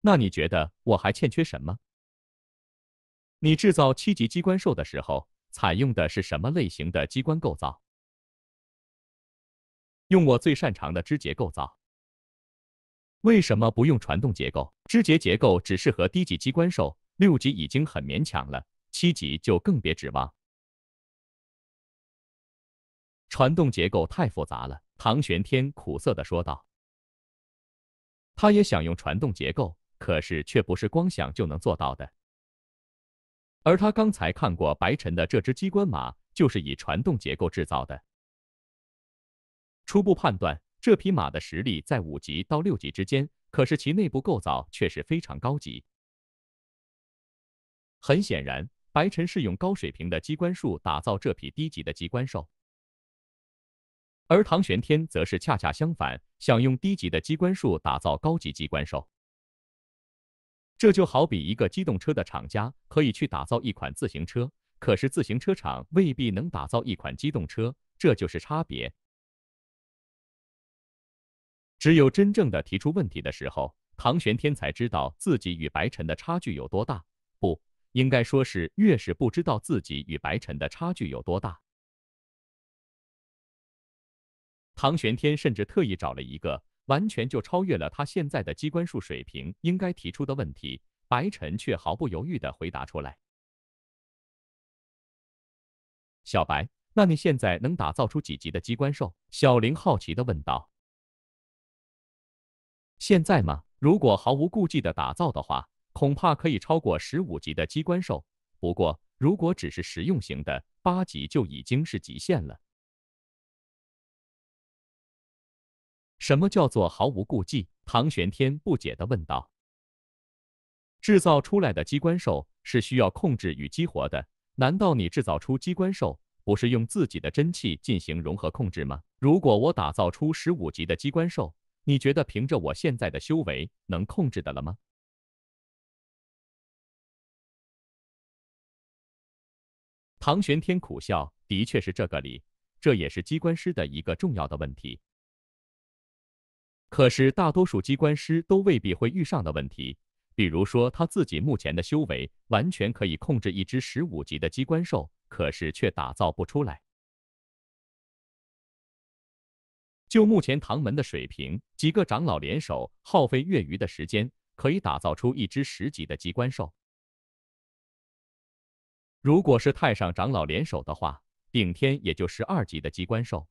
那你觉得我还欠缺什么？你制造七级机关兽的时候。采用的是什么类型的机关构造？用我最擅长的支节构造。为什么不用传动结构？支节结构只适合低级机关兽，六级已经很勉强了，七级就更别指望。传动结构太复杂了，唐玄天苦涩的说道。他也想用传动结构，可是却不是光想就能做到的。而他刚才看过白晨的这只机关马，就是以传动结构制造的。初步判断，这匹马的实力在五级到六级之间，可是其内部构造却是非常高级。很显然，白晨是用高水平的机关术打造这匹低级的机关兽，而唐玄天则是恰恰相反，想用低级的机关术打造高级机关兽。这就好比一个机动车的厂家可以去打造一款自行车，可是自行车厂未必能打造一款机动车，这就是差别。只有真正的提出问题的时候，唐玄天才知道自己与白晨的差距有多大。不应该说是越是不知道自己与白晨的差距有多大，唐玄天甚至特意找了一个。完全就超越了他现在的机关术水平，应该提出的问题，白晨却毫不犹豫的回答出来。小白，那你现在能打造出几级的机关兽？小玲好奇的问道。现在吗？如果毫无顾忌的打造的话，恐怕可以超过十五级的机关兽。不过，如果只是实用型的，八级就已经是极限了。什么叫做毫无顾忌？唐玄天不解的问道。制造出来的机关兽是需要控制与激活的，难道你制造出机关兽不是用自己的真气进行融合控制吗？如果我打造出十五级的机关兽，你觉得凭着我现在的修为能控制的了吗？唐玄天苦笑，的确是这个理，这也是机关师的一个重要的问题。可是大多数机关师都未必会遇上的问题，比如说他自己目前的修为，完全可以控制一只十五级的机关兽，可是却打造不出来。就目前唐门的水平，几个长老联手，耗费月余的时间，可以打造出一只十级的机关兽。如果是太上长老联手的话，顶天也就十二级的机关兽。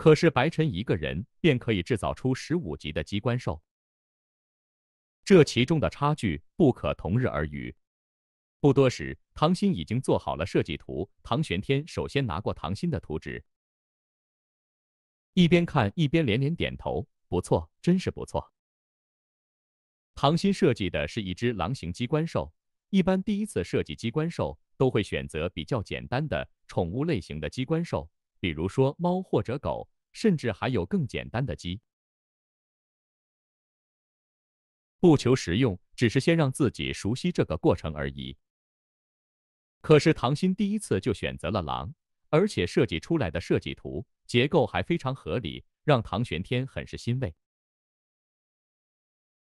可是白辰一个人便可以制造出十五级的机关兽，这其中的差距不可同日而语。不多时，唐鑫已经做好了设计图。唐玄天首先拿过唐鑫的图纸，一边看一边连连点头：“不错，真是不错。”唐鑫设计的是一只狼形机关兽。一般第一次设计机关兽，都会选择比较简单的宠物类型的机关兽。比如说猫或者狗，甚至还有更简单的鸡。不求实用，只是先让自己熟悉这个过程而已。可是唐鑫第一次就选择了狼，而且设计出来的设计图结构还非常合理，让唐玄天很是欣慰。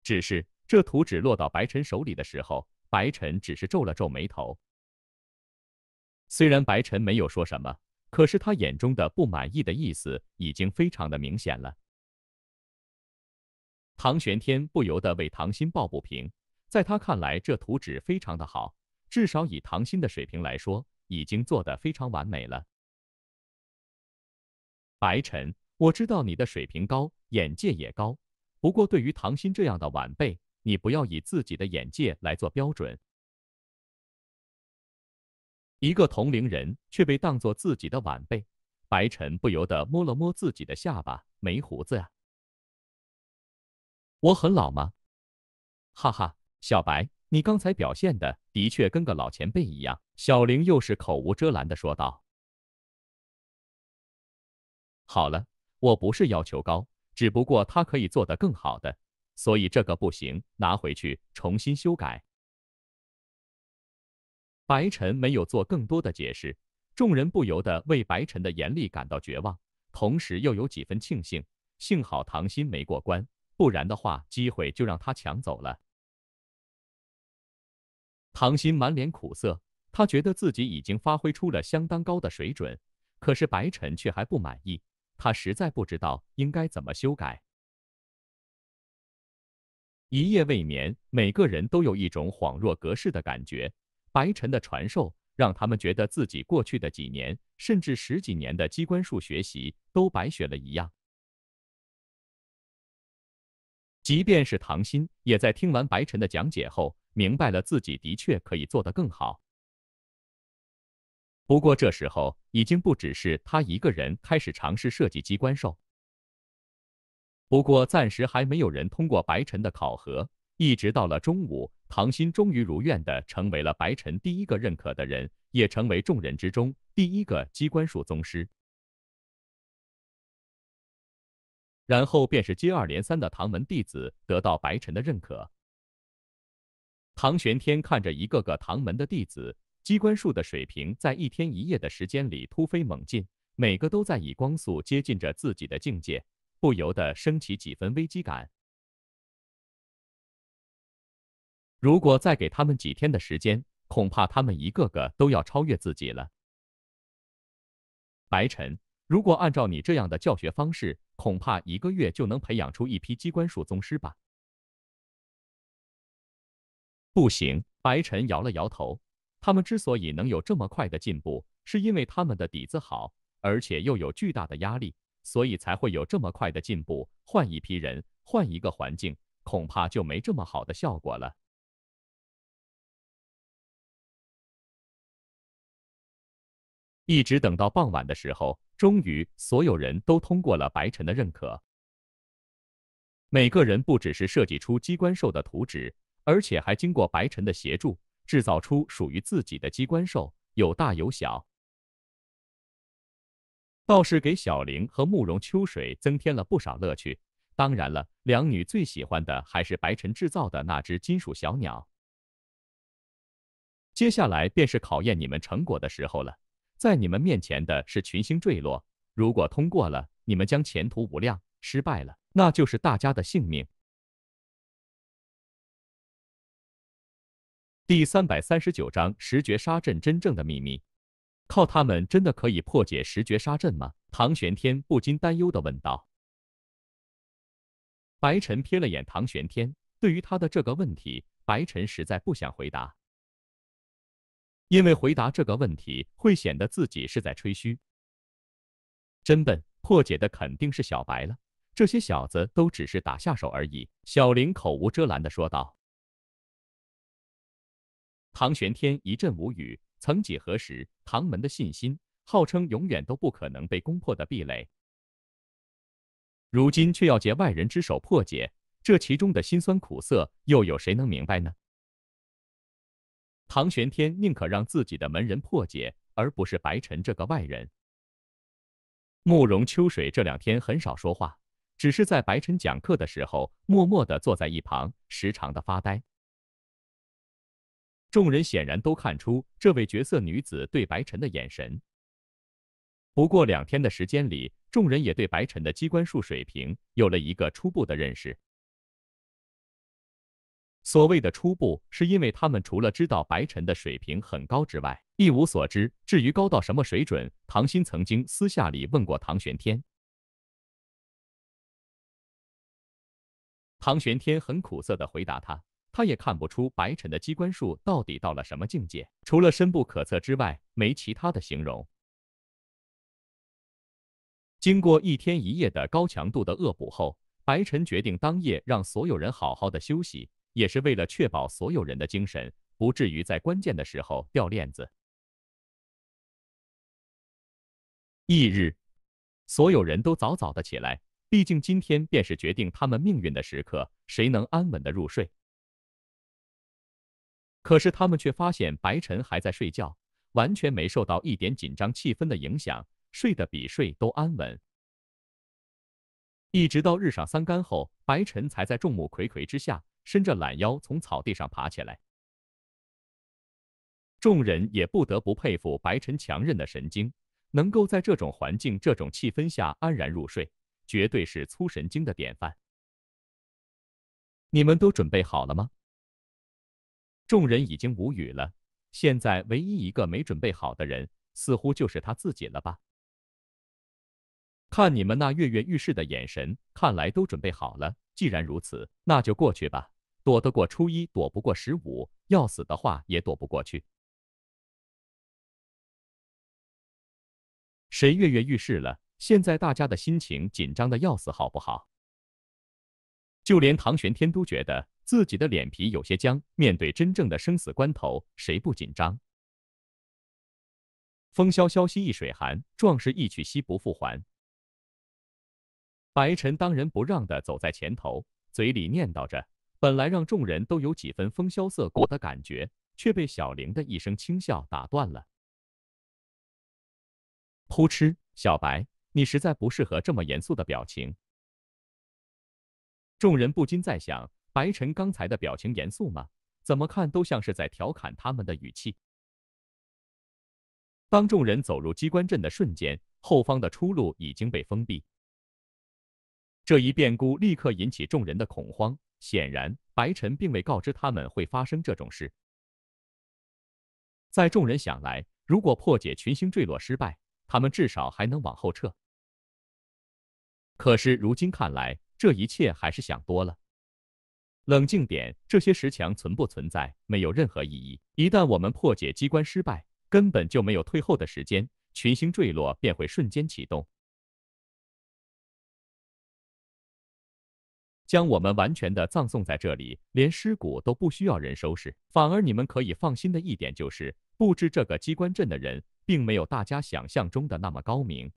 只是这图纸落到白晨手里的时候，白晨只是皱了皱眉头。虽然白晨没有说什么。可是他眼中的不满意的意思已经非常的明显了。唐玄天不由得为唐鑫抱不平，在他看来，这图纸非常的好，至少以唐鑫的水平来说，已经做得非常完美了。白晨，我知道你的水平高，眼界也高，不过对于唐鑫这样的晚辈，你不要以自己的眼界来做标准。一个同龄人却被当作自己的晚辈，白晨不由得摸了摸自己的下巴，没胡子啊。我很老吗？哈哈，小白，你刚才表现的的确跟个老前辈一样。小玲又是口无遮拦的说道。好了，我不是要求高，只不过他可以做得更好的，所以这个不行，拿回去重新修改。白晨没有做更多的解释，众人不由得为白晨的严厉感到绝望，同时又有几分庆幸，幸好唐鑫没过关，不然的话机会就让他抢走了。唐鑫满脸苦涩，他觉得自己已经发挥出了相当高的水准，可是白晨却还不满意，他实在不知道应该怎么修改。一夜未眠，每个人都有一种恍若隔世的感觉。白晨的传授让他们觉得自己过去的几年甚至十几年的机关术学习都白学了一样。即便是唐鑫，也在听完白晨的讲解后，明白了自己的确可以做得更好。不过这时候已经不只是他一个人开始尝试设计机关兽。不过暂时还没有人通过白晨的考核，一直到了中午。唐心终于如愿的成为了白晨第一个认可的人，也成为众人之中第一个机关术宗师。然后便是接二连三的唐门弟子得到白晨的认可。唐玄天看着一个个唐门的弟子，机关术的水平在一天一夜的时间里突飞猛进，每个都在以光速接近着自己的境界，不由得升起几分危机感。如果再给他们几天的时间，恐怕他们一个个都要超越自己了。白晨，如果按照你这样的教学方式，恐怕一个月就能培养出一批机关术宗师吧？不行，白晨摇了摇头。他们之所以能有这么快的进步，是因为他们的底子好，而且又有巨大的压力，所以才会有这么快的进步。换一批人，换一个环境，恐怕就没这么好的效果了。一直等到傍晚的时候，终于所有人都通过了白尘的认可。每个人不只是设计出机关兽的图纸，而且还经过白晨的协助制造出属于自己的机关兽，有大有小，倒是给小玲和慕容秋水增添了不少乐趣。当然了，两女最喜欢的还是白晨制造的那只金属小鸟。接下来便是考验你们成果的时候了。在你们面前的是群星坠落，如果通过了，你们将前途无量；失败了，那就是大家的性命。第三百三十九章十绝杀阵真正的秘密，靠他们真的可以破解十绝杀阵吗？唐玄天不禁担忧的问道。白晨瞥了眼唐玄天，对于他的这个问题，白晨实在不想回答。因为回答这个问题会显得自己是在吹嘘，真笨！破解的肯定是小白了，这些小子都只是打下手而已。”小林口无遮拦的说道。唐玄天一阵无语。曾几何时，唐门的信心，号称永远都不可能被攻破的壁垒，如今却要借外人之手破解，这其中的辛酸苦涩，又有谁能明白呢？唐玄天宁可让自己的门人破解，而不是白尘这个外人。慕容秋水这两天很少说话，只是在白沉讲课的时候，默默地坐在一旁，时常的发呆。众人显然都看出这位绝色女子对白沉的眼神。不过两天的时间里，众人也对白沉的机关术水平有了一个初步的认识。所谓的初步，是因为他们除了知道白晨的水平很高之外，一无所知。至于高到什么水准，唐鑫曾经私下里问过唐玄天，唐玄天很苦涩的回答他，他也看不出白晨的机关术到底到了什么境界，除了深不可测之外，没其他的形容。经过一天一夜的高强度的恶补后，白晨决定当夜让所有人好好的休息。也是为了确保所有人的精神不至于在关键的时候掉链子。翌日，所有人都早早的起来，毕竟今天便是决定他们命运的时刻，谁能安稳的入睡？可是他们却发现白晨还在睡觉，完全没受到一点紧张气氛的影响，睡得比睡都安稳。一直到日上三竿后，白晨才在众目睽睽之下。伸着懒腰从草地上爬起来，众人也不得不佩服白晨强韧的神经，能够在这种环境、这种气氛下安然入睡，绝对是粗神经的典范。你们都准备好了吗？众人已经无语了，现在唯一一个没准备好的人，似乎就是他自己了吧。看你们那跃跃欲试的眼神，看来都准备好了。既然如此，那就过去吧。躲得过初一，躲不过十五，要死的话也躲不过去。谁跃跃欲试了？现在大家的心情紧张的要死，好不好？就连唐玄天都觉得自己的脸皮有些僵。面对真正的生死关头，谁不紧张？风萧萧兮易水寒，壮士一去兮不复还。白晨当仁不让的走在前头，嘴里念叨着，本来让众人都有几分风萧瑟骨的感觉，却被小玲的一声轻笑打断了。噗嗤，小白，你实在不适合这么严肃的表情。众人不禁在想，白晨刚才的表情严肃吗？怎么看都像是在调侃他们的语气。当众人走入机关阵的瞬间，后方的出路已经被封闭。这一变故立刻引起众人的恐慌。显然，白晨并未告知他们会发生这种事。在众人想来，如果破解群星坠落失败，他们至少还能往后撤。可是如今看来，这一切还是想多了。冷静点，这些石墙存不存在没有任何意义。一旦我们破解机关失败，根本就没有退后的时间，群星坠落便会瞬间启动。将我们完全的葬送在这里，连尸骨都不需要人收拾。反而你们可以放心的一点就是，布置这个机关阵的人，并没有大家想象中的那么高明。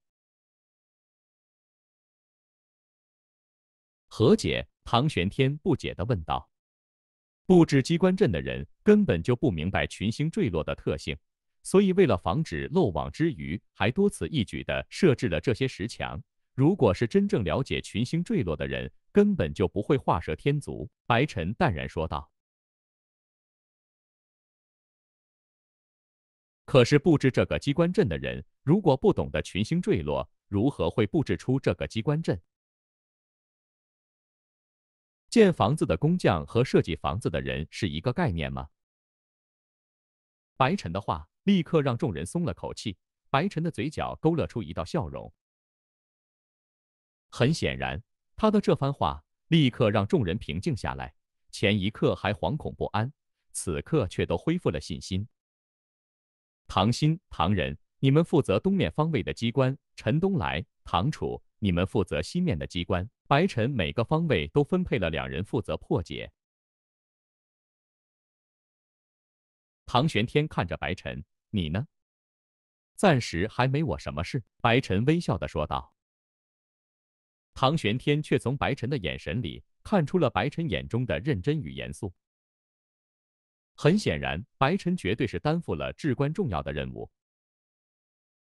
何解？唐玄天不解的问道：“布置机关阵的人根本就不明白群星坠落的特性，所以为了防止漏网之鱼，还多此一举的设置了这些石墙。如果是真正了解群星坠落的人，”根本就不会画蛇添足，白沉淡然说道。可是布置这个机关阵的人，如果不懂得群星坠落，如何会布置出这个机关阵？建房子的工匠和设计房子的人是一个概念吗？白晨的话立刻让众人松了口气，白晨的嘴角勾勒出一道笑容。很显然。他的这番话立刻让众人平静下来，前一刻还惶恐不安，此刻却都恢复了信心。唐鑫、唐仁，你们负责东面方位的机关；陈东来、唐楚，你们负责西面的机关。白晨，每个方位都分配了两人负责破解。唐玄天看着白晨：“你呢？暂时还没我什么事。”白晨微笑的说道。唐玄天却从白尘的眼神里看出了白尘眼中的认真与严肃。很显然，白尘绝对是担负了至关重要的任务。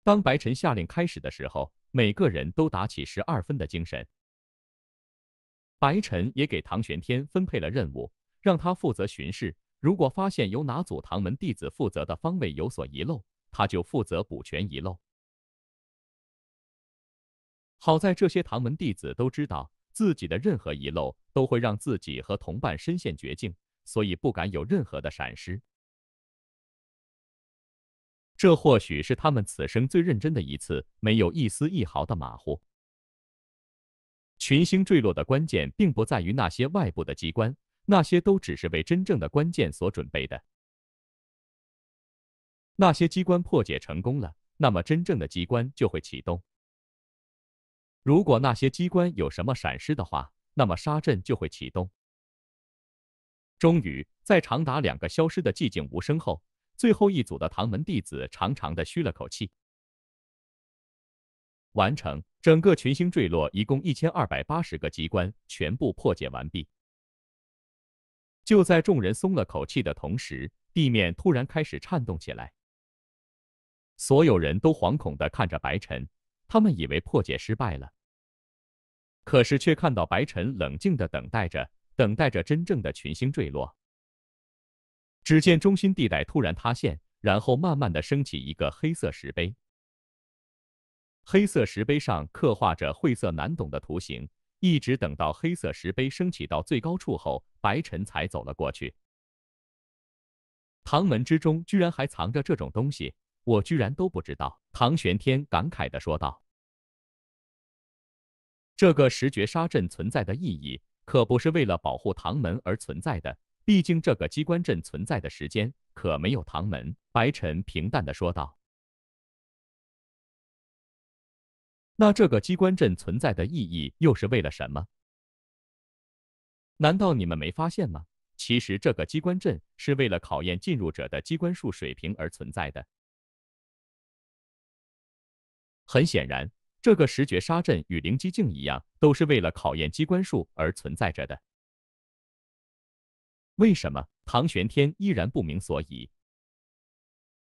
当白晨下令开始的时候，每个人都打起十二分的精神。白晨也给唐玄天分配了任务，让他负责巡视，如果发现有哪组唐门弟子负责的方位有所遗漏，他就负责补全遗漏。好在这些唐门弟子都知道，自己的任何遗漏都会让自己和同伴深陷绝境，所以不敢有任何的闪失。这或许是他们此生最认真的一次，没有一丝一毫的马虎。群星坠落的关键并不在于那些外部的机关，那些都只是为真正的关键所准备的。那些机关破解成功了，那么真正的机关就会启动。如果那些机关有什么闪失的话，那么沙阵就会启动。终于，在长达两个消失的寂静无声后，最后一组的唐门弟子长长的吁了口气。完成整个群星坠落，一共一千二百八十个机关全部破解完毕。就在众人松了口气的同时，地面突然开始颤动起来。所有人都惶恐地看着白沉。他们以为破解失败了，可是却看到白晨冷静的等待着，等待着真正的群星坠落。只见中心地带突然塌陷，然后慢慢的升起一个黑色石碑。黑色石碑上刻画着晦涩难懂的图形。一直等到黑色石碑升起到最高处后，白晨才走了过去。唐门之中居然还藏着这种东西？我居然都不知道，唐玄天感慨的说道：“这个十绝杀阵存在的意义，可不是为了保护唐门而存在的。毕竟这个机关阵存在的时间，可没有唐门。”白沉平淡的说道：“那这个机关阵存在的意义，又是为了什么？难道你们没发现吗？其实这个机关阵是为了考验进入者的机关术水平而存在的。”很显然，这个十绝杀阵与灵机境一样，都是为了考验机关术而存在着的。为什么？唐玄天依然不明所以。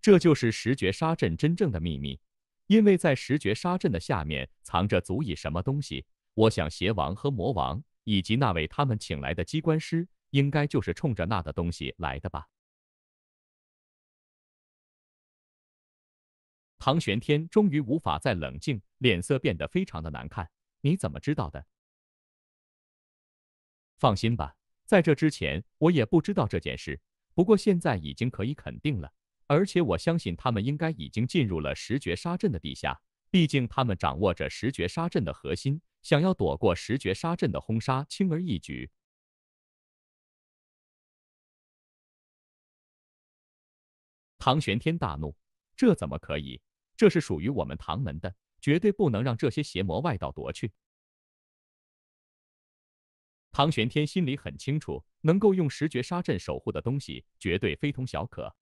这就是十绝杀阵真正的秘密，因为在十绝杀阵的下面藏着足以什么东西。我想，邪王和魔王以及那位他们请来的机关师，应该就是冲着那的东西来的吧。唐玄天终于无法再冷静，脸色变得非常的难看。你怎么知道的？放心吧，在这之前我也不知道这件事，不过现在已经可以肯定了。而且我相信他们应该已经进入了十绝杀阵的地下，毕竟他们掌握着十绝杀阵的核心，想要躲过十绝杀阵的轰杀轻而易举。唐玄天大怒，这怎么可以？这是属于我们唐门的，绝对不能让这些邪魔外道夺去。唐玄天心里很清楚，能够用十绝杀阵守护的东西，绝对非同小可。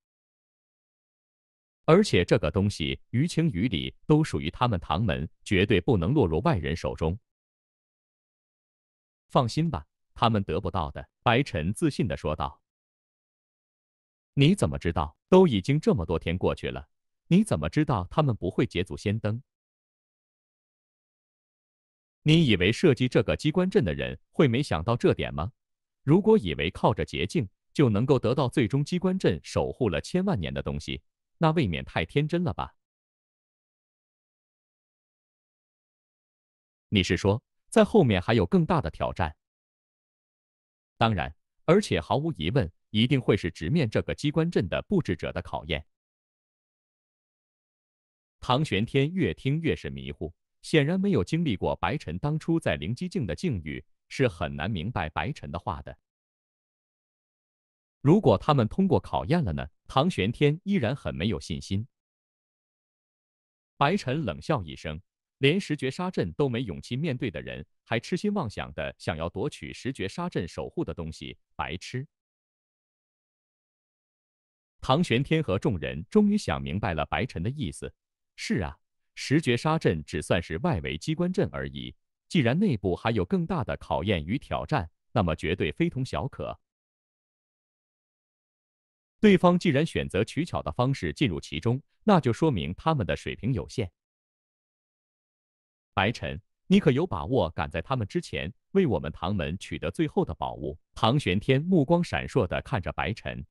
而且这个东西，于情于理都属于他们唐门，绝对不能落入外人手中。放心吧，他们得不到的。白沉自信的说道。你怎么知道？都已经这么多天过去了。你怎么知道他们不会捷足先登？你以为设计这个机关阵的人会没想到这点吗？如果以为靠着捷径就能够得到最终机关阵守护了千万年的东西，那未免太天真了吧？你是说，在后面还有更大的挑战？当然，而且毫无疑问，一定会是直面这个机关阵的布置者的考验。唐玄天越听越是迷糊，显然没有经历过白沉当初在灵机境的境遇，是很难明白白沉的话的。如果他们通过考验了呢？唐玄天依然很没有信心。白晨冷笑一声：“连十绝杀阵都没勇气面对的人，还痴心妄想的想要夺取十绝杀阵守护的东西，白痴！”唐玄天和众人终于想明白了白晨的意思。是啊，十绝杀阵只算是外围机关阵而已。既然内部还有更大的考验与挑战，那么绝对非同小可。对方既然选择取巧的方式进入其中，那就说明他们的水平有限。白尘，你可有把握赶在他们之前，为我们唐门取得最后的宝物？唐玄天目光闪烁的看着白尘，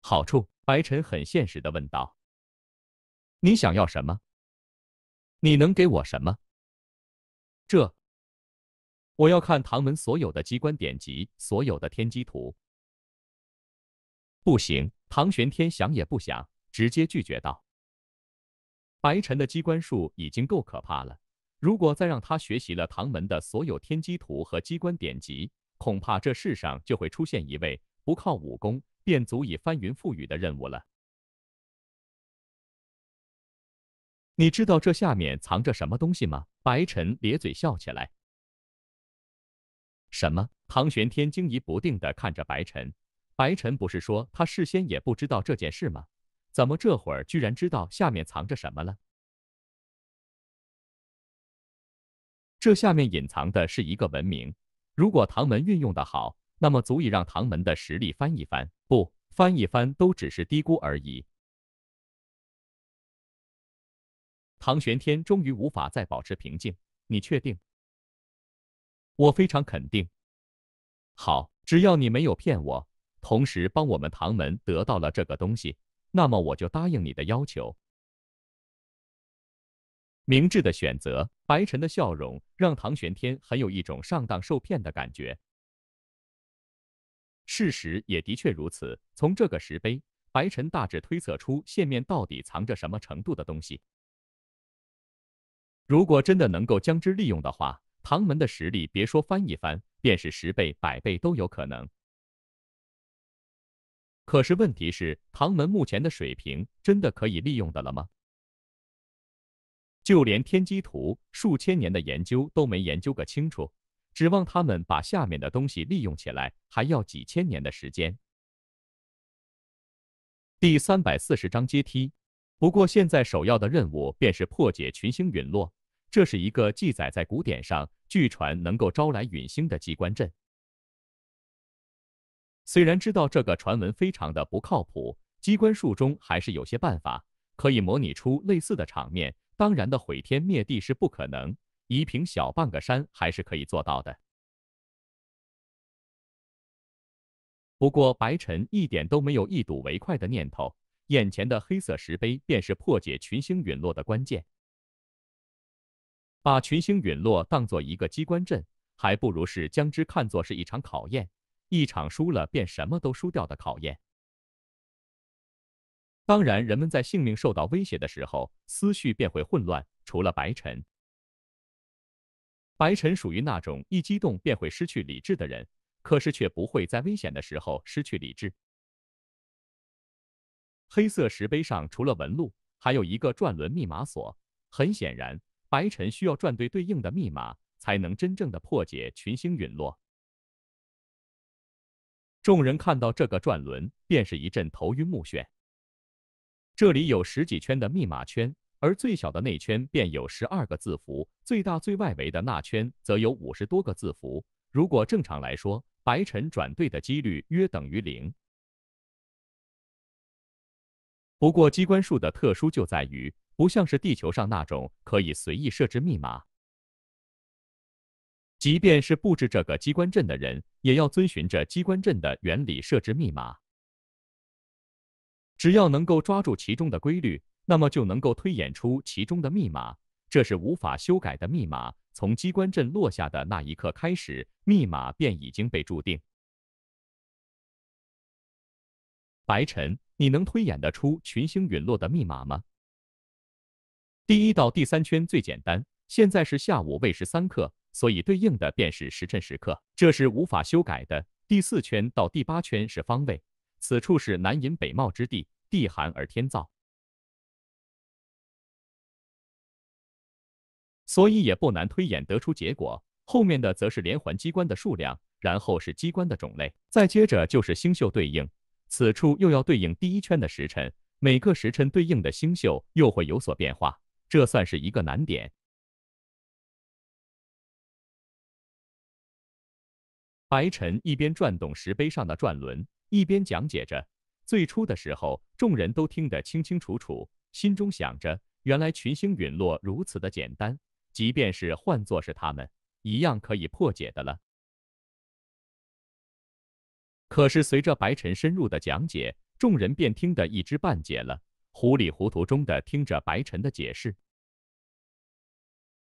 好处。白沉很现实的问道：“你想要什么？你能给我什么？这……我要看唐门所有的机关典籍，所有的天机图。不行！”唐玄天想也不想，直接拒绝道：“白晨的机关术已经够可怕了，如果再让他学习了唐门的所有天机图和机关典籍，恐怕这世上就会出现一位不靠武功……”便足以翻云覆雨的任务了。你知道这下面藏着什么东西吗？白晨咧嘴笑起来。什么？唐玄天惊疑不定的看着白晨。白晨不是说他事先也不知道这件事吗？怎么这会儿居然知道下面藏着什么了？这下面隐藏的是一个文明，如果唐门运用的好。那么足以让唐门的实力翻一翻，不翻一翻都只是低估而已。唐玄天终于无法再保持平静。你确定？我非常肯定。好，只要你没有骗我，同时帮我们唐门得到了这个东西，那么我就答应你的要求。明智的选择。白晨的笑容让唐玄天很有一种上当受骗的感觉。事实也的确如此。从这个石碑，白沉大致推测出线面到底藏着什么程度的东西。如果真的能够将之利用的话，唐门的实力别说翻一翻，便是十倍、百倍都有可能。可是问题是，唐门目前的水平真的可以利用的了吗？就连天机图，数千年的研究都没研究个清楚。指望他们把下面的东西利用起来，还要几千年的时间。第三百四十章阶梯。不过现在首要的任务便是破解群星陨落，这是一个记载在古典上，据传能够招来陨星的机关阵。虽然知道这个传闻非常的不靠谱，机关术中还是有些办法可以模拟出类似的场面。当然的，毁天灭地是不可能。夷平小半个山还是可以做到的。不过白晨一点都没有一睹为快的念头，眼前的黑色石碑便是破解群星陨落的关键。把群星陨落当作一个机关阵，还不如是将之看作是一场考验，一场输了便什么都输掉的考验。当然，人们在性命受到威胁的时候，思绪便会混乱，除了白晨。白晨属于那种一激动便会失去理智的人，可是却不会在危险的时候失去理智。黑色石碑上除了纹路，还有一个转轮密码锁。很显然，白晨需要转对对应的密码，才能真正的破解“群星陨落”。众人看到这个转轮，便是一阵头晕目眩。这里有十几圈的密码圈。而最小的内圈便有十二个字符，最大最外围的那圈则有五十多个字符。如果正常来说，白尘转对的几率约等于零。不过机关术的特殊就在于，不像是地球上那种可以随意设置密码，即便是布置这个机关阵的人，也要遵循着机关阵的原理设置密码。只要能够抓住其中的规律。那么就能够推演出其中的密码，这是无法修改的密码。从机关阵落下的那一刻开始，密码便已经被注定。白晨，你能推演得出群星陨落的密码吗？第一到第三圈最简单，现在是下午未时三刻，所以对应的便是时辰时刻，这是无法修改的。第四圈到第八圈是方位，此处是南隐北冒之地，地寒而天燥。所以也不难推演得出结果。后面的则是连环机关的数量，然后是机关的种类，再接着就是星宿对应。此处又要对应第一圈的时辰，每个时辰对应的星宿又会有所变化，这算是一个难点。白沉一边转动石碑上的转轮，一边讲解着。最初的时候，众人都听得清清楚楚，心中想着：原来群星陨落如此的简单。即便是换作是他们，一样可以破解的了。可是随着白晨深入的讲解，众人便听得一知半解了，糊里糊涂中的听着白晨的解释。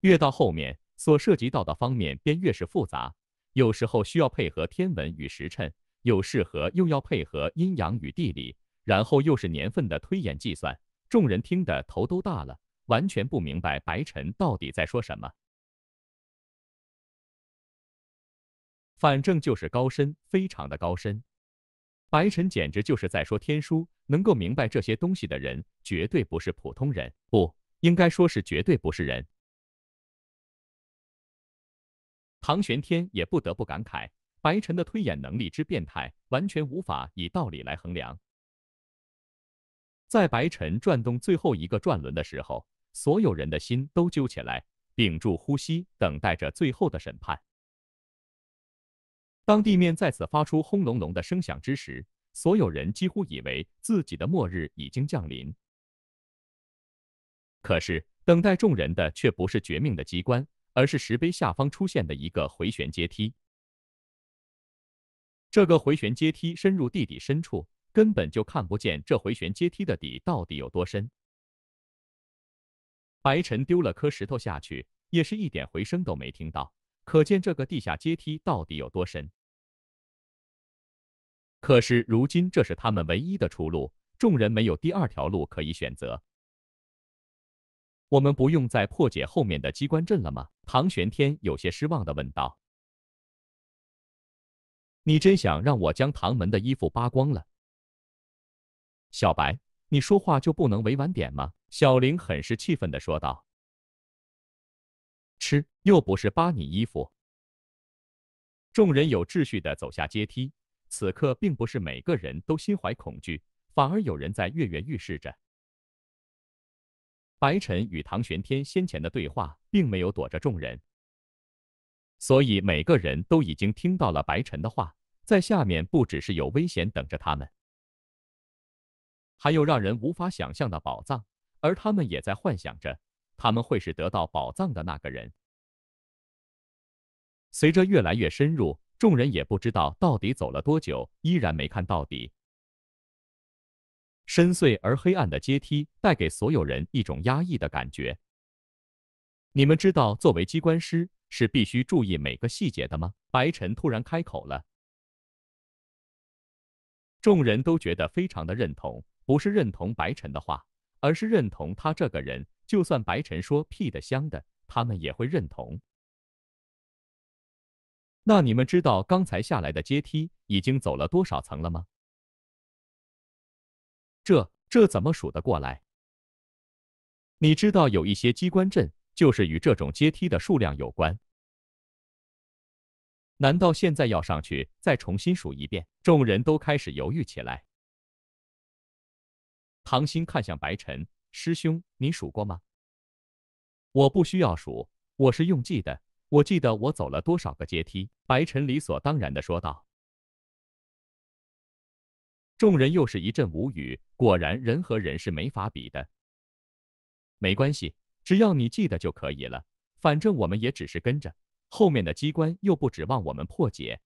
越到后面，所涉及到的方面便越是复杂，有时候需要配合天文与时辰，有适合又要配合阴阳与地理，然后又是年份的推演计算，众人听得头都大了。完全不明白白晨到底在说什么，反正就是高深，非常的高深。白晨简直就是在说天书，能够明白这些东西的人，绝对不是普通人，不应该说是绝对不是人。唐玄天也不得不感慨，白晨的推演能力之变态，完全无法以道理来衡量。在白晨转动最后一个转轮的时候。所有人的心都揪起来，屏住呼吸，等待着最后的审判。当地面再次发出轰隆隆的声响之时，所有人几乎以为自己的末日已经降临。可是，等待众人的却不是绝命的机关，而是石碑下方出现的一个回旋阶梯。这个回旋阶梯深入地底深处，根本就看不见这回旋阶梯的底到底有多深。白尘丢了颗石头下去，也是一点回声都没听到，可见这个地下阶梯到底有多深。可是如今这是他们唯一的出路，众人没有第二条路可以选择。我们不用再破解后面的机关阵了吗？唐玄天有些失望的问道。你真想让我将唐门的衣服扒光了？小白，你说话就不能委婉点吗？小玲很是气愤的说道：“吃又不是扒你衣服。”众人有秩序的走下阶梯。此刻，并不是每个人都心怀恐惧，反而有人在跃跃欲试着。白晨与唐玄天先前的对话，并没有躲着众人，所以每个人都已经听到了白晨的话。在下面，不只是有危险等着他们，还有让人无法想象的宝藏。而他们也在幻想着，他们会是得到宝藏的那个人。随着越来越深入，众人也不知道到底走了多久，依然没看到底。深邃而黑暗的阶梯带给所有人一种压抑的感觉。你们知道，作为机关师是必须注意每个细节的吗？白晨突然开口了，众人都觉得非常的认同，不是认同白晨的话。而是认同他这个人，就算白晨说屁的香的，他们也会认同。那你们知道刚才下来的阶梯已经走了多少层了吗？这这怎么数得过来？你知道有一些机关阵就是与这种阶梯的数量有关。难道现在要上去再重新数一遍？众人都开始犹豫起来。唐心看向白晨师兄：“你数过吗？我不需要数，我是用记的。我记得我走了多少个阶梯。”白晨理所当然的说道。众人又是一阵无语，果然人和人是没法比的。没关系，只要你记得就可以了。反正我们也只是跟着，后面的机关又不指望我们破解。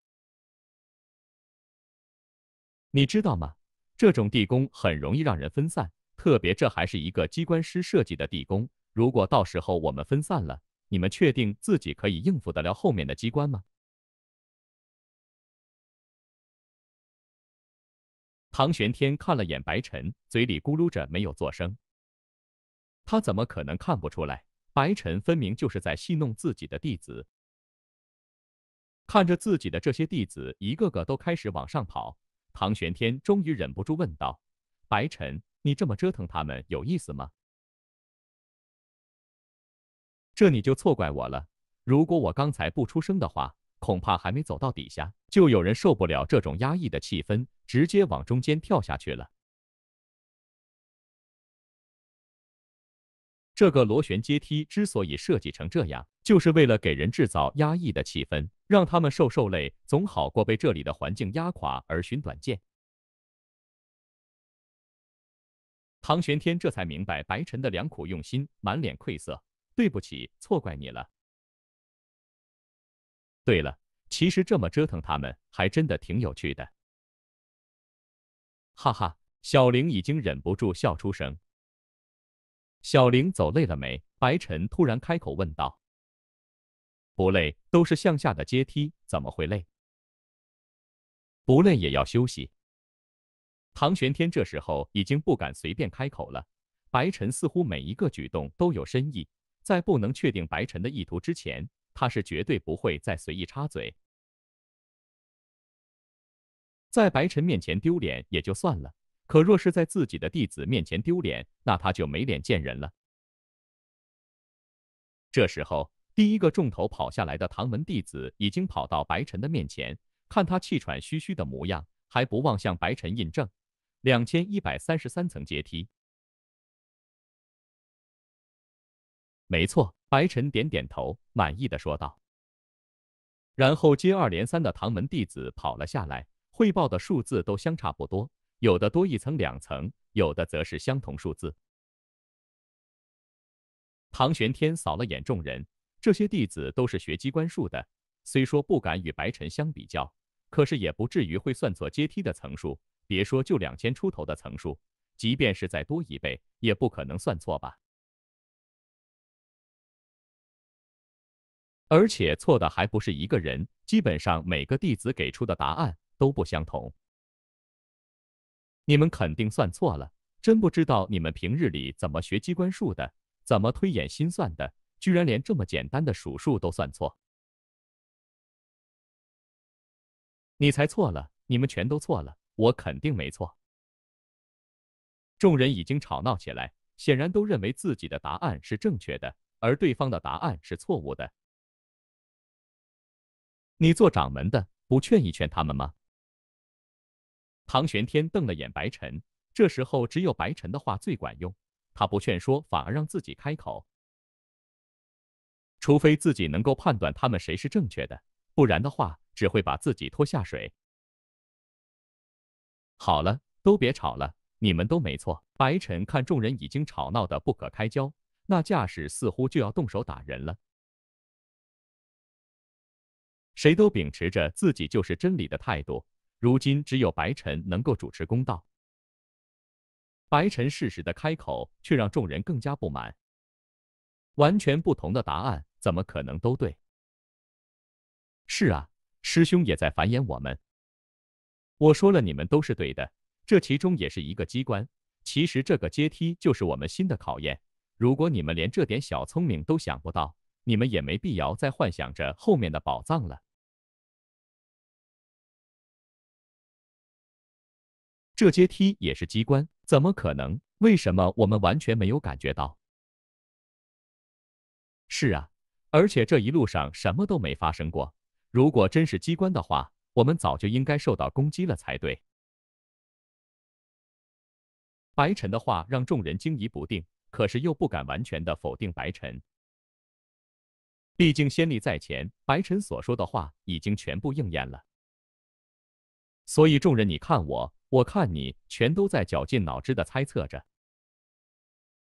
你知道吗？这种地宫很容易让人分散，特别这还是一个机关师设计的地宫。如果到时候我们分散了，你们确定自己可以应付得了后面的机关吗？唐玄天看了眼白晨，嘴里咕噜着没有作声。他怎么可能看不出来？白晨分明就是在戏弄自己的弟子。看着自己的这些弟子一个个都开始往上跑。唐玄天终于忍不住问道：“白晨，你这么折腾他们有意思吗？这你就错怪我了。如果我刚才不出声的话，恐怕还没走到底下，就有人受不了这种压抑的气氛，直接往中间跳下去了。”这个螺旋阶梯之所以设计成这样，就是为了给人制造压抑的气氛，让他们受受累，总好过被这里的环境压垮而寻短见。唐玄天这才明白白晨的良苦用心，满脸愧色：“对不起，错怪你了。”对了，其实这么折腾他们，还真的挺有趣的。哈哈，小玲已经忍不住笑出声。小玲走累了没？白晨突然开口问道。不累，都是向下的阶梯，怎么会累？不累也要休息。唐玄天这时候已经不敢随便开口了。白晨似乎每一个举动都有深意，在不能确定白晨的意图之前，他是绝对不会再随意插嘴。在白晨面前丢脸也就算了。可若是在自己的弟子面前丢脸，那他就没脸见人了。这时候，第一个重头跑下来的唐门弟子已经跑到白晨的面前，看他气喘吁吁的模样，还不忘向白晨印证。两千一百三十三层阶梯，没错。白晨点点头，满意的说道。然后接二连三的唐门弟子跑了下来，汇报的数字都相差不多。有的多一层两层，有的则是相同数字。唐玄天扫了眼众人，这些弟子都是学机关术的，虽说不敢与白尘相比较，可是也不至于会算错阶梯的层数。别说就两千出头的层数，即便是再多一倍，也不可能算错吧？而且错的还不是一个人，基本上每个弟子给出的答案都不相同。你们肯定算错了，真不知道你们平日里怎么学机关术的，怎么推演心算的，居然连这么简单的数数都算错。你猜错了，你们全都错了，我肯定没错。众人已经吵闹起来，显然都认为自己的答案是正确的，而对方的答案是错误的。你做掌门的，不劝一劝他们吗？唐玄天瞪了眼白沉，这时候只有白沉的话最管用。他不劝说，反而让自己开口，除非自己能够判断他们谁是正确的，不然的话，只会把自己拖下水。好了，都别吵了，你们都没错。白晨看众人已经吵闹的不可开交，那架势似乎就要动手打人了，谁都秉持着自己就是真理的态度。如今只有白晨能够主持公道。白晨适时的开口，却让众人更加不满。完全不同的答案，怎么可能都对？是啊，师兄也在繁衍我们。我说了，你们都是对的。这其中也是一个机关。其实这个阶梯就是我们新的考验。如果你们连这点小聪明都想不到，你们也没必要再幻想着后面的宝藏了。这阶梯也是机关？怎么可能？为什么我们完全没有感觉到？是啊，而且这一路上什么都没发生过。如果真是机关的话，我们早就应该受到攻击了才对。白晨的话让众人惊疑不定，可是又不敢完全的否定白晨。毕竟先例在前，白晨所说的话已经全部应验了。所以众人，你看我。我看你全都在绞尽脑汁地猜测着。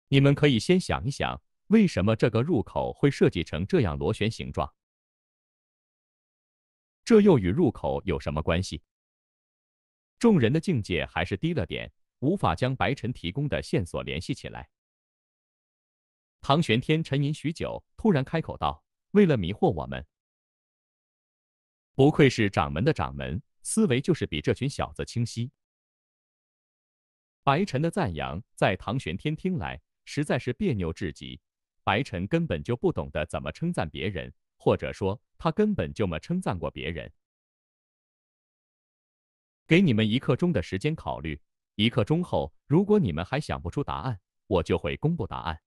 你们可以先想一想，为什么这个入口会设计成这样螺旋形状？这又与入口有什么关系？众人的境界还是低了点，无法将白尘提供的线索联系起来。唐玄天沉吟许久，突然开口道：“为了迷惑我们。”不愧是掌门的掌门，思维就是比这群小子清晰。白沉的赞扬，在唐玄天听来，实在是别扭至极。白沉根本就不懂得怎么称赞别人，或者说，他根本就没称赞过别人。给你们一刻钟的时间考虑，一刻钟后，如果你们还想不出答案，我就会公布答案。